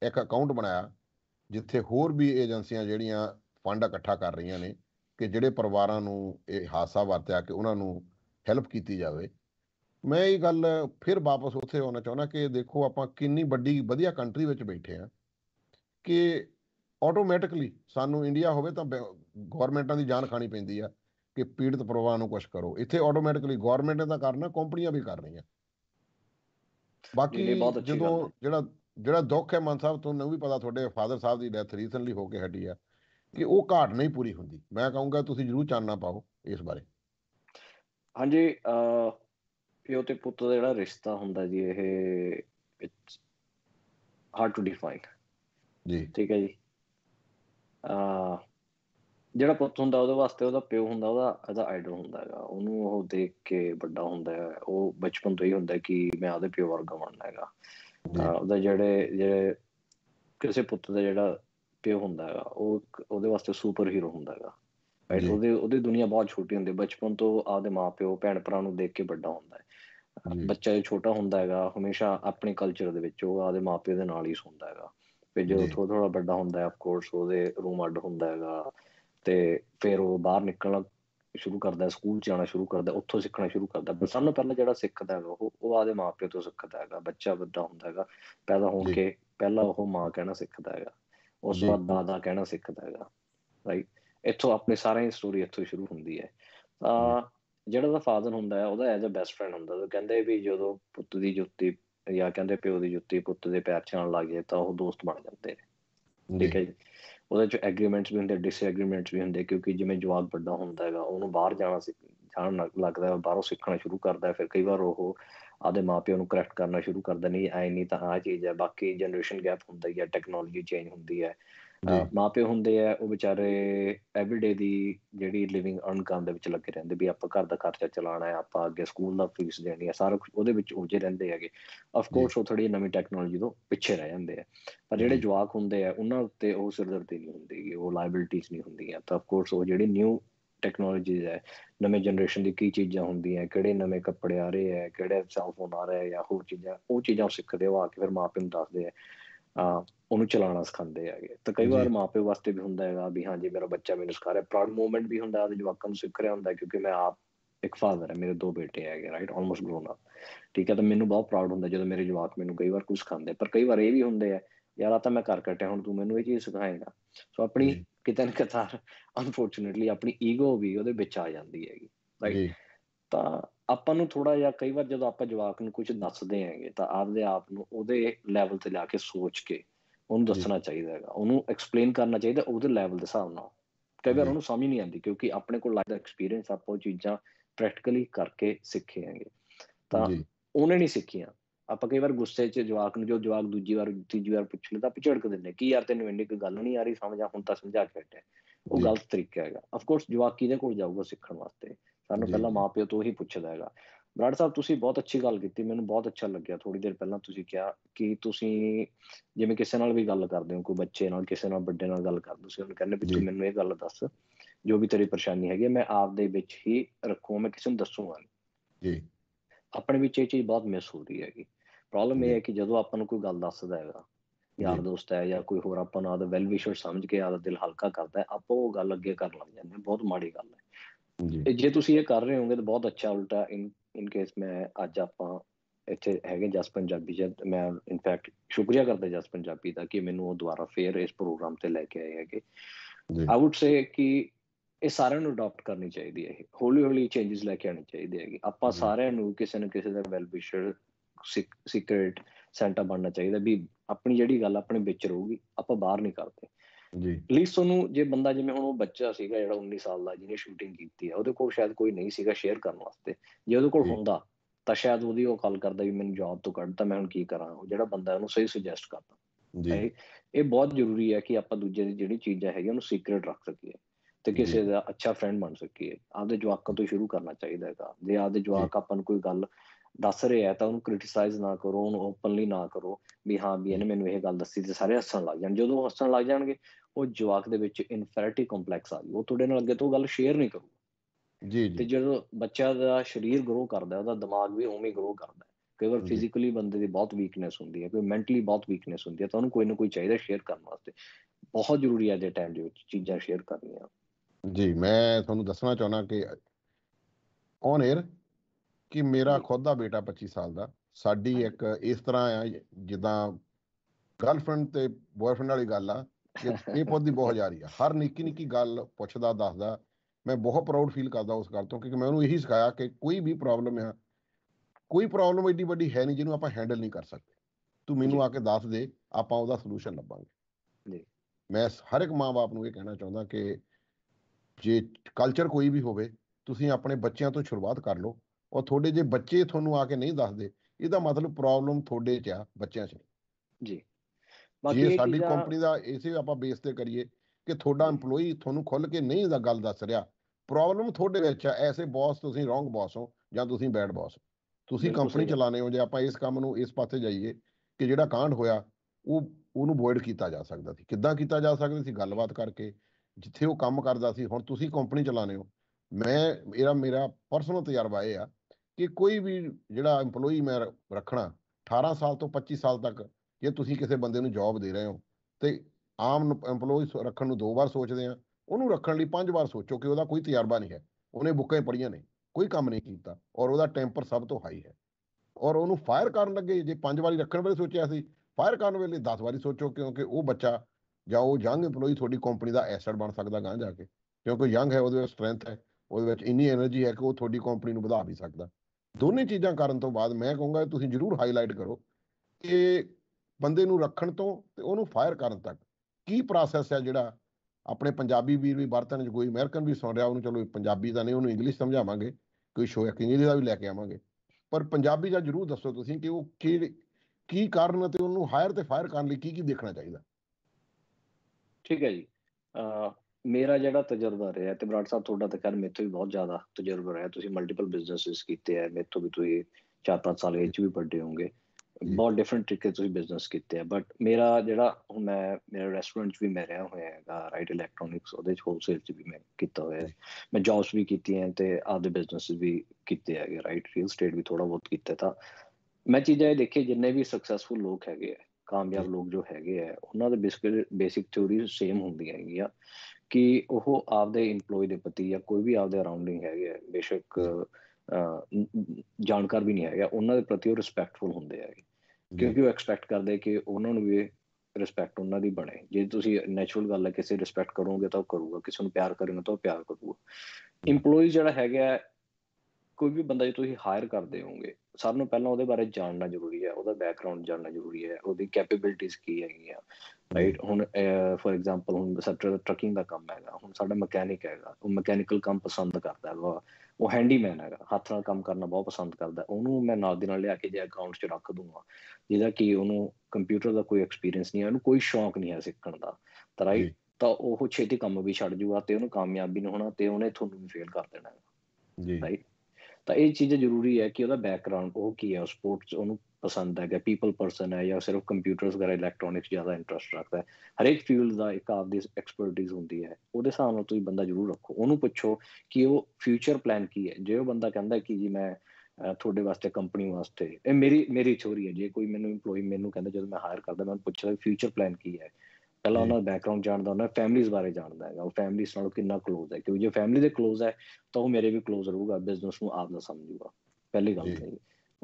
ਇੱਕ ਅਕਾਊਂਟ ਬਣਾਇਆ ਜਿੱਥੇ ਹੋਰ ਵੀ ਏਜੰਸੀਆਂ ਜਿਹੜੀਆਂ ਫੰਡ ਇਕੱਠਾ ਕਰ ਰਹੀਆਂ ਨੇ ਕਿ ਜਿਹੜੇ ਪਰਿਵਾਰਾਂ ਨੂੰ ਇਹ ਹਾਸਾ ਵਰਤਿਆ ਕਿ ਉਹਨਾਂ ਨੂੰ ਹੈਲਪ ਕੀਤੀ ਜਾਵੇ ਮੈਂ ਇਹ ਗੱਲ ਫਿਰ ਵਾਪਸ ਉੱਥੇ ਆਉਣਾ ਚਾਹੁੰਦਾ ਕਿ ਦੇਖੋ ਆਪਾਂ ਕਿੰਨੀ ਵੱਡੀ ਵਧੀਆ ਕੰਟਰੀ ਵਿੱਚ ਬੈਠੇ ਆ ਕਿ ਆਟੋਮੈਟਿਕਲੀ ਸਾਨੂੰ ਇੰਡੀਆ ਹੋਵੇ ਤਾਂ ਗਵਰਨਮੈਂਟਾਂ ਦੀ ਜਾਨ ਖਾਣੀ ਪੈਂਦੀ ਆ ਕਿ ਪੀੜਤ ਪਰਿਵਾਰ ਨੂੰ ਕੁਝ ਕਰੋ ਇੱਥੇ ਆਟੋਮੈਟਿਕਲੀ ਗਵਰਨਮੈਂਟ ਨੇ ਤਾਂ ਕਰਨਾ ਕੰਪਨੀਆਂ ਵੀ ਕਰ ਰਹੀਆਂ ਬਾਕੀ ਜਦੋਂ ਜਿਹੜਾ ਜਿਹੜਾ ਦੁੱਖ ਹੈ ਮਨ ਸਾਹਿਬ ਤੁਹਾਨੂੰ ਵੀ ਪਤਾ ਤੁਹਾਡੇ ਫਾਦਰ ਸਾਹਿਬ ਦੀ ਡੈਥ ਰੀਸੈਂਟਲੀ ਹੋ ਕੇ ਹਟੀ ਆ ਕਿ ਉਹ ਘਾਟ ਨਹੀਂ ਪੂਰੀ ਹੁੰਦੀ ਮੈਂ ਕਹੂੰਗਾ ਤੁਸੀਂ ਜ਼ਰੂਰ ਚਾਨਣਾ ਪਾਓ ਇਸ ਬਾਰੇ ਹਾਂਜੀ ਅ ਪਿਓ ਤੇ ਪੁੱਤ ਦਾ ਜਿਹੜਾ ਰਿਸ਼ਤਾ ਹੁੰਦਾ ਜੀ ਇਹ ਇਟਸ ਹਾਰਡ ਟੂ ਡਿਫਾਈਨ ਜੀ ਠੀਕ ਹੈ ਜੀ ਆ ਜਿਹੜਾ ਪੁੱਤ ਹੁੰਦਾ ਉਹਦੇ ਵਾਸਤੇ ਉਹਦਾ ਪਿਓ ਹੁੰਦਾ ਉਹਦਾ ਇਹਦਾ ਆਈਡਲ ਹੁੰਦਾ ਹੈਗਾ ਉਹਨੂੰ ਉਹ ਦੇਖ ਕੇ ਵੱਡਾ ਹੁੰਦਾ ਹੈ ਉਹ ਬਚਪਨ ਤੋਂ ਹੀ ਹੁੰਦਾ ਕਿ ਮੈਂ ਆਦੇ ਪਿਓ ਵਰਗਾ ਬਣਨਾ ਹੈਗਾ ਉਹਦਾ ਜਿਹੜੇ ਜਿਹੜੇ ਕਿਸੇ ਪੁੱਤ ਦਾ ਜਿਹੜਾ ਪਿਓ ਹੁੰਦਾ ਹੈਗਾ ਉਹ ਉਹਦੇ ਵਾਸਤੇ ਸੁਪਰ ਹੀਰੋ ਹੁੰਦਾ ਹੈਗਾ ਰਾਈਟ ਉਹਦੇ ਉਹਦੀ ਦੁਨੀਆ ਬਹੁਤ ਛੋਟੀ ਹੁੰਦੀ ਹੈ ਬਚਪਨ ਤੋਂ ਮਾਂ ਪਿਓ ਭੈਣ ਭਰਾ ਨੂੰ ਦੇਖ ਕੇ ਵੱਡਾ ਹੁੰਦਾ ਹੈ ਬੱਚਾ ਜੋ ਛੋਟਾ ਹੁੰਦਾ ਹੈਗਾ ਹਮੇਸ਼ਾ ਆਪਣੇ ਕਲਚਰ ਦੇ ਵਿੱਚ ਉਹ ਆਦੇ ਮਾਪੇ ਦੇ ਨਾਲ ਹੀ ਸੁਣਦਾ ਹੈਗਾ ਫਿਰ ਜਦੋਂ ਥੋੜਾ ਥੋੜਾ ਵੱਡਾ ਹੁੰਦਾ ਹੈ ਆਫ ਕੋਰਸ ਉਹਦੇ ਰੂਮ ਅੱਡ ਹੁੰਦਾ ਹੈਗਾ ਤੇ ਫਿਰ ਉਹ ਬਾਹਰ ਨਿਕਲਣਾ ਸ਼ੁਰੂ ਕਰਦਾ ਸਕੂਲ ਜਾਣਾ ਸ਼ੁਰੂ ਕਰਦਾ ਉੱਥੋਂ ਸਿੱਖਣਾ ਸ਼ੁਰੂ ਕਰਦਾ ਪਰ ਸਭ ਤੋਂ ਪਹਿਲਾਂ ਜਿਹੜਾ ਸਿੱਖਦਾ ਹੈ ਉਹ ਉਹ ਆਦੇ ਮਾਪਿਆਂ ਤੋਂ ਸਿੱਖਦਾ ਹੈਗਾ ਬੱਚਾ ਵੱਡਾ ਹੁੰਦਾ ਹੈਗਾ ਪੈਦਾ ਹੋਣ ਕੇ ਪਹਿਲਾਂ ਉਹ ਮਾਂ ਕਹਿਣਾ ਸਿੱਖਦਾ ਹੈਗਾ ਉਸ ਤੋਂ ਬਾਅਦ ਦਾਦਾ ਕਹਿਣਾ ਸਿੱਖਦਾ ਹੈਗਾ ਰਾਈਟ ਇੱਥੋਂ ਆਪਣੇ ਸਾਰੇ ਸਟੋਰੀ ਇੱਥੋਂ ਸ਼ੁਰੂ ਹੁੰਦੀ ਹੈ ਤਾਂ ਜਿਹੜਾ ਦਾ ਫਾਦਰ ਹੁੰਦਾ ਹੈ ਉਹਦਾ ਐਜ਼ ਅ ਬੈਸਟ ਫਰੈਂਡ ਹੁੰਦਾ ਉਹ ਕਹਿੰਦੇ ਵੀ ਜਦੋਂ ਪੁੱਤ ਦੀ ਜੁੱਤੀ ਜਾਂ ਕਹਿੰਦੇ ਪਿਓ ਦੀ ਜੁੱਤੀ ਪੁੱਤ ਦੇ ਪੈਰ 'ਚ ਆਣ ਲੱਗ ਜਾਏ ਤਾਂ ਉਹ ਦੋਸਤ ਬਣ ਜਾਂਦੇ ਨੇ ਠੀਕ ਹੈ ਜੀ ਉਹਦੇ ਚ ਐਗਰੀਮੈਂਟਸ ਵੀ ਹੁੰਦੇ ਡਿਸਐਗਰੀਮੈਂਟਸ ਵੀ ਹੁੰਦੇ ਕਿਉਂਕਿ ਜਿਵੇਂ ਜਵਾਬ ਵੱਡਾ ਹੁੰਦਾ ਹੈਗਾ ਉਹਨੂੰ ਬਾਹਰ ਜਾਣਾ ਸੀ ਜਾਣ ਲੱਗਦਾ ਬਾਹਰੋਂ ਸਿੱਖਣਾ ਸ਼ੁਰੂ ਕਰਦਾ ਹੈ ਫਿਰ ਕਈ ਵਾਰ ਉਹ ਆਦੇ ਮਾਪਿਆਂ ਨੂੰ ਕਰੈਕਟ ਕਰਨਾ ਸ਼ੁਰੂ ਕਰਦਾ ਨਹੀਂ ਐ ਨਹੀਂ ਤਾਂ ਆ ਚੀਜ਼ ਹੈ ਬਾਕੀ ਜਨਰੇਸ਼ਨ ਗੈਪ ਹੁੰਦਾ ਹੀ ਹੈ ਟੈਕਨੋਲੋਜੀ ਚੇਂਜ ਹੁੰਦੀ ਹੈ ਮਾਪੇ ਹੁੰਦੇ ਆ ਉਹ ਵਿਚਾਰੇ ਐਵਰੀਡੇ ਦੀ ਜਿਹੜੀ ਲਿਵਿੰਗ ਅਰਨ ਕਰਨ ਦੇ ਵਿੱਚ ਲੱਗੇ ਰਹਿੰਦੇ ਵੀ ਆਪਾਂ ਘਰ ਦਾ ਖਰਚਾ ਚਲਾਣਾ ਹੈ ਆਪਾਂ ਅੱਗੇ ਸਕੂਲ ਦਾ ਫੀਸ ਦੇਣੀ ਹੈ ਸਾਰਾ ਕੁਝ ਉਹਦੇ ਵਿੱਚ ਉਲਝੇ ਰਹਿੰਦੇ ਹੈਗੇ ਆਫ ਕੋਰਸ ਉਹ ਥੋੜੀ ਨਵੀਂ ਟੈਕਨੋਲੋਜੀ ਤੋਂ ਪਿੱਛੇ ਰਹਿ ਜਾਂਦੇ ਆ ਪਰ ਜਿਹੜੇ ਜਵਾਕ ਹੁੰਦੇ ਆ ਉਹਨਾਂ ਉੱਤੇ ਉਹ ਸਿਰਦਰਦੀ ਨਹੀਂ ਹੁੰਦੀ ਉਹ ਲਾਇਬਿਲਟੀਜ਼ ਨਹੀਂ ਹੁੰਦੀਆਂ ਤਾਂ ਆਫ ਕੋਰਸ ਉਹ ਜਿਹੜੀ ਨਿਊ ਟੈਕਨੋਲੋਜੀਜ਼ ਹੈ ਨਵੇਂ ਜਨਰੇਸ਼ਨ ਦੀ ਕੀ ਚੀਜ਼ਾਂ ਹੁੰਦੀਆਂ ਕਿਹੜੇ ਨਵੇਂ ਕੱਪੜੇ ਆ ਰਹੇ ਆ ਕਿਹੜੇ ਸੈਲਫੋਨ ਆ ਰਹੇ ਜਾਂ ਹੋਰ ਚੀਜ਼ਾਂ ਉਹ ਚੀਜ਼ਾਂ ਸਿੱਖਦੇ ਹੋ ਆ ਕੇ ਫਿਰ ਮਾਪੇ ਨੂੰ ਦੱਸਦੇ ਆ ਉਹਨੂੰ ਚਲਾਉਣਾ ਸਿਖਾਉਂਦੇ ਆਗੇ ਤਾਂ ਕਈ ਵਾਰ ਮਾਪੇ ਵਾਸਤੇ ਵੀ ਹੁੰਦਾ ਹੈਗਾ ਵੀ ਹਾਂਜੀ ਮੇਰਾ ਬੱਚਾ ਮੈਨੂੰ ਸਿਖਾ ਰਿਹਾ ਪ੍ਰਾਊਡ ਮੂਮੈਂਟ ਵੀ ਹੁੰਦਾ ਉਹਦੇ ਜਵਾਕਾਂ ਨੂੰ ਸਿੱਖ ਰਿਹਾ ਹੁੰਦਾ ਕਿਉਂਕਿ ਮੈਂ ਆਪ ਇੱਕ ਫਾਦਰ ਹੈ ਮੇਰੇ ਦੋ ਬੇਟੇ ਹੈਗੇ ਰਾਈਟ ਆਲਮੋਸਟ ਗਰੋਨ ਅਪ ਠੀਕ ਹੈ ਤਾਂ ਮੈਨੂੰ ਬਹੁਤ ਪ੍ਰਾਊਡ ਹੁੰਦਾ ਜਦੋਂ ਮੇਰੇ ਜਵਾਕ ਮੈਨੂੰ ਕਈ ਵਾਰ ਕੁਝ ਸਿਖਾਉਂਦੇ ਪਰ ਕਈ ਵਾਰ ਇਹ ਵੀ ਹੁੰਦੇ ਆ ਯਾਰ ਆ ਤਾਂ ਮੈਂ ਕਰ ਕਟਿਆ ਹੁਣ ਤੂੰ ਮੈਨੂੰ ਇਹ ਚੀਜ਼ ਸਿਖਾਏਗਾ ਸੋ ਆਪਣੀ ਕਿਤੇ ਨਾ ਕਿਤੇ ਅਨਫੋਰਚੂਨੇਟਲੀ ਆਪਣੀ ਈਗੋ ਵੀ ਉਹਦੇ ਵਿੱਚ ਆ ਜਾਂਦੀ ਹੈਗੀ ਰਾਈਟ ਤਾਂ ਆਪਾਂ ਨੂੰ ਥੋੜਾ ਜਿਹਾ ਕਈ ਵਾਰ ਜਦੋਂ ਆਪਾਂ ਜਵਾਕ ਨੂੰ ਕੁਝ ਦੱਸਦੇ ਹੈਗੇ ਤਾਂ ਆਪਦੇ ਆਪ ਨੂੰ ਉਹਦੇ ਲੈਵਲ ਤੇ ਲਾ ਕੇ ਸੋਚ ਕੇ ਉਹਨੂੰ ਦੱਸਣਾ ਚਾਹੀਦਾ ਹੈਗਾ ਉਹਨੂੰ ਐਕਸਪਲੇਨ ਕਰਨਾ ਚਾਹੀਦਾ ਉਹਦੇ ਲੈਵਲ ਦੇ ਹਿਸਾਬ ਨਾਲ ਕਈ ਵਾਰ ਉਹਨੂੰ ਸਮਝ ਨਹੀਂ ਆਉਂਦੀ ਕਿਉਂਕਿ ਆਪਣੇ ਕੋਲ ਲਾਈਫ ਦਾ ਐਕਸਪੀਰੀਅੰਸ ਆਪਾਂ ਉਹ ਚੀਜ਼ਾਂ ਪ੍ਰੈਕਟੀਕਲੀ ਕਰਕੇ ਸਿੱਖੇ ਹੈਗੇ ਤਾਂ ਉਹਨੇ ਨਹੀਂ ਸਿੱਖੀਆਂ ਆਪਾਂ ਕਈ ਵਾਰ ਗੁੱਸੇ 'ਚ ਜਵਾਕ ਨੂੰ ਜੋ ਜਵਾਕ ਦੂਜੀ ਵਾਰ ਤੀਜੀ ਵਾਰ ਪੁੱਛ ਲੈਂਦਾ ਪਿਛੜਕ ਦਿੰਦੇ ਕੀ ਯਾਰ ਤੈਨੂੰ ਇੰਨੀ ਕੋਈ ਗੱਲ ਨਹੀਂ ਆ ਰਹੀ ਸਮਝ ਆ ਹੁਣ ਤਾਂ ਸਮਝਾ ਕੇ ਹਟਿਆ ਉਹ ਗਲਤ ਤਰੀਕਾ ਹੈਗਾ ਆਫਕੋਰਸ ਕੋਰਸ ਜਵਾਕ ਕਿਹਦੇ ਕੋਲ ਜਾਊਗਾ ਸਿੱਖਣ ਵਾਸਤੇ ਸਾਨੂੰ ਪਹਿਲਾਂ ਮਾਪਿਓ ਤੋਂ ਹੀ ਪੁੱਛਦਾ ਹੈਗਾ ਬਰਾੜ ਸਾਹਿਬ ਤੁਸੀਂ ਬਹੁਤ ਅੱਛੀ ਗੱਲ ਕੀਤੀ ਮੈਨੂੰ ਬਹੁਤ ਅੱਛਾ ਲੱਗਿਆ ਥੋੜੀ ਦੇਰ ਪਹਿਲਾਂ ਤੁਸੀਂ ਕਿਹਾ ਕਿ ਤੁਸੀਂ ਜਿਵੇਂ ਕਿਸੇ ਨਾਲ ਵੀ ਗੱਲ ਕਰਦੇ ਹੋ ਕੋਈ ਬੱਚੇ ਨਾਲ ਕਿਸੇ ਨਾਲ ਵੱਡੇ ਨਾਲ ਗੱਲ ਕਰਦੇ ਹੋ ਤੁਸੀਂ ਉਹਨੂੰ ਕਹਿੰਦੇ ਵੀ ਮੈਨੂੰ ਇਹ ਗੱਲ ਦੱਸ ਜੋ ਵੀ ਤੇਰੀ ਪਰੇਸ਼ਾਨੀ ਹੈਗੀ ਮੈਂ ਆਪ ਦੇ ਵਿੱਚ ਹੀ ਰੱਖੂ ਮੈਂ ਕਿਸੇ ਨੂੰ ਦੱਸੂਗਾ ਜੀ ਆਪਣੇ ਵਿੱਚ ਇਹ ਚੀਜ਼ ਬਹੁਤ ਮਿਸ ਹੋ ਰਹੀ ਹੈਗੀ ਪ੍ਰੋਬਲਮ ਇਹ ਹੈ ਕਿ ਜਦੋਂ ਆਪਾਂ ਨੂੰ ਕੋਈ ਗੱਲ ਦੱਸਦਾ ਹੈਗਾ ਯਾਰ ਦੋਸਤ ਹੈ ਜਾਂ ਕੋਈ ਹੋਰ ਆਪਾਂ ਨਾਲ ਆਦਾ ਵੈਲ ਵਿਸ਼ਰ ਸਮਝ ਕੇ ਆਦਾ ਦਿਲ ਹਲਕਾ ਕਰਦਾ ਆਪਾਂ ਉਹ ਗੱਲ ਅੱਗੇ ਕਰਨ ਲੱਗ ਜਾਂਦੇ ਬਹੁਤ ਮਾੜੀ ਗੱਲ ਹੈ ਜੀ ਜੇ ਤੁਸੀਂ ਇਹ ਕਰ ਰਹੇ ਹੋਗੇ ਤਾਂ ਬਹੁਤ ਅੱਛਾ ਉਲਟਾ ਇਨ ਇਨ ਕੇਸ ਮੈਂ ਅੱਜ ਆਪਾਂ ਇੱਥੇ ਹੈਗੇ ਜਸ ਪੰਜਾਬੀ ਜਦ ਮੈਂ ਇਨਫੈਕਟ ਸ਼ੁਕਰੀਆ ਕਰਦਾ ਜਸ ਪੰਜਾਬੀ ਦਾ ਕਿ ਮੈਨੂੰ ਉਹ ਦੁਬਾਰਾ ਫੇਰ ਇਸ ਪ੍ਰੋਗਰਾਮ ਤੇ ਲੈ ਕੇ ਆਏ ਹੈਗੇ ਆਈ ਊਡ ਸੇ ਕਿ ਇਹ ਸਾਰਿਆਂ ਨੂੰ ਅਡਾਪਟ ਕਰਨੀ ਚਾਹੀਦੀ ਹੈ ਹੌਲੀ ਹੌਲੀ ਚੇਂਜਸ ਲੈ ਕੇ ਆਣੀ ਚਾਹੀਦੀ ਹੈ ਆਪਾਂ ਸਾਰਿਆਂ ਨੂੰ ਕਿਸੇ ਨਾ ਕਿਸੇ ਦਾ ਵੈਲ ਵਿਸ਼ਰ ਸਿਕਰਟ ਸੈਂਟਰ ਬਣਨਾ ਚਾਹੀਦਾ ਵੀ ਆਪਣੀ ਜਿਹੜੀ ਗੱਲ ਆਪਣੇ ਵਿੱਚ ਰਹੂਗੀ ਆਪਾਂ ਬਾਹਰ ਨਹੀਂ ਕਰਦੇ ਜੀ ਲੀਸ ਨੂੰ ਜੇ ਬੰਦਾ ਜਿਵੇਂ ਹੁਣ ਉਹ ਬੱਚਾ ਸੀਗਾ ਜਿਹੜਾ 19 ਸਾਲ ਦਾ ਜਿਹਨੇ ਸ਼ੂਟਿੰਗ ਕੀਤੀ ਹੈ ਉਹਦੇ ਕੋਲ ਸ਼ਾਇਦ ਕੋਈ ਨਹੀਂ ਸੀਗਾ ਸ਼ੇਅਰ ਕਰਨ ਵਾਸਤੇ ਜੇ ਉਹਦੇ ਕੋਲ ਹੁੰਦਾ ਤਾਂ ਸ਼ਾਇਦ ਉਹਦੀ ਉਹ ਕਾਲ ਕਰਦਾ ਵੀ ਮੈਨੂੰ ਜੌਬ ਤੋਂ ਕੱਢ ਤਾਂ ਮੈਂ ਹੁਣ ਕੀ ਕਰਾਂ ਉਹ ਜਿਹੜਾ ਬੰਦਾ ਉਹਨੂੰ ਸਹੀ ਸੁਜੈਸਟ ਕਰਦਾ ਜੀ ਇਹ ਬਹੁਤ ਜ਼ਰੂਰੀ ਹੈ ਕਿ ਆਪਾਂ ਦੂਜੇ ਦੀ ਜਿਹੜੀ ਚੀਜ਼ਾਂ ਹੈਗੀਆਂ ਉਹਨੂੰ ਸੀਕ੍ਰੀਟ ਰੱਖ ਸਕੀਏ ਤੇ ਕਿਸੇ ਦਾ ਅੱਛਾ ਫਰੈਂਡ ਬਣ ਸਕੀਏ ਆਪਦੇ ਜਵਾਕਾਂ ਤੋਂ ਸ਼ੁਰੂ ਕਰਨਾ ਚਾਹੀਦਾ ਹੈਗਾ ਜੇ ਆਪਦੇ ਜਵਾਕ ਆਪਾਂ ਨੂੰ ਕੋਈ ਗੱਲ ਦੱਸ ਰਿਹਾ ਹੈ ਤਾਂ ਉਹਨੂੰ ਕ੍ਰਿਟਿਸਾਈਜ਼ ਨਾ ਕਰੋ ਉਹਨੂੰ ਓਪਨਲੀ ਨਾ ਕਰੋ ਵੀ ਹਾਂ ਵੀ ਇਹਨੇ ਮੈਨੂੰ ਇਹ ਗੱਲ ਦੱਸੀ ਤੇ ਸਾਰੇ ਹੱਸਣ ਲੱਗ ਜਾਣ ਜਦੋਂ ਹੱਸਣ ਲੱਗ ਜਾਣਗੇ ਉਹ ਜਵਾਕ ਦੇ ਵਿੱਚ ਇਨਫੈਰਿਟੀ ਕੰਪਲੈਕਸ ਆ ਗਈ ਉਹ ਤੁਹਾਡੇ ਨਾਲ ਅੱਗੇ ਤੋਂ ਗੱਲ ਸ਼ੇਅਰ ਨਹੀਂ ਕਰੂਗਾ ਜੀ ਜੀ ਤੇ ਜਦੋਂ ਬੱਚਾ ਦਾ ਸਰੀਰ ਗਰੋ ਕਰਦਾ ਉਹਦਾ ਦਿਮਾਗ ਵੀ ਉਵੇਂ ਗਰੋ ਕਰਦਾ ਕਈ ਵਾਰ ਫਿਜ਼ੀਕਲੀ ਬੰਦੇ ਦੀ ਬਹੁਤ ਵੀਕਨੈਸ ਹੁੰਦੀ ਹੈ ਕੋਈ ਮੈਂਟਲੀ ਬਹੁਤ ਵੀਕਨੈਸ ਹੁੰਦੀ ਹੈ ਤਾਂ ਉਹਨੂੰ ਕੋਈ ਨਾ ਕੋਈ ਚਾਹੀਦਾ ਸ਼ੇਅਰ ਕਰਨ ਵਾਸਤੇ ਬਹੁਤ ਜ਼ਰੂਰੀ ਹੈ ਦੇ ਟਾਈਮ ਦੇ ਵਿੱਚ ਚੀਜ਼ਾਂ ਸ਼ੇਅਰ ਕਰਨੀਆਂ ਜੀ ਮੈਂ ਤੁਹਾਨੂੰ ਦੱਸਣਾ ਚਾਹਣਾ ਕਿ ਔਨ 에ਅਰ ਕਿ ਮੇਰਾ ਖੁਦ ਦਾ ਬੇਟਾ 25 ਸਾਲ ਦਾ ਸਾਡੀ ਇੱਕ ਇਸ ਤਰ੍ਹਾਂ ਆ ਜਿੱਦਾਂ ਗਰਲਫ੍ਰੈਂਡ ਤੇ ਬॉयਫ੍ਰੈਂਡ ਵਾਲੀ ਗੱਲ ਆ ਇਹ ਪੌਦੀ ਬਹੁਤ ਜਾ ਰਹੀ ਆ ਹਰ ਨਿੱਕੀ ਨਿੱਕੀ ਗੱਲ ਪੁੱਛਦਾ ਦੱਸਦਾ ਮੈਂ ਬਹੁਤ ਪ੍ਰਾਊਡ ਫੀਲ ਕਰਦਾ ਉਸ ਗੱਲ ਤੋਂ ਕਿਉਂਕਿ ਮੈਂ ਉਹਨੂੰ ਇਹੀ ਸਿਖਾਇਆ ਕਿ ਕੋਈ ਵੀ ਪ੍ਰੋਬਲਮ ਹੈ ਕੋਈ ਪ੍ਰੋਬਲਮ ਐਡੀ ਵੱਡੀ ਹੈ ਨਹੀਂ ਜਿਹਨੂੰ ਆਪਾਂ ਹੈਂਡਲ ਨਹੀਂ ਕਰ ਸਕਦੇ ਤੂੰ ਮੈਨੂੰ ਆ ਕੇ ਦੱਸ ਦੇ ਆਪਾਂ ਉਹਦਾ ਸੋਲੂਸ਼ਨ ਲੱਭਾਂਗੇ ਜੀ ਮੈਂ ਹਰ ਇੱਕ ਮਾਪੇ ਨੂੰ ਇਹ ਕਹਿਣਾ ਚਾਹੁੰਦਾ ਕਿ ਜੇ ਕਲਚਰ ਕੋਈ ਵੀ ਹੋਵੇ ਤੁਸੀਂ ਆਪਣੇ ਬੱਚਿਆਂ ਤੋਂ ਸ਼ੁਰੂਆਤ ਕਰ ਲਓ ਔਰ ਤੁਹਾਡੇ ਜੇ ਬੱਚੇ ਤੁਹਾਨੂੰ ਆ ਕੇ ਨਹੀਂ ਦੱਸਦੇ ਇਹਦਾ ਮਤਲਬ ਪ੍ਰੋਬਲਮ ਤੁਹਾਡੇ 'ਚ ਆ ਬੱਚਿਆਂ 'ਚ ਜੀ ਇਹ ਸਾਡੀ ਕੰਪਨੀ ਦਾ ਇਸੇ ਆਪਾਂ ਬੇਸ ਤੇ ਕਰੀਏ ਕਿ ਤੁਹਾਡਾ EMPLOYEE ਤੁਹਾਨੂੰ ਖੁੱਲ ਕੇ ਨਹੀਂ ਦਾ ਗੱਲ ਦੱਸ ਰਿਹਾ ਪ੍ਰੋਬਲਮ ਤੁਹਾਡੇ ਵਿੱਚ ਆ ਐਸੇ ਬੌਸ ਤੁਸੀਂ ਰੋਂਗ ਬੌਸ ਹੋ ਜਾਂ ਤੁਸੀਂ ਬੈਡ ਬੌਸ ਤੁਸੀਂ ਕੰਪਨੀ ਚਲਾਣੇ ਹੋ ਜੇ ਆਪਾਂ ਇਸ ਕੰਮ ਨੂੰ ਇਸ ਪਾਸੇ ਜਾਈਏ ਕਿ ਜਿਹੜਾ ਕਾਂਡ ਹੋਇਆ ਉਹ ਉਹਨੂੰ ਅਵੋਇਡ ਕੀਤਾ ਜਾ ਸਕਦਾ ਸੀ ਕਿੱਦਾਂ ਕੀਤਾ ਜਾ ਸਕਦਾ ਸੀ ਗੱਲਬਾਤ ਕਰਕੇ ਜਿੱਥੇ ਉਹ ਕੰਮ ਕਰਦਾ ਸੀ ਹੁਣ ਤੁਸੀਂ ਕੰਪਨੀ ਚਲਾਣੇ ਹੋ ਮੈਂ ਮੇਰਾ ਮੇਰਾ ਪਰਸਨਲ ਤਜਰਬਾ ਇਹ ਆ ਕਿ ਕੋਈ ਵੀ ਜਿਹੜਾ EMPLOYEE ਮੈਂ ਰੱਖਣਾ 18 ਸਾਲ ਤੋਂ 25 ਸਾਲ ਤੱਕ ਜੇ ਤੁਸੀਂ ਕਿਸੇ ਬੰਦੇ ਨੂੰ ਜੌਬ ਦੇ ਰਹੇ ਹੋ ਤੇ ਆਮ ਐਮਪਲੋਈ ਰੱਖਣ ਨੂੰ ਦੋ ਵਾਰ ਸੋਚਦੇ ਆ ਉਹਨੂੰ ਰੱਖਣ ਲਈ ਪੰਜ ਵਾਰ ਸੋਚੋ ਕਿ ਉਹਦਾ ਕੋਈ ਤਜਰਬਾ ਨਹੀਂ ਹੈ ਉਹਨੇ ਬੁੱਕਾਂ ਪੜੀਆਂ ਨੇ ਕੋਈ ਕੰਮ ਨਹੀਂ ਕੀਤਾ ਔਰ ਉਹਦਾ ਟੈਂਪਰ ਸਭ ਤੋਂ ਹਾਈ ਹੈ ਔਰ ਉਹਨੂੰ ਫਾਇਰ ਕਰਨ ਲੱਗੇ ਜੇ ਪੰਜ ਵਾਰੀ ਰੱਖਣ ਵੇਲੇ ਸੋਚਿਆ ਸੀ ਫਾਇਰ ਕਰਨ ਵੇਲੇ 10 ਵਾਰੀ ਸੋਚੋ ਕਿਉਂਕਿ ਉਹ ਬੱਚਾ ਜਾਂ ਉਹ ਯੰਗ ਐਮਪਲੋਈ ਤੁਹਾਡੀ ਕੰਪਨੀ ਦਾ ਐਸੈਟ ਬਣ ਸਕਦਾ ਗਾਂ ਜਾ ਕੇ ਕਿਉਂਕਿ ਯੰਗ ਹੈ ਉਹਦੇ ਵਿੱਚ ਸਟਰੈਂਥ ਹੈ ਉਹਦੇ ਵਿੱਚ ਇੰਨੀ એનર્ਜੀ ਹੈ ਕਿ ਉਹ ਤੁਹਾਡੀ ਕੰਪਨੀ ਨੂੰ ਵਧਾ ਵੀ ਸਕਦਾ ਦੋਨੇ ਚੀਜ਼ਾਂ ਕਰਨ ਤੋਂ ਬਾਅਦ ਮੈਂ ਕਹੂੰਗਾ ਤੁਸੀਂ ਜਰੂਰ ਹਾਈਲਾਈਟ ਕਰੋ ਕਿ ਬੰਦੇ ਨੂੰ ਰੱਖਣ ਤੋਂ ਤੇ ਉਹਨੂੰ ਫਾਇਰ ਕਰਨ ਤੱਕ ਕੀ ਪ੍ਰੋਸੈਸ ਹੈ ਜਿਹੜਾ ਆਪਣੇ ਪੰਜਾਬੀ ਵੀਰ ਵੀ ਵਰਤਨ ਚ ਕੋਈ ਅਮਰੀਕਨ ਵੀ ਸੁਣ ਰਿਹਾ ਉਹਨੂੰ ਚਲੋ ਪੰਜਾਬੀ ਦਾ ਨਹੀਂ ਉਹਨੂੰ ਇੰਗਲਿਸ਼ ਸਮਝਾਵਾਂਗੇ ਕੋਈ ਸ਼ੋਅ ਇੰਗਲਿਸ਼ ਦਾ ਵੀ ਲੈ ਕੇ ਆਵਾਂਗੇ ਪਰ ਪੰਜਾਬੀ ਦਾ ਜਰੂਰ ਦੱਸੋ ਤੁਸੀਂ ਕਿ ਉਹ ਕੀ ਕੀ ਕਾਰਨ ਤੇ ਉਹਨੂੰ ਹਾਇਰ ਤੇ ਫਾਇਰ ਕਰਨ ਲਈ ਕੀ ਕੀ ਦੇਖਣਾ ਚਾਹੀਦਾ ਠੀਕ ਹੈ ਜੀ ਮੇਰਾ ਜਿਹੜਾ ਤਜਰਬਾ ਰਿਹਾ ਤੇ ਬਰਾੜ ਸਾਹਿਬ ਤੁਹਾਡਾ ਤਾਂ ਕਰ ਮੇਥੋਂ ਵੀ ਬਹੁਤ ਜ਼ਿਆਦਾ ਤਜਰਬਾ ਰਿਹਾ ਤੁਸੀਂ ਮਲਟੀਪਲ ਬਿਜ਼ਨੈਸਸ ਕੀਤੇ ਆ ਮੇਥੋਂ ਵੀ ਤੁਸੀਂ 4-5 ਸਾਲ ਵਿੱਚ ਵੀ ਵੱਡੇ ਹੋਗੇ ਬਹੁਤ ਡਿਫਰੈਂਟ ਟ੍ਰਿਕਸ ਤੋਂ ਬਿਜ਼ਨਸ ਕੀਤੇ ਆ ਬਟ ਮੇਰਾ ਜਿਹੜਾ ਹੁਣ ਮੈਂ ਮੇਰਾ ਰੈਸਟੋਰੈਂਟ 'ਚ ਵੀ ਮੈਂ ਰਿਹਾ ਹੋਇਆ ਹੈਗਾ ਰਾਈਟ ਇਲੈਕਟ੍ਰੋਨਿਕਸ ਉਹਦੇ 'ਚ ਹੋਲਸੇਲ 'ਚ ਵੀ ਮੈਂ ਕੀਤਾ ਹੋਇਆ ਹੈ ਮੈਂ ਜੌਬਸ ਵੀ ਕੀਤੀਆਂ ਤੇ ਆਦੇ ਬਿਜ਼ਨਸ ਵੀ ਕੀਤੇ ਹੈਗੇ ਰਾਈਟ ਰੀਅਲ ਸਟੇਟ ਵੀ ਥੋੜਾ ਬਹੁਤ ਕੀਤਾ ਤਾਂ ਮੈਂ ਚੀਜ਼ਾਂ ਇਹ ਦੇਖੇ ਜਿੰਨੇ ਵੀ ਸਕਸੈਸਫੁਲ ਲੋਕ ਹੈਗੇ ਆ ਕਾਮਯਾਬ ਲੋਕ ਜੋ ਹੈਗੇ ਆ ਉਹਨਾਂ ਦੇ ਬੇਸਿਕ ਬੇਸਿਕ ਥਿਉਰੀ ਸੇਮ ਹੁੰਦੀਆਂ ਹੈਗੀਆਂ ਕਿ ਉਹ ਆਪਦੇ EMPLOYE ਦੇ ਪਤੀ ਜਾਂ ਕੋਈ ਵੀ ਆਪਦੇ ਅਰਾਊਂਡਿੰਗ ਹੈਗੇ ਆ ਬੇਸ਼ੱਕ ਜਾਣਕਾਰ ਵੀ ਨਹੀਂ ਹੈਗਾ ਉਹਨਾਂ ਦੇ ਪ੍ਰਤੀ ਉਹ ਰਿਸਪੈਕਟਫੁਲ ਹੁੰਦੇ ਹੈਗੇ ਕਿਉਂਕਿ ਉਹ ਐਕਸਪੈਕਟ ਕਰਦੇ ਕਿ ਉਹਨਾਂ ਨੂੰ ਵੀ ਰਿਸਪੈਕਟ ਉਹਨਾਂ ਦੀ ਬਣੇ ਜੇ ਤੁਸੀਂ ਨੈਚੁਰਲ ਗੱਲ ਹੈ ਕਿਸੇ ਰਿਸਪੈਕਟ ਕਰੋਗੇ ਤਾਂ ਉਹ ਕਰੂਗਾ ਕਿਸੇ ਨੂੰ ਪਿਆਰ ਕਰੇਗਾ ਤਾਂ ਉਹ ਪਿਆਰ ਕਰੂਗਾ EMPLOYE ਜਿਹੜਾ ਹੈਗਾ ਕੋਈ ਵੀ ਬੰਦਾ ਜੇ ਤੁਸੀਂ ਹਾਇਰ ਕਰਦੇ ਹੋਗੇ ਸਭ ਨੂੰ ਪਹਿਲਾਂ ਉਹਦੇ ਬਾਰੇ ਜਾਣਨਾ ਜ਼ਰੂਰੀ ਹੈ ਉਹਦਾ ਬੈਕਗ੍ਰਾਉਂਡ ਜਾਣਨਾ ਜ਼ਰੂਰੀ ਹੈ ਉਹਦੀ ਕੈਪੇਬਿਲਿਟੀਆਂ ਕੀ ਹੈਗੀਆਂ ਰਾਈਟ ਹੁਣ ਫੋਰ ਐਗਜ਼ਾਮਪਲ ਹੁਣ ਸਟਰ ਟਰਕਿੰਗ ਦਾ ਕੰਮ ਹੈਗਾ ਹੁਣ ਸਾਡਾ ਮਕੈਨਿਕ ਹੈਗਾ ਉਹ ਮਕੈਨਿਕਲ ਕੰਮ ਪਸੰਦ ਕਰਦਾ ਹੈਗਾ ਉਹ ਹੈਂਡੀਮੈਨ ਹੈਗਾ ਹੱਥ ਨਾਲ ਕੰਮ ਕਰਨਾ ਬਹੁਤ ਪਸੰਦ ਕਰਦਾ ਉਹਨੂੰ ਮੈਂ ਨਾਲ ਦੀ ਨਾਲ ਲਿਆ ਕੇ ਜੇ ਅਕਾਊਂਟ 'ਚ ਰੱਖ ਦੂੰਗਾ ਜਿਹਦਾ ਕਿ ਉਹਨੂੰ ਕੰਪਿਊਟਰ ਦਾ ਕੋਈ ਐਕਸਪੀਰੀਅੰਸ ਨਹੀਂ ਹੈ ਉਹਨੂੰ ਕੋਈ ਸ਼ੌਂਕ ਨਹੀਂ ਹੈ ਸਿੱਖਣ ਦਾ ਤਾਂ ਰਾਈਟ ਤਾਂ ਉਹ ਛੇਤੀ ਕੰਮ ਵੀ ਛੱਡ ਜੂਗਾ ਤੇ ਉਹਨੂੰ ਕਾਮਯਾਬ ਵੀ ਨਹੀਂ ਹੋਣਾ ਤੇ ਉਹਨੇ ਤੁਹਾਨੂੰ ਵੀ ਫੇਲ ਕਰ ਦੇਣਾ ਹੈ ਜੀ ਰਾਈਟ ਤਾਂ ਇਹ ਚੀਜ਼ ਜ਼ਰੂਰੀ ਹੈ ਕਿ ਉਹਦਾ ਬੈਕਗ੍ਰਾਉਂਡ ਉਹ ਕੀ ਹੈ ਸਪੋਰਟਸ ਉਹਨੂੰ ਪਸੰਦ ਹੈਗਾ ਪੀਪਲ ਪਰਸਨ ਹੈ ਜਾਂ ਸਿਰਫ ਕੰਪਿਊਟਰਸ ਵਗੈਰਾ ਇਲੈਕਟ੍ਰੋਨਿਕਸ ਜ਼ਿਆਦਾ ਇੰਟਰਸਟ ਰੱਖਦਾ ਹੈ ਹਰੇਕ ਫੀਲਡ ਦਾ ਇੱਕ ਆਪ ਦੀ ਐਕਸਪਰਟਿਜ਼ ਹੁੰਦੀ ਹੈ ਉਹਦੇ ਹਿਸਾਬ ਨਾਲ ਤੁਸੀਂ ਬੰਦਾ ਜ਼ਰੂਰ ਰੱਖੋ ਉਹਨੂੰ ਪੁੱਛੋ ਕਿ ਉਹ ਫਿਊਚਰ ਪਲਾਨ ਕੀ ਹੈ ਜੇ ਉਹ ਬੰਦਾ ਕਹਿੰਦਾ ਕਿ ਜੀ ਮੈਂ ਤੁਹਾਡੇ ਵਾਸਤੇ ਕੰਪਨੀ ਵਾਸਤੇ ਇਹ ਮੇਰੀ ਮੇਰੀ ਥਿਉਰੀ ਹੈ ਜੇ ਕੋਈ ਮੈਨੂੰ EMPLOYEE ਮੈਨੂੰ ਕਹਿੰਦਾ ਜਦੋਂ ਮੈਂ ਹਾਇਰ ਕਰਦਾ ਮੈਂ ਪੁੱਛਦਾ ਫਿਊਚਰ ਪਲਾਨ ਕੀ ਹੈ ਪਹਿਲਾਂ ਉਹਨਾਂ ਦਾ ਬੈਕਗ੍ਰਾਉਂਡ ਜਾਣਦਾ ਉਹਨਾਂ ਫੈਮਿਲੀਜ਼ ਬਾਰੇ ਜਾਣਦਾ ਹੈਗਾ ਉਹ ਫੈਮਿਲੀਜ਼ ਨਾਲ ਕਿੰਨਾ ক্লোਜ਼ ਹੈ ਕਿਉਂਕਿ ਜੇ ਫੈਮਿਲੀ ਦੇ ক্লোਜ਼ ਹੈ ਤਾਂ ਉਹ ਮੇਰੇ ਵੀ ক্লোਜ਼ ਰਹੂਗਾ ਬਿਜ਼ਨਸ ਨੂੰ ਆਪ ਨਾਲ ਸਮਝੂਗਾ ਪਹਿਲੀ ਗੱਲ ਹੈ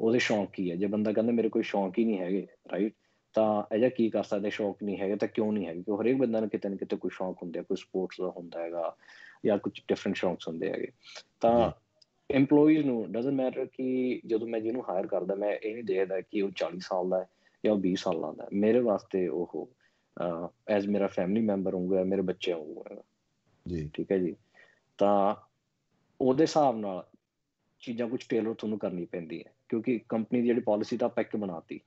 ਉਹਦੇ ਸ਼ੌਂਕ ਕੀ ਹੈ ਜੇ ਬੰਦਾ ਕਹਿੰਦਾ ਮੇਰੇ ਕੋਈ ਸ਼ੌਂਕ ਹੀ ਨਹੀਂ ਹੈਗੇ ਰਾਈਟ ਤਾਂ ਅਜਾ ਕੀ ਕਰ ਸਕਦੇ ਸ਼ੌਂਕ ਨਹੀਂ ਹੈਗੇ ਤਾਂ ਕਿਉਂ ਨਹੀਂ ਹੈਗੇ ਕਿਉਂ ਹਰੇਕ ਬੰਦਾ ਨੂੰ ਕਿਤੇ ਨਾ ਕਿਤੇ ਕੋਈ ਸ਼ੌਂਕ ਹੁੰਦਾ ਕੋਈ ਸਪੋਰਟਸ ਦਾ ਹੁੰਦਾ ਹੈਗਾ ਜਾਂ ਕੁਝ ਡਿਫਰੈਂਟ ਸ਼ੌਂਕਸ ਹੁੰਦੇ ਹੈਗੇ ਤਾਂ EMPLOYEES ਨੂੰ ਡਸਨਟ ਮੈਟਰ ਕਿ ਜਦੋਂ ਮੈਂ ਜਿਹਨੂੰ ਹਾਇਰ ਕਰਦਾ ਮੈਂ ਇਹ ਨਹੀਂ ਦੇਖਦਾ ਕਿ ਉਹ 40 ਸਾਲ ਦਾ ਹੈ ਜਾਂ ਉਹ 20 ਸਾਲ ਦਾ ਹੈ ਮੇਰੇ ਵਾਸਤੇ ਉਹ ਐਜ਼ ਮੇਰਾ ਫੈਮਿਲੀ ਮੈਂਬਰ ਹੋਊਗਾ ਮੇਰੇ ਬੱਚੇ ਹੋਊਗਾ ਜੀ ਠੀਕ ਹੈ ਜੀ ਤਾਂ ਉਹਦੇ ਹਿਸਾਬ ਨਾਲ ਚੀਜ਼ਾਂ ਕੁਝ ਟੇਲਰ ਤੁਹਾਨੂੰ ਕਰਨੀ ਪੈਂਦੀ ਹੈ ਕਿਉਂਕਿ ਕੰਪਨੀ ਦੀ ਜਿਹੜੀ ਪਾਲਿਸੀ ਤਾਂ ਆਪਾਂ ਬਣਾਤੀ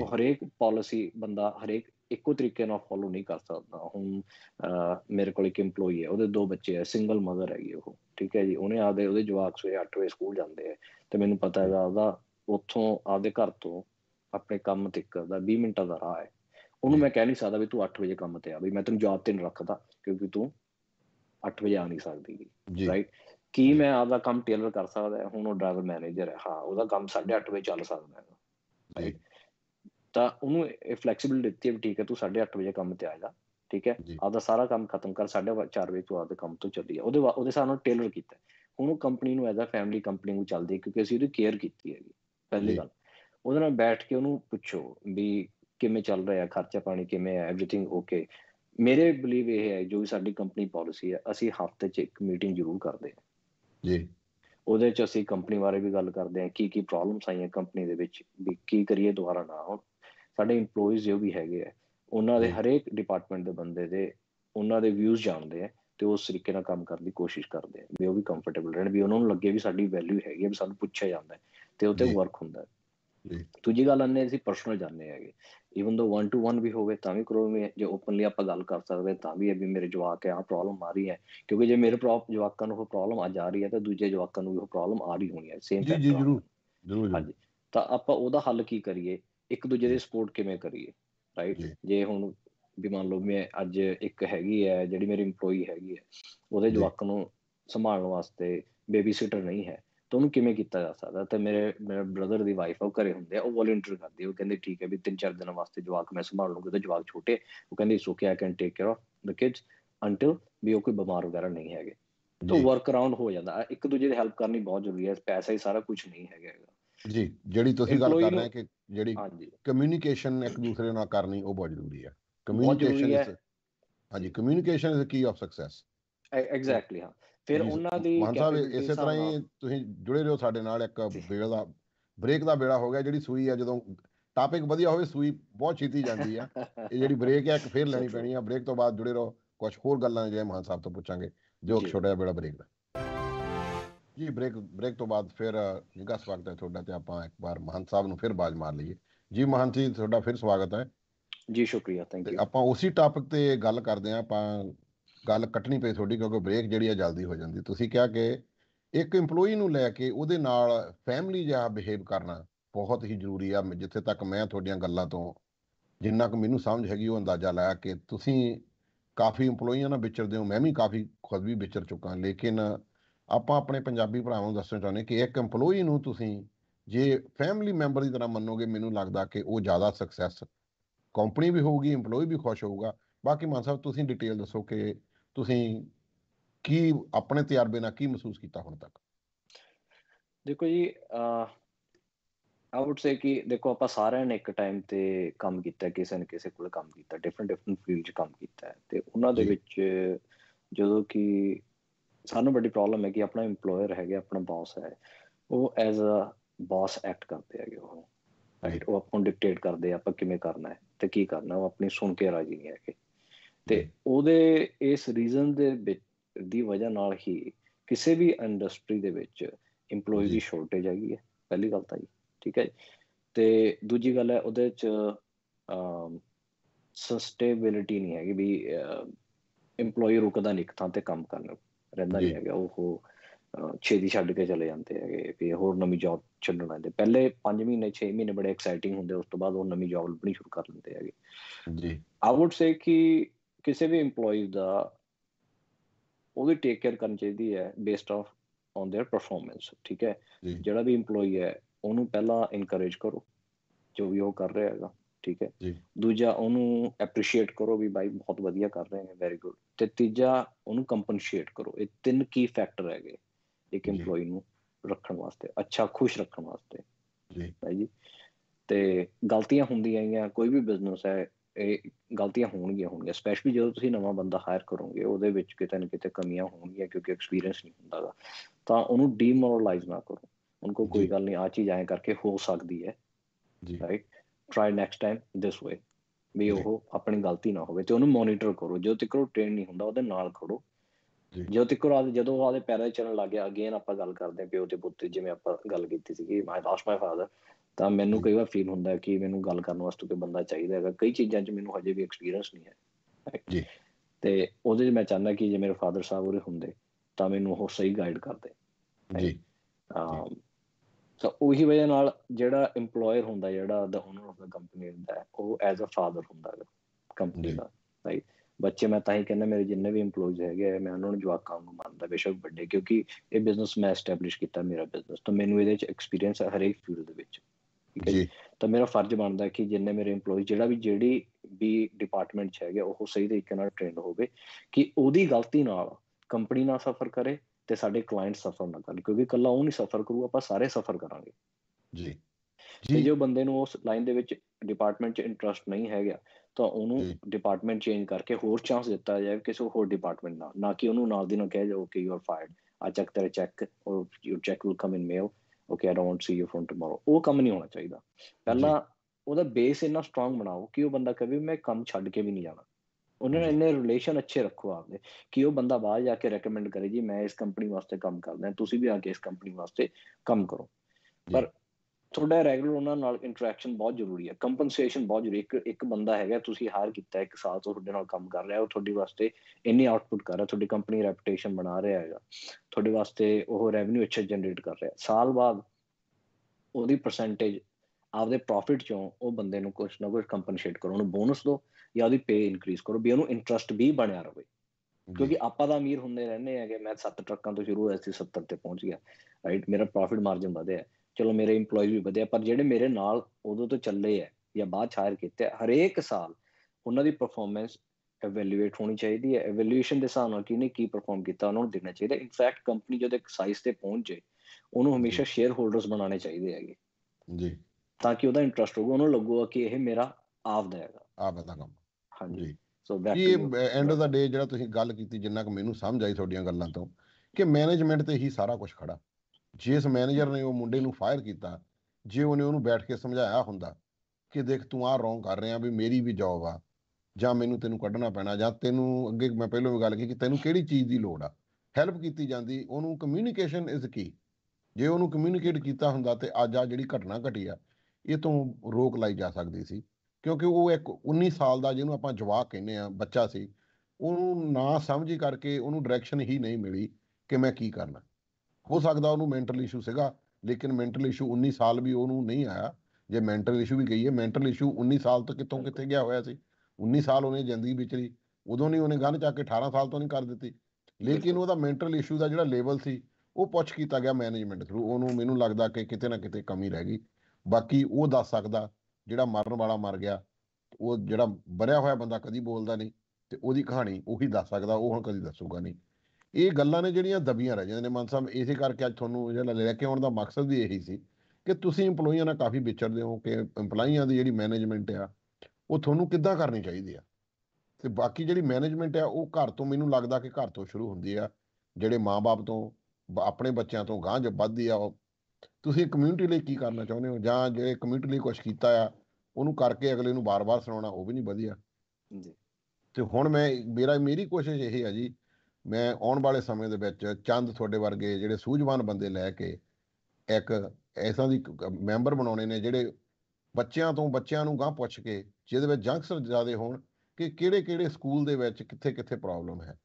ਉਹ ਹਰੇਕ ਪਾਲਿਸੀ ਬੰਦਾ ਹਰੇਕ ਇੱਕੋ ਤਰੀਕੇ ਨਾਲ ਫੋਲੋ ਨਹੀਂ ਕਰ ਸਕਦਾ ਹੁਣ ਮੇਰੇ ਕੋਲ ਇੱਕ EMPLOYE ਹੈ ਉਹਦੇ ਦੋ ਬੱਚੇ ਹੈ ਸਿੰਗਲ ਮਦਰ ਹੈਗੀ ਉਹ ਠੀਕ ਹੈ ਜੀ ਉਹਨੇ ਆਦੇ ਉਹਦੇ ਜਵਾਕ ਸਵੇਰੇ 8 ਵਜੇ ਸਕੂਲ ਜਾਂਦੇ ਆ ਤੇ ਮੈਨੂੰ ਪਤਾ ਹੈਗਾ ਉਹਦਾ ਉੱਥੋਂ ਆਦੇ ਘਰ ਤੋਂ ਆਪਣੇ ਕੰਮ ਤੱਕ ਦਾ 20 ਮਿੰਟਾਂ ਦਾ ਰਾਹ ਹੈ ਉਹਨੂੰ ਮੈਂ ਕਹਿ ਨਹੀਂ ਸਕਦਾ ਵੀ ਤੂੰ 8 ਵਜੇ ਕੰਮ ਤੇ ਆ ਬਈ ਮੈਂ ਤੈਨੂੰ ਜਵਾਬ ਤੇ ਨਹੀਂ ਰੱਖਦਾ ਕਿਉਂਕਿ ਤੂੰ 8 ਵਜੇ ਆ ਨਹੀਂ ਸਕਦੀ ਜੀ ਰਾਈਟ ਕੀ ਮੈਂ ਆਪਦਾ ਕੰਮ ਟੇਲਰ ਕਰ ਸਕਦਾ ਹੁਣ ਉਹ ਡਰਾਈਵਰ ਮੈਨੇਜਰ ਹੈ ਹਾਂ ਉਹਦਾ ਕੰਮ 8:30 ਵਜੇ ਚੱਲ ਸਕਦਾ ਹੈ ਤਾਂ ਉਹਨੂੰ ਇਹ ਫਲੈਕਸੀਬਿਲਟੀ ਦਿੱਤੀ ਹੈ ਠੀਕ ਹੈ ਤੂੰ 8:30 ਵਜੇ ਕੰਮ ਤੇ ਆ ਜਾ ਠੀਕ ਹੈ ਆਪਦਾ ਸਾਰਾ ਕੰਮ ਖਤਮ ਕਰ 4:30 ਵਜੇ ਤੂੰ ਆਪਦੇ ਕੰਮ ਤੋਂ ਚੱਲੀ ਜਾ ਉਹਦੇ ਉਹਦੇ ਸਾਨੂੰ ਟੇਲਰ ਕੀਤਾ ਹੁਣ ਉਹ ਕੰਪਨੀ ਨੂੰ ਐਜ਼ ਅ ਫੈਮਿਲੀ ਕੰਪਨੀ ਨੂੰ ਚੱਲਦੀ ਕਿਉਂਕਿ ਅਸੀਂ ਉਹਦੀ ਕੇਅਰ ਕੀਤੀ ਹੈਗੀ ਪਹਿਲੀ ਗੱਲ ਉਹਦੇ ਨਾਲ ਬੈਠ ਕੇ ਉਹਨੂੰ ਪੁੱਛੋ ਵੀ ਕਿਵੇਂ ਚੱਲ ਰਿਹਾ ਖਰਚਾ ਪਾਣੀ ਕਿਵੇਂ ਹੈ एवरीथिंग ਓਕੇ ਮੇਰੇ ਬਲੀਵ ਇਹ ਹੈ ਜੋ ਵੀ ਸਾਡੀ ਕੰਪਨੀ ਪਾਲਿਸੀ ਹੈ ਅਸੀਂ ਹਫਤੇ 'ਚ ਇੱਕ ਮੀਟਿੰਗ ਜ਼ਰੂਰ ਕਰਦੇ ਹਾਂ ਜੀ ਉਹਦੇ ਚ ਅਸੀਂ ਕੰਪਨੀ ਬਾਰੇ ਵੀ ਗੱਲ ਕਰਦੇ ਹਾਂ ਕੀ ਕੀ ਪ੍ਰੋਬਲਮਸ ਆਈਆਂ ਕੰਪਨੀ ਦੇ ਵਿੱਚ ਵੀ ਕੀ ਕਰੀਏ ਦੁਬਾਰਾ ਨਾ ਹੋਣ ਸਾਡੇ EMPLOYEES ਜੋ ਵੀ ਹੈਗੇ ਆ ਉਹਨਾਂ ਦੇ ਹਰੇਕ ਡਿਪਾਰਟਮੈਂਟ ਦੇ ਬੰਦੇ ਦੇ ਉਹਨਾਂ ਦੇ ਵਿਊਜ਼ ਜਾਣਦੇ ਆ ਤੇ ਉਸ ਤਰੀਕੇ ਨਾਲ ਕੰਮ ਕਰਨ ਦੀ ਕੋਸ਼ਿਸ਼ ਕਰਦੇ ਆ ਵੀ ਉਹ ਵੀ ਕੰਫਰਟੇਬਲ ਰਹਿਣ ਵੀ ਉਹਨਾਂ ਨੂੰ ਲੱਗੇ ਵੀ ਸਾਡੀ ਵੈਲਿਊ ਹੈਗੀ ਆ ਵੀ ਸਾਨੂੰ ਪੁੱਛਿਆ ਜਾਂਦਾ ਤੇ ਉਹ ਤੇ ਵਰਕ ਹੁੰਦਾ ਜੀ ਦੂਜੀ ਗੱਲ ਅੰਨੇ ਅਸੀਂ ਪਰਸਨਲ ਜਾਣਦੇ ਹੈਗੇ ਈਵਨ ਦੋ 1 ਟੂ 1 ਵੀ ਹੋਵੇ ਤਾਂ ਵੀ ਕਰੋ ਮੈਂ ਜੇ ਓਪਨਲੀ ਆਪਾਂ ਗੱਲ ਕਰ ਸਕਦੇ ਤਾਂ ਵੀ ਇਹ ਵੀ ਮੇਰੇ ਜਵਾਕ ਆ ਪ੍ਰੋਬਲਮ ਆ ਰਹੀ ਹੈ ਕਿਉਂਕਿ ਜੇ ਮੇਰੇ ਪ੍ਰੋਪ ਜਵਾਕਾਂ ਨੂੰ ਉਹ ਪ੍ਰੋਬਲਮ ਆ ਜਾ ਰਹੀ ਹੈ ਤਾਂ ਦੂਜੇ ਜਵਾਕਾਂ ਨੂੰ ਵੀ ਉਹ ਪ੍ਰੋਬਲਮ ਆ ਰਹੀ ਹੋਣੀ ਹੈ ਸੇਮ ਜੀ ਜੀ ਜ਼ਰੂਰ ਜ਼ਰੂਰ ਹਾਂਜੀ ਤਾਂ ਆਪਾਂ ਉਹਦਾ ਹੱਲ ਕੀ ਕਰੀਏ ਇੱਕ ਦੂਜੇ ਦੇ ਸਪੋਰਟ ਕਿਵੇਂ ਕਰੀਏ ਰਾਈਟ ਜੇ ਹੁਣ ਵੀ ਮੰਨ ਲਓ ਮੈਂ ਅੱਜ ਇੱਕ ਹੈਗੀ ਹੈ ਜਿਹੜੀ ਮੇਰੀ EMPLOYE ਹੈਗੀ ਹੈ ਉਹਦੇ ਜਵਾਕ ਨੂੰ ਸੰਭਾਲਣ ਵਾਸਤੇ ਬੇਬੀ ਸਿਟਰ ਨਹੀਂ ਹੈ ਤਾਂ ਉਹਨੂੰ ਕਿਵੇਂ ਕੀਤਾ ਜਾ ਸਕਦਾ ਤੇ ਮੇਰੇ ਮੇਰੇ ਬ੍ਰਦਰ ਦੀ ਵਾਈਫ ਉਹ ਘਰੇ ਹੁੰਦੇ ਆ ਉਹ ਵੋਲੰਟੀਅਰ ਕਰਦੀ ਉਹ ਕਹਿੰਦੀ ਠੀਕ ਹੈ ਵੀ ਤਿੰਨ ਚਾਰ ਦਿਨਾਂ ਵਾਸਤੇ ਜਵਾਕ ਮੈਂ ਸੰਭਾਲ ਲੂੰਗੀ ਤੇ ਜਵਾਕ ਛੋਟੇ ਉਹ ਕਹਿੰਦੀ ਸੋ ਕਿ I can take care of the kids until ਵੀ ਉਹ ਕੋਈ ਬਿਮਾਰ ਵਗੈਰਾ ਨਹੀਂ ਹੈਗੇ ਤੋ ਵਰਕ ਅਰਾਊਂਡ ਹੋ ਜਾਂਦਾ ਇੱਕ ਦੂਜੇ ਦੀ ਹੈਲਪ ਕਰਨੀ ਬਹੁਤ ਜ਼ਰੂਰੀ ਹੈ ਪੈਸਾ ਹੀ ਸਾਰਾ ਕੁਝ ਨਹੀਂ ਹੈਗਾ ਜੀ ਜਿਹੜੀ ਤੁਸੀਂ ਗੱਲ ਕਰ ਰਹੇ ਕਿ ਜਿਹੜੀ ਕਮਿਊਨੀਕੇਸ਼ਨ ਇੱਕ ਦੂਸਰੇ ਨਾਲ ਕਰਨੀ ਉਹ ਬਹੁਤ ਜ਼ਰੂਰੀ ਹੈ ਕਮਿਊਨੀਕੇਸ਼ਨ ਹਾਂਜੀ communication is a key of success exactly ਹਾਂ ਫਿਰ ਉਹਨਾਂ ਦੀ ਮਾਨ ਸਾਹਿਬ ਇਸੇ ਤਰ੍ਹਾਂ ਹੀ ਤੁਸੀਂ ਜੁੜੇ ਰਹੋ ਸਾਡੇ ਨਾਲ ਇੱਕ ਬੇੜ ਦਾ ਬ੍ਰੇਕ ਦਾ ਬੇੜਾ ਹੋ ਗਿਆ ਜਿਹੜੀ ਸੂਈ ਆ ਜਦੋਂ ਟਾਪਿਕ ਵਧੀਆ ਹੋਵੇ ਸੂਈ ਬਹੁਤ ਛੀਤੀ ਜਾਂਦੀ ਆ ਇਹ ਜਿਹੜੀ ਬ੍ਰੇਕ ਆ ਇੱਕ ਫੇਰ ਲੈਣੀ ਪੈਣੀ ਆ ਬ੍ਰੇਕ ਤੋਂ ਬਾਅਦ ਜੁੜੇ ਰਹੋ ਕੁਝ ਹੋਰ ਗੱਲਾਂ ਜਿਹੜੇ ਮਾਨ ਸਾਹਿਬ ਤੋਂ ਪੁੱਛਾਂਗੇ ਜੋ ਛੋਟਾ ਜਿਹਾ ਬੇੜਾ ਬ੍ਰੇਕ ਦਾ ਜੀ ਬ੍ਰੇਕ ਬ੍ਰੇਕ ਤੋਂ ਬਾਅਦ ਫੇਰ ਨਿੱਘਾ ਸਵਾਗਤ ਹੈ ਤੁਹਾਡਾ ਤੇ ਆਪਾਂ ਇੱਕ ਵਾਰ ਮਹਾਨ ਸਾਹਿਬ ਨੂੰ ਫੇਰ ਬਾਜ ਮਾਰ ਲਈਏ ਜੀ ਮਹਾਨ ਜੀ ਤੁਹਾਡਾ ਫੇਰ ਸਵਾਗਤ ਹੈ ਜੀ ਸ਼ੁਕਰੀਆ ਥੈਂਕ ਯੂ ਆਪਾਂ ਉਸੇ ਟਾਪਿਕ ਤੇ ਗੱਲ ਕਰਦੇ ਆਂ ਆਪਾਂ ਗੱਲ ਕੱਟਣੀ ਪਈ ਤੁਹਾਡੀ ਕਿਉਂਕਿ ਬ੍ਰੇਕ ਜਿਹੜੀ ਆ ਜਲਦੀ ਹੋ ਜਾਂਦੀ ਤੁਸੀਂ ਕਿਹਾ ਕਿ ਇੱਕ EMPLOYE ਨੂੰ ਲੈ ਕੇ ਉਹਦੇ ਨਾਲ ਫੈਮਿਲੀ ਜਿਹਾ ਬਿਹੇਵ ਕਰਨਾ ਬਹੁਤ ਹੀ ਜ਼ਰੂਰੀ ਆ ਜਿੱਥੇ ਤੱਕ ਮੈਂ ਤੁਹਾਡੀਆਂ ਗੱਲਾਂ ਤੋਂ ਜਿੰਨਾ ਕੁ ਮੈਨੂੰ ਸਮਝ ਹੈਗੀ ਉਹ ਅੰਦਾਜ਼ਾ ਲਾਇਆ ਕਿ ਤੁਸੀਂ ਕਾਫੀ EMPLOYEਆਂ ਨਾਲ ਵਿਚਰਦੇ ਹੋ ਮੈਂ ਵੀ ਕਾਫੀ ਖੁਦ ਵੀ ਵਿਚਰ ਚੁੱਕਾ ਲੇਕਿਨ ਆਪਾਂ ਆਪਣੇ ਪੰਜਾਬੀ ਭਰਾਵਾਂ ਨੂੰ ਦੱਸਣਾ ਚਾਹੁੰਦੇ ਕਿ ਇੱਕ EMPLOYE ਨੂੰ ਤੁਸੀਂ ਜੇ ਫੈਮਿਲੀ ਮੈਂਬਰ ਦੀ ਤਰ੍ਹਾਂ ਮੰਨੋਗੇ ਮੈਨੂੰ ਲੱਗਦਾ ਕਿ ਉਹ ਜ਼ਿਆਦਾ ਸਕਸੈਸ ਕੰਪਨੀ ਵੀ ਹੋਊਗੀ EMPLOYE ਵੀ ਖੁਸ਼ ਹੋਊਗਾ ਬਾਕੀ ਮਾਨ ਸਾਹਿਬ ਤੁਸੀਂ ਡਿਟੇਲ ਦੱਸੋ ਕਿ ਤੁਸੀਂ ਕੀ ਆਪਣੇ ਤਜਰਬੇ ਨਾਲ ਕੀ ਮਹਿਸੂਸ ਕੀਤਾ ਹੁਣ ਤੱਕ ਦੇਖੋ ਜੀ ਆ ਆਊਟ ਸੇ ਕਿ ਦੇਖੋ ਆਪਾਂ ਸਾਰਿਆਂ ਨੇ ਇੱਕ ਟਾਈਮ ਤੇ ਕੰਮ ਕੀਤਾ ਕਿਸੇ ਨਾ ਕਿਸੇ ਕੋਲ ਕੰਮ ਕੀਤਾ ਡਿਫਰੈਂਟ ਡਿਫਰੈਂਟ ਫੀਲਡ 'ਚ ਕੰਮ ਕੀਤਾ ਤੇ ਉਹਨਾਂ ਦੇ ਵਿੱਚ ਜਦੋਂ ਕਿ ਸਾਨੂੰ ਵੱਡੀ ਪ੍ਰੋਬਲਮ ਹੈ ਕਿ ਆਪਣਾ EMPLOYER ਹੈਗਾ ਆਪਣਾ ਬੌਸ ਹੈ ਉਹ ਐਜ਼ ਅ ਬੌਸ ਐਕਟ ਕਰਦੇ ਹੈਗੇ ਉਹ ਰਾਈਟ ਉਹ ਆਪਾਂ ਨੂੰ ਡਿਕਟੇਟ ਕਰਦੇ ਆ ਆਪਾਂ ਕਿਵੇਂ ਕਰਨਾ ਹੈ ਤੇ ਕੀ ਕਰਨਾ ਉਹ ਆਪਣੀ ਸੁਣ ਕੇ ਰਾਜੀ ਨਹੀਂ ਹੈਗੇ ਤੇ ਉਹਦੇ ਇਸ ਰੀਜ਼ਨ ਦੇ ਦੀ ਵਜ੍ਹਾ ਨਾਲ ਹੀ ਕਿਸੇ ਵੀ ਇੰਡਸਟਰੀ ਦੇ ਵਿੱਚ EMPLOYEE ਦੀ ਸ਼ੋਰਟੇਜ ਆ ਗਈ ਹੈ ਪਹਿਲੀ ਗੱਲ ਤਾਂ ਜੀ ਠੀਕ ਹੈ ਤੇ ਦੂਜੀ ਗੱਲ ਹੈ ਉਹਦੇ ਚ ਸਸਟੇਬਿਲਿਟੀ ਨਹੀਂ ਹੈਗੀ ਵੀ EMPLOYEE ਰੁਕਦਾ ਨਹੀਂ ਥਾਂ ਤੇ ਕੰਮ ਕਰਨ ਰਹਿੰਦਾ ਨਹੀਂ ਹੈਗਾ ਉਹ ਛੇਦੀ ਛੱਡ ਕੇ ਚਲੇ ਜਾਂਦੇ ਹੈਗੇ ਵੀ ਹੋਰ ਨਵੀਂ ਜੌਬ ਛੱਡਣ ਆਉਂਦੇ ਪਹਿਲੇ 5 ਮਹੀਨੇ 6 ਮਹੀਨੇ ਬੜੇ ਐਕਸਾਈਟਿੰਗ ਹੁੰਦੇ ਉਸ ਤੋਂ ਬਾਅਦ ਉਹ ਨਵੀਂ ਜੌਬ ਲੱਭਣੀ ਸ਼ੁਰੂ ਕਰ ਲੈਂਦੇ ਹੈਗੇ ਜੀ ਆਈ ਊਡ ਸੇ ਕਿ ਕਿਸੇ ਵੀ EMPLOYEE ਦਾ ਉਹਦੀ ਟੇਕ ਕੇਅਰ ਕਰਨੀ ਚਾਹੀਦੀ ਹੈ based off on their performance ਠੀਕ ਹੈ ਜਿਹੜਾ ਵੀ EMPLOYEE ਹੈ ਉਹਨੂੰ ਪਹਿਲਾਂ ਇਨਕਰੇਜ ਕਰੋ ਜੋ ਵੀ ਉਹ ਕਰ ਰਿਹਾ ਹੈਗਾ ਠੀਕ ਹੈ ਦੂਜਾ ਉਹਨੂੰ ਐਪਰੀਸ਼ੀਏਟ ਕਰੋ ਵੀ ਬਾਈ ਬਹੁਤ ਵਧੀਆ ਕਰ ਰਹੇ ਨੇ ਵੈਰੀ ਗੁੱਡ ਤੇ ਤੀਜਾ ਉਹਨੂੰ ਕੰਪਨਸੇਟ ਕਰੋ ਇਹ ਤਿੰਨ ਕੀ ਫੈਕਟਰ ਹੈਗੇ ਇੱਕ EMPLOYEE ਨੂੰ ਰੱਖਣ ਵਾਸਤੇ ਅੱਛਾ ਖੁਸ਼ ਰੱਖਣ ਵਾਸਤੇ ਜੀ ਜੀ ਤੇ ਗਲਤੀਆਂ ਹੁੰਦੀਆਂ ਆਈਆਂ ਕੋਈ ਵੀ ਬਿਜ਼ਨਸ ਹੈ ਇਹ ਗਲਤੀਆਂ ਹੋਣਗੀਆਂ ਹੋਣਗੀਆਂ ਸਪੈਸ਼ਲੀ ਜਦੋਂ ਤੁਸੀਂ ਨਵਾਂ ਬੰਦਾ ਹਾਇਰ ਕਰੋਗੇ ਉਹਦੇ ਵਿੱਚ ਕਿਤੇ ਨਾ ਕਿਤੇ ਕਮੀਆਂ ਹੋਣਗੀਆਂ ਕਿਉਂਕਿ ਐਕਸਪੀਰੀਅੰਸ ਨਹੀਂ ਹੁੰਦਾਗਾ ਤਾਂ ਉਹਨੂੰ ਡੀਮੋਰਲਾਈਜ਼ ਨਾ ਕਰੋ ਉਹਨੂੰ ਕੋਈ ਗੱਲ ਨਹੀਂ ਆ ਚੀਜ਼ ਆਏ ਕਰਕੇ ਹੋ ਸਕਦੀ ਹੈ ਜੀ right try next time this way ਵੀ ਉਹ ਆਪਣੀ ਗਲਤੀ ਨਾ ਹੋਵੇ ਤੇ ਉਹਨੂੰ ਮੋਨੀਟਰ ਕਰੋ ਜਦੋਂ ਤੱਕ ਉਹ ਟ੍ਰੇਨ ਨਹੀਂ ਹੁੰਦਾ ਉਹਦੇ ਨਾਲ ਖੜੋ ਜੀ ਜਦੋਂ ਤੱਕ ਉਹ ਜਦੋਂ ਉਹਦੇ ਪੈਰਾਂ 'ਤੇ ਚੱਲਣ ਲੱਗ ਗਿਆ ਅਗੇਨ ਆਪਾਂ ਗੱਲ ਕਰਦੇ ਪਿਓ ਤੇ ਪੁੱਤ ਜਿਵੇਂ ਆਪਾਂ ਗੱਲ ਕੀਤੀ ਸੀ ਕਿ ਮਾਈ ਲਾਸਟ ਮਾਈ ਫਾਦਰ ਤਾਂ ਮੈਨੂੰ ਕਈ ਵਾਰ ਫੀਲ ਹੁੰਦਾ ਕਿ ਮੈਨੂੰ ਗੱਲ ਕਰਨ ਵਾਸਤੇ ਕੋਈ ਬੰਦਾ ਚਾਹੀਦਾ ਹੈਗਾ ਕਈ ਚੀਜ਼ਾਂ 'ਚ ਮੈਨੂੰ ਹਜੇ ਵੀ ਐਕਸਪੀਰੀਅੰਸ ਨਹੀਂ ਹੈ ਜੀ ਤੇ ਉਹਦੇ 'ਚ ਮੈਂ ਚਾਹੁੰਦਾ ਕਿ ਜੇ ਮੇਰੇ ਫਾਦਰ ਸਾਹਿਬ ਉਹਰੇ ਹੁੰਦੇ ਤਾਂ ਮੈਨੂੰ ਉਹ ਸਹੀ ਗਾਈਡ ਕਰਦੇ ਜੀ ਆ ਤਾਂ ਉਹੀ ਵਜ੍ਹਾ ਨਾਲ ਜਿਹੜਾ EMPLOYER ਹੁੰਦਾ ਜਿਹੜਾ the owner of the company ਹੁੰਦਾ ਉਹ ਐਜ਼ ਅ ਫਾਦਰ ਹੁੰਦਾ ਹੈ ਕੰਪਨੀ ਦਾ ਰਾਈਟ ਬੱਚੇ ਮੈਂ ਤਾਂ ਹੀ ਕਹਿੰਦਾ ਮੇਰੇ ਜਿੰਨੇ ਵੀ EMPLOYEES ਹੈਗੇ ਮੈਂ ਉਹਨਾਂ ਨੂੰ ਜਵਾਕਾਂ ਨੂੰ ਮੰਨਦਾ ਬੇਸ਼ੱਕ ਵੱਡੇ ਕਿਉਂਕਿ ਇਹ ਬਿਜ਼ਨਸ ਮੈਂ ਐਸਟੈਬਲਿਸ਼ ਕੀਤਾ ਮੇਰਾ ਬਿਜ਼ਨਸ ਤਾਂ ਮੈਨੂੰ ਇਹਦੇ ਚ ਐਕਸਪੀਰੀਅੰਸ ਹੈ ਹਰੇਕ ਫੀਲਡ ਦੇ ਵਿੱਚ ਠੀਕ ਹੈ ਜੀ ਤਾਂ ਮੇਰਾ ਫਰਜ਼ ਬਣਦਾ ਕਿ ਜਿੰਨੇ ਮੇਰੇ EMPLOYE ਜਿਹੜਾ ਵੀ ਜਿਹੜੀ ਵੀ ਡਿਪਾਰਟਮੈਂਟ 'ਚ ਹੈਗਾ ਉਹ ਸਹੀ ਤਰੀਕੇ ਨਾਲ ਟ੍ਰੇਨਡ ਹੋਵੇ ਕਿ ਉਹਦੀ ਗਲਤੀ ਨਾਲ ਕੰਪਨੀ ਨਾ ਸਫਰ ਕਰੇ ਤੇ ਸਾਡੇ ਕਲਾਇੰਟ ਸਫਰ ਨਾ ਕਰਨ ਕਿਉਂਕਿ ਕੱਲਾ ਉਹ ਨਹੀਂ ਸਫਰ ਕਰੂ ਆਪਾਂ ਸਾਰੇ ਸਫਰ ਕਰਾਂਗੇ ਜੀ ਜੀ ਜੋ ਬੰਦੇ ਨੂੰ ਉਸ ਲਾਈਨ ਦੇ ਵਿੱਚ ਡਿਪਾਰਟਮੈਂਟ 'ਚ ਇੰਟਰਸਟ ਨਹੀਂ ਹੈਗਾ ਤਾਂ ਉਹਨੂੰ ਡਿਪਾਰਟਮੈਂਟ ਚੇਂਜ ਕਰਕੇ ਹੋਰ ਚਾਂਸ ਦਿੱਤਾ ਜਾਵੇ ਕਿਸੇ ਹੋਰ ਡਿਪਾਰਟਮੈਂਟ ਨਾਲ ਨਾ ਕਿ ਉਹਨੂੰ ਨਾਲ ਦੀ ਨਾਲ ਕਹਿ ਜਾਓ ਕਿ ਯੂ ਆਰ ਫਾਇਰਡ ਆ ਚੱਕ ਤੇਰਾ check or you check will come in mail okay I don't see you from tomorrow ਉਹ ਕੰਮ ਨਹੀਂ ਹੋਣਾ ਚਾਹੀਦਾ ਪਹਿਲਾਂ ਉਹਦਾ ਬੇਸ ਇੰਨਾ ਸਟਰੋਂਗ ਬਣਾਓ ਕਿ ਉਹ ਬੰਦਾ ਕਹੇ ਮੈਂ ਕੰਮ ਛੱਡ ਕੇ ਵੀ ਨਹੀਂ ਜਾਣਾ ਉਹਨਾਂ ਨੇ ਇੰਨੇ ਰਿਲੇਸ਼ਨ ਅੱਛੇ ਰੱਖੋ ਆਪਦੇ ਕਿ ਉਹ ਬੰਦਾ ਬਾਹਰ ਜਾ ਕੇ ਰეკਮੈਂਡ ਕਰੇ ਜੀ ਮੈਂ ਇਸ ਕੰਪਨੀ ਵਾਸਤੇ ਕੰਮ ਕਰਦਾ ਤੁਸੀਂ ਵੀ ਆ ਕੇ ਇਸ ਕੰਪਨੀ ਵਾਸਤੇ ਕੰਮ ਕਰੋ ਪਰ ਤੁਹਾਡਾ ਰੈਗੂਲਰ ਉਹਨਾਂ ਨਾਲ ਇੰਟਰੈਕਸ਼ਨ ਬਹੁਤ ਜ਼ਰੂਰੀ ਹੈ ਕੰਪਨਸੇਸ਼ਨ ਬਹੁਤ ਜ਼ਰੂਰੀ ਇੱਕ ਇੱਕ ਬੰਦਾ ਹੈਗਾ ਤੁਸੀਂ ਹਾਇਰ ਕੀਤਾ ਇੱਕ ਸਾਲ ਤੋਂ ਤੁਹਾਡੇ ਨਾਲ ਕੰਮ ਕਰ ਰਿਹਾ ਉਹ ਤੁਹਾਡੇ ਵਾਸਤੇ ਇੰਨੀ ਆਊਟਪੁੱਟ ਕਰ ਰਿਹਾ ਤੁਹਾਡੀ ਕੰਪਨੀ ਰੈਪਿਊਟੇਸ਼ਨ ਬਣਾ ਰਿਹਾ ਹੈਗਾ ਤੁਹਾਡੇ ਵਾਸਤੇ ਉਹ ਰੈਵਨਿਊ ਅੱਛਾ ਜਨਰੇਟ ਕਰ ਰਿਹਾ ਸਾਲ ਬਾਅਦ ਉਹਦੀ ਪਰਸੈਂਟੇਜ ਆਪਦੇ ਪ੍ਰੋਫਿਟ ਚੋਂ ਉਹ ਬੰਦੇ ਨੂੰ ਕੁਝ ਨਾ ਕੁਝ ਕੰਪਨਸੇਟ ਕਰੋ ਉਹਨੂੰ ਬੋਨਸ ਦਿਓ ਜਾਂ ਉਹਦੀ ਪੇ ਇਨਕਰੀਸ ਕਰੋ ਵੀ ਉਹਨੂੰ ਇੰਟਰਸਟ ਵੀ ਬਣਿਆ ਰਹੇ ਕਿਉਂਕਿ ਆਪਾਂ ਦਾ ਅਮੀਰ ਹੁੰਦੇ ਰਹਿੰਦੇ ਹੈਗੇ ਮੈਂ 7 ਟਰੱਕਾਂ ਤੋਂ ਸ਼ੁਰੂ ਹੋਇਆ ਸੀ 70 ਤੇ ਪਹੁੰਚ ਗਿਆ ਰਾਈਟ ਮੇਰਾ ਪ੍ਰੋਫਿਟ ਮਾਰਜਨ ਵਧਿਆ ਚਲੋ ਮੇਰੇ EMPLOYEE ਵੀ ਵਧਿਆ ਪਰ ਜਿਹੜੇ ਮੇਰੇ ਨਾਲ ਉਦੋਂ ਤੋਂ ਚੱਲੇ ਆ ਜਾਂ ਬਾਅਦ ਹਾਇਰ ਕੀਤੇ ਹਰੇਕ ਸਾਲ ਉਹਨਾਂ ਦੀ ਪਰਫਾਰਮੈਂਸ ਇਵੈਲੂਏਟ ਹੋਣੀ ਚਾਹੀਦੀ ਹੈ ਇਵੈਲੂਏਸ਼ਨ ਦੇ ਹਿਸਾਬ ਨਾਲ ਕਿਨੇ ਕੀ ਪਰਫਾਰਮ ਕੀਤਾ ਉਹਨਾਂ ਨੂੰ ਦੇਣਾ ਚਾਹੀਦਾ ਇਨਫੈਕਟ ਕੰਪਨੀ ਜਦੋਂ ਇੱਕ ਸਾਈਜ਼ ਤੇ ਪਹੁੰਚ ਜਾਏ ਉਹਨੂੰ ਹਮੇਸ਼ਾ ਸ਼ੇਅਰ ਹੋਲਡਰਸ ਬਣਾਉਣੇ ਚਾਹੀਦੇ ਹੈਗੇ ਜੀ ਤਾਂ ਕਿ ਉਹਦਾ ਇੰਟਰਸਟ ਹੋਊਗਾ ਉਹਨੂੰ ਲੱਗੂਗਾ ਕਿ ਇਹ ਮੇਰਾ ਆਪ ਦਾ ਹੈਗਾ ਆਪ ਦਾ ਕੰਮ ਹਾਂਜੀ ਸੋ ਬੈਕ ਇਹ ਐਂਡ ਆਫ ਦਾ ਡੇ ਜਿਹੜਾ ਤੁਸੀਂ ਗੱਲ ਕੀਤੀ ਜਿੰਨਾ ਕਿ ਮੈਨੂੰ ਸਮਝ ਆਈ ਤੁਹਾਡੀਆਂ ਗੱਲਾਂ ਤੋਂ ਕਿ ਮੈਨੇਜਮੈਂਟ ਤੇ ਹੀ ਸਾਰਾ ਕੁਝ ਖੜਾ ਜਿਸ ਮੈਨੇਜਰ ਨੇ ਉਹ ਮੁੰਡੇ ਨੂੰ ਫਾਇਰ ਕੀਤਾ ਜੇ ਉਹਨੇ ਉਹਨੂੰ ਬੈਠ ਕੇ ਸਮਝਾਇਆ ਹੁੰਦਾ ਕਿ ਦੇਖ ਤੂੰ ਆ ਰੋਂਗ ਕਰ ਰਿਹਾ ਵੀ ਮੇਰੀ ਵੀ ਜੌਬ ਆ ਜਾਂ ਮੈਨੂੰ ਤੈਨੂੰ ਕੱਢਣਾ ਪੈਣਾ ਜਾਂ ਤੈਨੂੰ ਅੱਗੇ ਮੈਂ ਪਹਿਲਾਂ ਵੀ ਗੱਲ ਕੀਤੀ ਕਿ ਤੈਨੂੰ ਕਿਹੜੀ ਚੀਜ਼ ਦੀ ਲੋੜ ਆ ਹੈਲਪ ਕੀਤੀ ਜਾਂਦੀ ਉਹਨੂੰ ਕਮਿਊਨੀਕੇਸ਼ਨ ਇਜ਼ ਕੀ ਜੇ ਉਹਨੂੰ ਕਮਿਊਨੀਕੇਟ ਕੀਤਾ ਹੁੰਦਾ ਤੇ ਅੱਜ ਆ ਜਿਹੜੀ ਘਟਨਾ ਘਟੀ ਆ ਇਹ ਤੋਂ ਰੋਕ ਲਈ ਜਾ ਸਕਦੀ ਸੀ ਕਿਉਂਕਿ ਉਹ ਇੱਕ 19 ਸਾਲ ਦਾ ਜਿਹਨੂੰ ਆਪਾਂ ਜਵਾਕ ਕਹਿੰਦੇ ਆ ਬੱਚਾ ਸੀ ਉਹਨੂੰ ਨਾ ਸਮਝੀ ਕਰਕੇ ਉਹਨੂੰ ਡਾਇਰੈਕਸ਼ਨ ਹੀ ਨਹੀਂ ਮਿਲੀ ਕਿ ਮੈਂ ਕੀ ਕਰਨਾ ਹੋ ਸਕਦਾ ਉਹਨੂੰ ਮੈਂਟਲ ਇਸ਼ੂ ਸੀਗਾ ਲੇਕਿਨ ਮੈਂਟਲ ਇਸ਼ੂ 19 ਸਾਲ ਵੀ ਉਹਨੂੰ ਨਹੀਂ ਆਇਆ ਜੇ ਮੈਂਟਲ ਇਸ਼ੂ ਵੀ ਗਈ ਹੈ ਮੈਂਟਲ ਇਸ਼ੂ 19 ਸਾਲ ਤੋਂ ਕਿੱਥੋਂ ਕਿੱਥੇ ਗਿਆ ਹੋਇਆ ਸੀ 19 ਸਾਲ ਉਹਨੇ ਜ਼ਿੰਦਗੀ ਵਿਚਲੀ ਉਦੋਂ ਨਹੀਂ ਉਹਨੇ ਗਨ ਚੱਕ ਕੇ 18 ਸਾਲ ਤੋਂ ਨਹੀਂ ਕਰ ਦਿੱਤੀ ਲੇਕਿਨ ਉਹਦਾ ਮੈਂਟਲ ਇਸ਼ੂ ਦਾ ਜਿਹੜਾ ਲੈਵਲ ਸੀ ਉਹ ਪੁੱਛ ਕੀਤਾ ਗਿਆ ਮੈਨੇਜਮੈਂਟ ਥਰੂ ਉਹਨੂੰ ਮੈਨੂੰ ਲੱਗਦਾ ਕਿ ਕਿਤੇ ਨਾ ਕਿਤੇ ਕਮੀ ਰਹਿ ਗਈ ਬਾਕੀ ਉਹ ਦੱਸ ਸਕਦਾ ਜਿਹੜਾ ਮਰਨ ਵਾਲਾ ਮਰ ਗਿਆ ਉਹ ਜਿਹੜਾ ਬਰਿਆ ਹੋਇਆ ਬੰਦਾ ਕਦੀ ਬੋਲਦਾ ਨਹੀਂ ਤੇ ਉਹਦੀ ਕਹਾਣੀ ਉਹੀ ਦੱਸ ਸਕਦਾ ਉਹ ਹੁਣ ਕਦੀ ਦੱਸੂਗਾ ਨਹੀਂ ਇਹ ਗੱਲਾਂ ਨੇ ਜਿਹੜੀਆਂ ਦਬੀਆਂ ਰਹਿ ਜਾਂਦੀਆਂ ਨੇ ਮਾਨ ਸਾਹਿਬ ਇਸੇ ਕਰਕੇ ਅੱਜ ਤੁਹਾਨੂੰ ਜਿਹੜਾ ਲੈ ਕੇ ਆਉਣ ਦਾ ਮਕਸਦ ਵੀ ਇਹੀ ਸੀ ਕਿ ਤੁਸੀਂ EMPLOYEES ਨਾਲ ਕਾਫੀ ਵਿਚਰਦੇ ਹੋ ਕਿ EMPLOYEES ਦੀ ਜਿਹੜੀ ਮੈਨੇਜਮੈਂਟ ਆ ਉਹ ਤੁਹਾਨੂੰ ਕਿੱਦਾਂ ਕਰਨੀ ਚਾਹੀਦੀ ਆ ਤੇ ਬਾਕੀ ਜਿਹੜੀ ਮੈਨੇਜਮੈਂਟ ਆ ਉਹ ਘਰ ਤੋਂ ਮੈਨੂੰ ਲੱਗਦਾ ਕਿ ਘਰ ਤੋਂ ਸ਼ੁਰੂ ਹੁੰਦੀ ਆ ਜਿਹੜੇ ਮਾਪੇ ਤੋਂ ਆਪਣੇ ਬੱਚਿਆਂ ਤੋਂ ਗਾਂਝ ਵੱਧਦੀ ਆ ਤੁਸੀਂ ਕਮਿਊਨਿਟੀ ਲਈ ਕੀ ਕਰਨਾ ਚਾਹੁੰਦੇ ਹੋ ਜਾਂ ਜਿਹੜੇ ਕਮਿਊਨਿਟੀ ਲਈ ਕੁਝ ਕੀਤਾ ਆ ਉਹਨੂੰ ਕਰਕੇ ਅਗਲੇ ਨੂੰ ਬਾਰ-ਬਾਰ ਸੁਣਾਉਣਾ ਉਹ ਵੀ ਨਹੀਂ ਵਧੀਆ ਜੀ ਤੇ ਹੁਣ ਮੈਂ ਮੇਰਾ ਮੇਰੀ ਕੋਸ਼ਿਸ਼ ਇਹ ਹੈ ਜੀ ਮੈਂ ਆਉਣ ਵਾਲੇ ਸਮੇਂ ਦੇ ਵਿੱਚ ਚੰਦ ਤੁਹਾਡੇ ਵਰਗੇ ਜਿਹੜੇ ਸੂਝਵਾਨ ਬੰਦੇ ਲੈ ਕੇ ਇੱਕ ਐਸਾ ਦੀ ਮੈਂਬਰ ਬਣਾਉਣੇ ਨੇ ਜਿਹੜੇ ਬੱਚਿਆਂ ਤੋਂ ਬੱਚਿਆਂ ਨੂੰ ਗਾਂ ਪੁੱਛ ਕੇ ਜਿਹਦੇ ਵਿੱਚ ਜੰਕਸਰ ਜ਼ਿਆਦੇ ਹੋਣ ਕਿ ਕਿਹੜੇ ਕਿਹੜੇ ਸਕੂਲ ਦੇ ਵਿੱਚ ਕਿੱਥੇ ਕਿੱਥੇ ਪ੍ਰੋਬਲਮ ਹੈ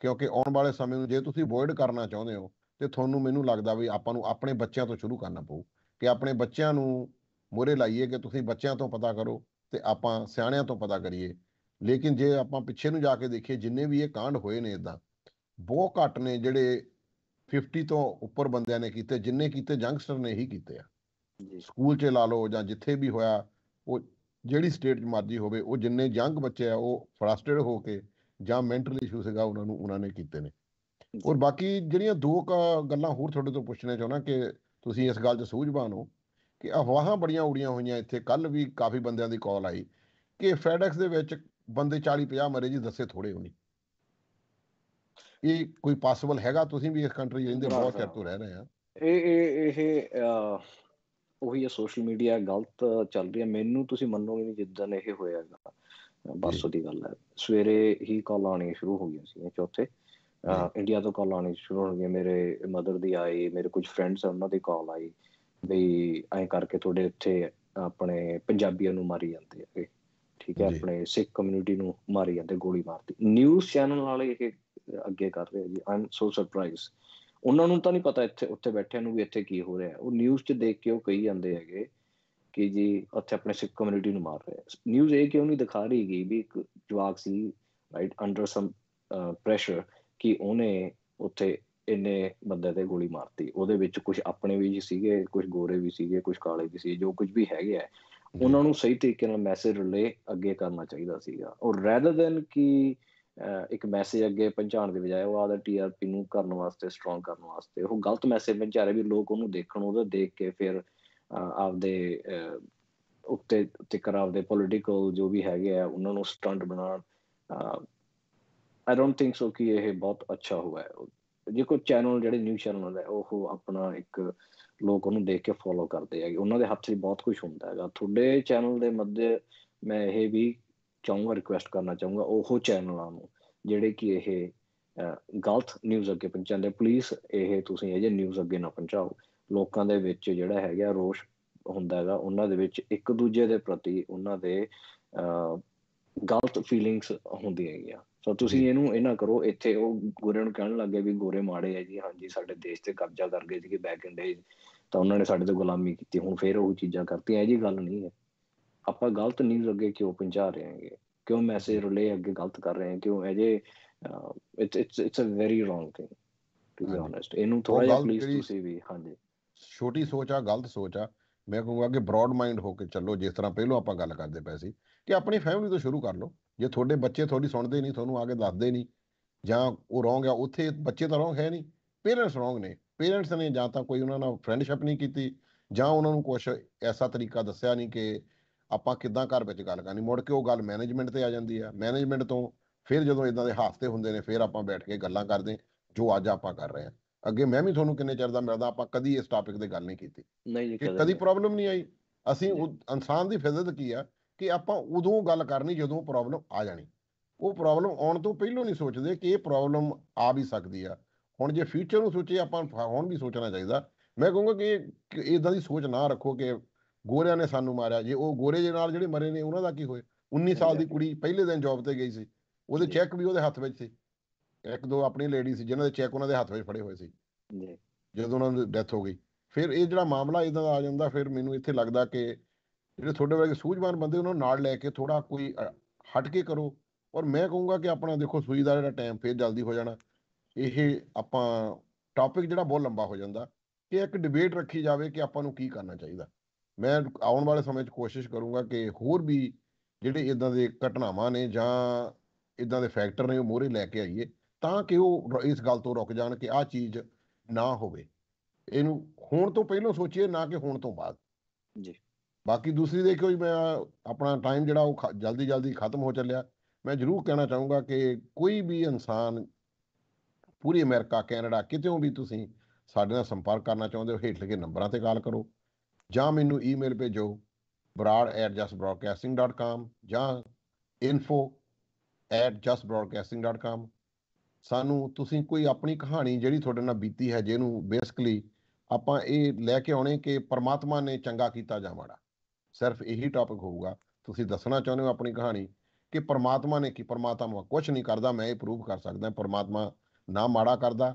ਕਿਉਂਕਿ ਆਉਣ ਵਾਲੇ ਸਮੇਂ ਨੂੰ ਜੇ ਤੁਸੀਂ ਅਵੋਇਡ ਕਰਨਾ ਚਾਹੁੰਦੇ ਹੋ ਤੇ ਤੁਹਾਨੂੰ ਮੈਨੂੰ ਲੱਗਦਾ ਵੀ ਆਪਾਂ ਨੂੰ ਆਪਣੇ ਬੱਚਿਆਂ ਤੋਂ ਸ਼ੁਰੂ ਕਰਨਾ ਪਊ ਕਿ ਆਪਣੇ ਬੱਚਿਆਂ ਨੂੰ ਮੋਰੇ ਲਾਈਏ ਕਿ ਤੁਸੀਂ ਬੱਚਿਆਂ ਤੋਂ ਪਤਾ ਕਰੋ ਤੇ ਆਪਾਂ ਸਿਆਣਿਆਂ ਤੋਂ ਪਤਾ ਕਰੀਏ ਲੇਕਿਨ ਜੇ ਆਪਾਂ ਪਿੱਛੇ ਨੂੰ ਜਾ ਕੇ ਦੇਖੀਏ ਜਿੰਨੇ ਵੀ ਇਹ ਕਾਂਡ ਹੋਏ ਨੇ ਇਦਾਂ ਬਹੁਤ ਘੱਟ ਨੇ ਜਿਹੜੇ 50 ਤੋਂ ਉੱਪਰ ਬੰਦਿਆਂ ਨੇ ਕੀਤੇ ਜਿੰਨੇ ਕੀਤੇ ਜੰਗਸਟਰ ਨੇ ਹੀ ਕੀਤੇ ਆ ਸਕੂਲ 'ਚ ਲਾ ਲਓ ਜਾਂ ਜਿੱਥੇ ਵੀ ਹੋਇਆ ਉਹ ਜਿਹੜੀ ਸਟੇਟ 'ਚ ਮਰਜੀ ਹੋਵੇ ਉਹ ਜਿੰਨੇ ਜੰਗ ਬੱਚੇ ਆ ਉਹ ਫਰਸਟ੍ਰੇਟ ਹੋ ਕੇ ਜਾਂ ਮੈਂਟਲ ਇਸ਼ੂ ਸੀਗਾ ਉਹਨਾਂ ਨੂੰ ਉਹਨਾਂ ਨੇ ਕੀਤੇ ਨੇ ਔਰ ਬਾਕੀ ਜਿਹੜੀਆਂ ਦੋ ਗੱਲਾਂ ਹੋਰ ਤੁਹਾਡੇ ਤੋਂ ਪੁੱਛਣਾ ਚਾਹੁੰਦਾ ਕਿ ਤੁਸੀਂ ਇਸ ਗੱਲ 'ਚ ਸੂਝਵਾਨ ਹੋ ਕਿ ਅਫਵਾਹਾਂ ਬੜੀਆਂ ਉੜੀਆਂ ਹੋਈਆਂ ਇੱਥੇ ਕੱਲ ਵੀ ਕਾਫੀ ਬੰਦਿਆਂ ਦੀ ਕਾਲ ਆਈ ਕਿ ਫੈਡਐਕਸ ਦੇ ਵਿੱਚ ਬੰਦੇ 40 50 ਮਰੇ ਜੀ ਦੱਸੇ ਥੋੜੇ ਹੋਣੀ ਇਹ ਕੋਈ ਪੋਸੀਬਲ ਹੈਗਾ ਤੁਸੀਂ ਵੀ ਇਸ ਕੰਟਰੀ ਜਿੰਦੇ ਬਹੁਤ ਚਿਰ ਤੋਂ ਰਹਿ ਰਹੇ ਆ ਇਹ ਇਹ ਇਹ ਉਹੀ ਹੈ ਸੋਸ਼ਲ ਮੀਡੀਆ ਗਲਤ ਚੱਲ ਰਹੀ ਹੈ ਮੈਨੂੰ ਤੁਸੀਂ ਮੰਨੋਗੇ ਨਹੀਂ ਜਿੱਦਾਂ ਇਹ ਹੋਇਆਗਾ ਬਸ ਦੀ ਗੱਲ ਹੈ ਸਵੇਰੇ ਹੀ ਕਾਲ ਆਣੀ ਸ਼ੁਰੂ ਹੋ ਗਈਆਂ ਸੀ ਚੌਥੇ ਇੰਡੀਆ ਤੋਂ ਕਾਲ ਆਣੀ ਸ਼ੁਰੂ ਹੋ ਗਈ ਮੇਰੇ ਮਦਰ ਦੀ ਆਈ ਮੇਰੇ ਕੁਝ ਫਰੈਂਡਸ ਉਹਨਾਂ ਦੀ ਕਾਲ ਆਈ ਵੀ ਐਂ ਕਰਕੇ ਤੁਹਾਡੇ ਇੱਥੇ ਆਪਣੇ ਪੰਜਾਬੀਆਂ ਨੂੰ ਮਾਰੀ ਜਾਂਦੇ ਆ ਠੀਕ ਹੈ ਆਪਣੇ ਸਿੱਖ ਕਮਿਊਨਿਟੀ ਨੂੰ ਮਾਰੀ ਜਾਂਦੇ ਗੋਲੀ ਮਾਰਦੀ ਨਿਊਜ਼ ਚੈਨਲ ਵਾਲੇ ਇਹ ਅੱਗੇ ਕਰ ਰਹੇ ਜੀ ਆਮ ਸੋ ਸਰਪ੍ਰਾਈਜ਼ ਉਹਨਾਂ ਨੂੰ ਤਾਂ ਨਹੀਂ ਪਤਾ ਇੱਥੇ ਉੱਥੇ ਬੈਠਿਆਂ ਨੂੰ ਵੀ ਇੱਥੇ ਕੀ ਹੋ ਰਿਹਾ ਉਹ ਨਿਊਜ਼ 'ਚ ਦੇਖ ਕੇ ਉਹ ਕਹੀ ਜਾਂਦੇ ਹੈਗੇ ਕਿ ਜੀ ਉੱਥੇ ਆਪਣੇ ਸਿੱਖ ਕਮਿਊਨਿਟੀ ਨੂੰ ਮਾਰ ਰਹੇ ਨਿਊਜ਼ ਇਹ ਕਿਉਂ ਨਹੀਂ ਦਿਖਾ ਰਹੀ ਗਈ ਵੀ ਇੱਕ ਜਵਾਕ ਸੀ ਰਾਈਟ ਅੰਡਰ ਸਮ ਪ੍ਰੈਸ਼ਰ ਕਿ ਉਹਨੇ ਉੱਥੇ ਇਨੇ ਬੰਦੇ ਤੇ ਗੋਲੀ ਮਾਰਤੀ ਉਹਦੇ ਵਿੱਚ ਕੁਝ ਆਪਣੇ ਵੀ ਸੀਗੇ ਕੁਝ ਗੋਰੇ ਵੀ ਸੀਗੇ ਕੁਝ ਕਾਲੇ ਵੀ ਸੀ ਜੋ ਕੁਝ ਵੀ ਹੈਗੇ ਆ ਉਹਨਾਂ ਨੂੰ ਸਹੀ ਤਰੀਕੇ ਨਾਲ ਮੈਸੇਜ ਰਿਲੇ ਅੱਗੇ ਕਰਨਾ ਚਾਹੀਦਾ ਸੀਗਾ ਔਰ ਰੈਦਰ ਦੈਨ ਕਿ ਇੱਕ ਮੈਸੇਜ ਅੱਗੇ ਪਹੁੰਚਾਉਣ ਦੇ ਬਜਾਏ ਉਹ ਆਦਾ ਟੀਆਰਪੀ ਨੂੰ ਕਰਨ ਵਾਸਤੇ ਸਟਰੋਂਗ ਕਰਨ ਵਾਸਤੇ ਉਹ ਗਲਤ ਮੈਸੇਜ ਵਿੱਚ ਜਾ ਰਹੇ ਵੀ ਲੋਕ ਉਹਨੂੰ ਦੇਖਣ ਉਹਦਾ ਦੇਖ ਕੇ ਫਿਰ ਆਪਦੇ ਉੱਤੇ ਤਿਕਰ ਆਪਦੇ ਪੋਲਿਟਿਕਲ ਜੋ ਵੀ ਹੈਗੇ ਆ ਉਹਨਾਂ ਨੂੰ ਸਟੰਟ ਬਣਾ ਆਈ ਡੋਨਟ ਥਿੰਕ ਸੋ ਕਿ ਇਹ ਬਹੁਤ ਅੱਛਾ ਹੋਇਆ ਹੈ ਜੇ ਕੋਈ ਚੈਨਲ ਜਿਹੜੇ ਨਿਊ ਚੈਨਲ ਹੁੰਦਾ ਉਹ ਆਪਣਾ ਇੱਕ ਲੋਕ ਉਹਨੂੰ ਦੇਖ ਕੇ ਫੋਲੋ ਕਰਦੇ ਹੈਗੇ ਉਹਨਾਂ ਦੇ ਹੱਥ 'ਚ ਬਹੁਤ ਕੁਝ ਹੁੰਦਾ ਹੈਗਾ ਤੁਹਾਡੇ ਚੈਨਲ ਦੇ ਮੱਦੇ ਮੈਂ ਇਹ ਵੀ ਚਾਹੂੰਗਾ ਰਿਕੁਐਸਟ ਕਰਨਾ ਚਾਹੂੰਗਾ ਉਹ ਚੈਨਲਾਂ ਨੂੰ ਜਿਹੜੇ ਕਿ ਇਹ ਗਲਤ ਨਿਊਜ਼ ਅੱਗੇ ਪਹੁੰਚਾਉਂਦੇ ਪਲੀਜ਼ ਇਹ ਤੁਸੀਂ ਇਹ ਜੇ ਨਿਊਜ਼ ਅੱਗੇ ਨਾ ਪਹੁੰਚਾਓ ਲੋਕਾਂ ਦੇ ਵਿੱਚ ਜਿਹੜਾ ਹੈਗਾ ਰੋਸ਼ ਹੁੰਦਾ ਹੈਗਾ ਉਹਨਾਂ ਦੇ ਵਿੱਚ ਇੱਕ ਦੂਜੇ ਦੇ ਪ੍ਰਤੀ ਉਹਨਾਂ ਦੇ ਗਲਤ ਫੀਲਿੰਗਸ ਹੁੰਦੀਆਂ ਹੈਗੀਆਂ ਸੋ ਤੁਸੀਂ ਇਹਨੂੰ ਇਹ ਨਾ ਕਰੋ ਇੱਥੇ ਉਹ ਗੋਰਿਆਂ ਨੂੰ ਕਹਿਣ ਲੱਗੇ ਵੀ ਗੋਰੇ ਮਾੜੇ ਆ ਜੀ ਹਾਂਜੀ ਸਾਡੇ ਦੇਸ਼ ਤੇ ਕਬਜ਼ਾ ਕਰ ਗਏ ਸੀਗੇ ਬੈਕ ਇਨ ਡੇਜ਼ ਤਾਂ ਉਹਨਾਂ ਨੇ ਸਾਡੇ ਤੇ ਗੁਲਾਮੀ ਕੀਤੀ ਹੁਣ ਫੇਰ ਉਹ ਚੀਜ਼ਾਂ ਕਰਤੀ ਐ ਜੀ ਗੱਲ ਨਹੀਂ ਹੈ ਆਪਾਂ ਗਲਤ ਨਹੀਂ ਲੱਗੇ ਕਿਉਂ ਪਹੁੰਚਾ ਰਹੇ ਹਾਂਗੇ ਕਿਉਂ ਮੈਸੇਜ ਰੁਲੇ ਅੱਗੇ ਗਲਤ ਕਰ ਰਹੇ ਹਾਂ ਕਿਉਂ ਐਜੇ it's it's it's a very wrong thing to be honest ਇਹਨੂੰ ਥੋੜਾ ਜਿਹਾ ਪਲੀਜ਼ ਤੁਸੀਂ ਵੀ ਹਾਂਜੀ ਛੋਟੀ ਸੋਚ ਆ ਗਲਤ ਸੋਚ ਆ ਮੈਂ ਕਹੂੰਗਾ ਕਿ ਬ੍ਰੌਡ ਮਾਈਂਡ ਹੋ ਕੇ ਚੱਲੋ ਜਿਸ ਤਰ੍ਹਾਂ ਪਹਿਲਾਂ ਆਪਾਂ ਗੱਲ ਕਰਦੇ ਪਏ ਸੀ ਕਿ ਆਪਣੀ ਫੈਮਿਲੀ ਤੋਂ ਸ਼ੁਰੂ ਕਰ ਲਓ ਜੇ ਤੁਹਾਡੇ ਬੱਚੇ ਤੁਹਾਡੀ ਸੁਣਦੇ ਨਹੀਂ ਤੁਹਾਨੂੰ ਆ ਕੇ ਦੱਸਦੇ ਨਹੀਂ ਜਾਂ ਉਹ ਰੋਂਗ ਆ ਉੱਥੇ ਬੱਚੇ ਤਾਂ ਰੋਂਗ ਹੈ ਨਹੀਂ ਪੇਰੈਂਟਸ ਰੋਂਗ ਨੇ ਪੇਰੈਂਟਸ ਨੇ ਜਾਂ ਤਾਂ ਕੋਈ ਉਹਨਾਂ ਨਾਲ ਫਰੈਂਡਸ਼ਿਪ ਨਹੀਂ ਕੀਤੀ ਜਾਂ ਉਹਨਾਂ ਨੂੰ ਕੁਝ ਐਸਾ ਤਰੀਕਾ ਦੱਸਿਆ ਨਹੀਂ ਕਿ ਆਪਾਂ ਕਿੱਦਾਂ ਘਰ ਵਿੱਚ ਗੱਲ ਕਰਨੀ ਮੁੜ ਕੇ ਉਹ ਗੱਲ ਮੈਨੇਜਮੈਂਟ ਤੇ ਆ ਜਾਂਦੀ ਆ ਮੈਨੇਜਮੈਂਟ ਤੋਂ ਫਿਰ ਜਦੋਂ ਇਦਾਂ ਦੇ ਹਾਫਤੇ ਹੁੰਦੇ ਨੇ ਫਿਰ ਆਪਾਂ ਬੈਠ ਕੇ ਗੱਲਾਂ ਕਰਦੇ ਜੋ ਅੱਜ ਆਪਾਂ ਕਰ ਰਹੇ ਆ ਅੱਗੇ ਮੈਂ ਵੀ ਤੁਹਾਨੂੰ ਕਿੰਨੇ ਚਿਰ ਦਾ ਮਿਲਦਾ ਆਪਾਂ ਕਦੀ ਇਸ ਟਾਪਿਕ ਤੇ ਗੱਲ ਨਹੀਂ ਕੀਤੀ ਨਹੀਂ ਕਦੀ ਪ੍ਰੋਬਲਮ ਨਹੀਂ ਆਈ ਅਸੀਂ ਇਨਸਾਨ ਦੀ ਫਿਜ਼ਤ ਕੀ ਆ ਕਿ ਆਪਾਂ ਉਦੋਂ ਗੱਲ ਕਰਨੀ ਜਦੋਂ ਪ੍ਰੋਬਲਮ ਆ ਜਾਣੀ ਉਹ ਪ੍ਰੋਬਲਮ ਆਉਣ ਤੋਂ ਪਹਿਲਾਂ ਨਹੀਂ ਸੋਚਦੇ ਕਿ ਇਹ ਪ੍ਰੋਬਲਮ ਆ ਵੀ ਸਕਦੀ ਆ ਹੁਣ ਜੇ ਫਿਊਚਰ ਨੂੰ ਸੋਚੇ ਆਪਾਂ ਹੁਣ ਵੀ ਸੋਚਣਾ ਚਾਹੀਦਾ ਮੈਂ ਕਹੂੰਗਾ ਕਿ ਇਦਾਂ ਦੀ ਸੋਚ ਨਾ ਰੱਖੋ ਕਿ ਗੋਰਿਆਂ ਨੇ ਸਾਨੂੰ ਮਾਰਿਆ ਜੇ ਉਹ ਗੋਰੇ ਦੇ ਨਾਲ ਜਿਹੜੇ ਮਰੇ ਨੇ ਉਹਨਾਂ ਦਾ ਕੀ ਹੋਇਆ 19 ਸਾਲ ਦੀ ਕੁੜੀ ਪਹਿਲੇ ਦਿਨ ਜੌਬ ਤੇ ਗਈ ਸੀ ਉਹਦੇ ਚੈੱਕ ਵੀ ਉਹਦੇ ਹੱਥ ਵਿੱਚ ਸੀ ਇੱਕ ਦੋ ਆਪਣੀ ਲੇਡੀ ਸੀ ਜਿਨ੍ਹਾਂ ਦੇ ਚੈੱਕ ਉਹਨਾਂ ਦੇ ਹੱਥ ਵਿੱਚ ਫੜੇ ਹੋਏ ਸੀ ਜੀ ਜਦੋਂ ਉਹਨਾਂ ਦੀ ਡੈਥ ਹੋ ਗਈ ਫਿਰ ਇਹ ਜਿਹੜਾ ਮਾਮਲਾ ਇਦਾਂ ਦਾ ਆ ਜਾਂਦਾ ਫਿਰ ਮੈਨੂੰ ਇੱਥੇ ਲੱਗਦਾ ਕਿ ਜਿਹੜੇ ਤੁਹਾਡੇ ਵਰਗੇ ਸੂਝਵਾਨ ਬੰਦੇ ਉਹਨਾਂ ਨੂੰ ਨਾਲ ਲੈ ਕੇ ਥੋੜਾ ਕੋਈ ਹਟ ਕੇ ਕਰੋ ਔਰ ਮੈਂ ਕਹੂੰਗਾ ਕਿ ਆਪਣਾ ਦੇਖੋ ਸੂਈ ਦਾ ਜਿਹੜਾ ਟਾਈਮ ਫੇਰ ਜਲਦੀ ਹੋ ਜਾਣਾ ਇਹ ਆਪਾਂ ਟਾਪਿਕ ਜਿਹੜਾ ਬਹੁਤ ਲੰਬਾ ਹੋ ਜਾਂਦਾ ਕਿ ਇੱਕ ਡਿਬੇਟ ਰੱਖੀ ਜਾਵੇ ਕਿ ਆਪਾਂ ਨੂੰ ਕੀ ਕਰਨਾ ਚਾਹੀਦਾ ਮੈਂ ਆਉਣ ਵਾਲੇ ਸਮੇਂ 'ਚ ਕੋਸ਼ਿਸ਼ ਕਰੂੰਗਾ ਕਿ ਹੋਰ ਵੀ ਜਿਹੜੇ ਇਦਾਂ ਦੇ ਘਟਨਾਵਾਂ ਨੇ ਜਾਂ ਇਦਾਂ ਦੇ ਫੈਕਟਰ ਨੇ ਉਹ ਮੋਰੇ ਲੈ ਕੇ ਆਈਏ ਤਾਂ ਕਿ ਉਹ ਇਸ ਗੱਲ ਤੋਂ ਰੁਕ ਜਾਣ ਕਿ ਆਹ ਚੀਜ਼ ਨਾ ਹੋਵੇ ਇਹਨੂੰ ਹੋਣ ਤੋਂ ਪਹਿਲਾਂ ਸੋਚੀਏ ਨਾ ਕਿ ਹੋਣ ਤੋਂ ਬਾਅਦ ਜੀ ਬਾਕੀ ਦੂਸਰੀ ਦੇਖੋ ਜੀ ਮੈਂ ਆਪਣਾ ਟਾਈਮ ਜਿਹੜਾ ਉਹ ਜਲਦੀ ਜਲਦੀ ਖਤਮ ਹੋ ਚੱਲਿਆ ਮੈਂ ਜ਼ਰੂਰ ਕਹਿਣਾ ਚਾਹੂੰਗਾ ਕਿ ਕੋਈ ਵੀ ਇਨਸਾਨ ਪੂਰੀ ਅਮਰੀਕਾ ਕੈਨੇਡਾ ਕਿਤੇੋਂ ਵੀ ਤੁਸੀਂ ਸਾਡੇ ਨਾਲ ਸੰਪਰਕ ਕਰਨਾ ਚਾਹੁੰਦੇ ਹੋ ਹੇਠ ਲਿਖੇ ਨੰਬਰਾਂ ਤੇ ਕਾਲ ਕਰੋ ਜਾਂ ਮੈਨੂੰ ਈਮੇਲ ਭੇਜੋ broad@justbroadcasting.com ਜਾਂ info@justbroadcasting.com ਸਾਨੂੰ ਤੁਸੀਂ ਕੋਈ ਆਪਣੀ ਕਹਾਣੀ ਜਿਹੜੀ ਤੁਹਾਡੇ ਨਾਲ ਬੀਤੀ ਹੈ ਜਿਹਨੂੰ ਬੇਸਿਕਲੀ ਆਪਾਂ ਇਹ ਲੈ ਕੇ ਆਉਣੇ ਕਿ ਪਰਮਾਤਮਾ ਨੇ ਚੰਗਾ ਕੀਤਾ ਜਾਂ ਮਾੜਾ ਸਿਰਫ ਇਹੀ ਟਾਪਿਕ ਹੋਊਗਾ ਤੁਸੀਂ ਦੱਸਣਾ ਚਾਹੁੰਦੇ ਹੋ ਆਪਣੀ ਕਹਾਣੀ ਕਿ ਪਰਮਾਤਮਾ ਨੇ ਕੀ ਪਰਮਾਤਮਾ ਕੁਝ ਨਹੀਂ ਕਰਦਾ ਮੈਂ ਇਹ ਪ੍ਰੂਵ ਕਰ ਸਕਦਾ ਪਰਮਾਤਮਾ ਨਾ ਮਾੜਾ ਕਰਦਾ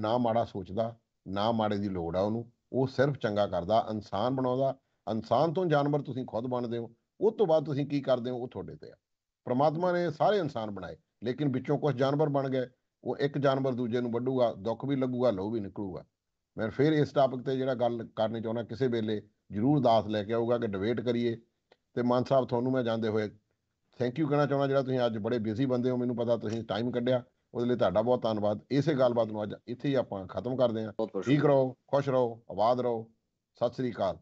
ਨਾ ਮਾੜਾ ਸੋਚਦਾ ਨਾ ਮਾੜੇ ਦੀ ਲੋੜ ਆ ਉਹਨੂੰ ਉਹ ਸਿਰਫ ਚੰਗਾ ਕਰਦਾ ਇਨਸਾਨ ਬਣਾਉਂਦਾ ਇਨਸਾਨ ਤੋਂ ਜਾਨਵਰ ਤੁਸੀਂ ਖੁਦ ਬਣਦੇ ਹੋ ਉਹ ਤੋਂ ਬਾਅਦ ਤੁਸੀਂ ਕੀ ਕਰਦੇ ਹੋ ਉਹ ਤੁਹਾਡੇ ਤੇ ਆ ਪ੍ਰਮਾਤਮਾ ਨੇ ਸਾਰੇ ਇਨਸਾਨ ਬਣਾਏ ਲੇਕਿਨ ਵਿੱਚੋਂ ਕੁਝ ਜਾਨਵਰ ਬਣ ਗਏ ਉਹ ਇੱਕ ਜਾਨਵਰ ਦੂਜੇ ਨੂੰ ਵੱਢੂਗਾ ਦੁੱਖ ਵੀ ਲੱਗੂਗਾ ਲੋਭ ਵੀ ਨਿਕਲੂਗਾ ਮੈਂ ਫਿਰ ਇਸ ਟਾਪਿਕ ਤੇ ਜਿਹੜਾ ਗੱਲ ਕਰਨੀ ਚਾਹੁੰਦਾ ਕਿਸੇ ਵੇਲੇ ਜਰੂਰ ਦਾਸ ਲੈ ਕੇ ਆਊਗਾ ਕਿ ਡਿਬੇਟ ਕਰੀਏ ਤੇ ਮਾਨ ਸਾਹਿਬ ਤੁਹਾਨੂੰ ਮੈਂ ਜਾਂਦੇ ਹੋਏ ਥੈਂਕ ਯੂ ਕਹਿਣਾ ਚਾਹਣਾ ਜਿਹੜਾ ਤੁਸੀਂ ਅੱਜ ਬੜੇ ਬਿਜ਼ੀ ਬੰਦੇ ਹੋ ਮੈਨੂੰ ਪਤਾ ਤੁਸੀਂ ਟਾਈਮ ਕੱਢਿਆ ਉਹਦੇ ਲਈ ਤੁਹਾਡਾ ਬਹੁਤ ਧੰਨਵਾਦ ਇਸੇ ਗੱਲਬਾਤ ਨੂੰ ਅੱਜ ਇੱਥੇ ਹੀ ਆਪਾਂ ਖਤਮ ਕਰਦੇ ਹਾਂ ਠੀਕ ਰਹੋ ਖੁਸ਼ ਰਹੋ ਆਬਾਦ ਰਹੋ ਸਤਿ ਸ੍ਰੀ ਅਕਾਲ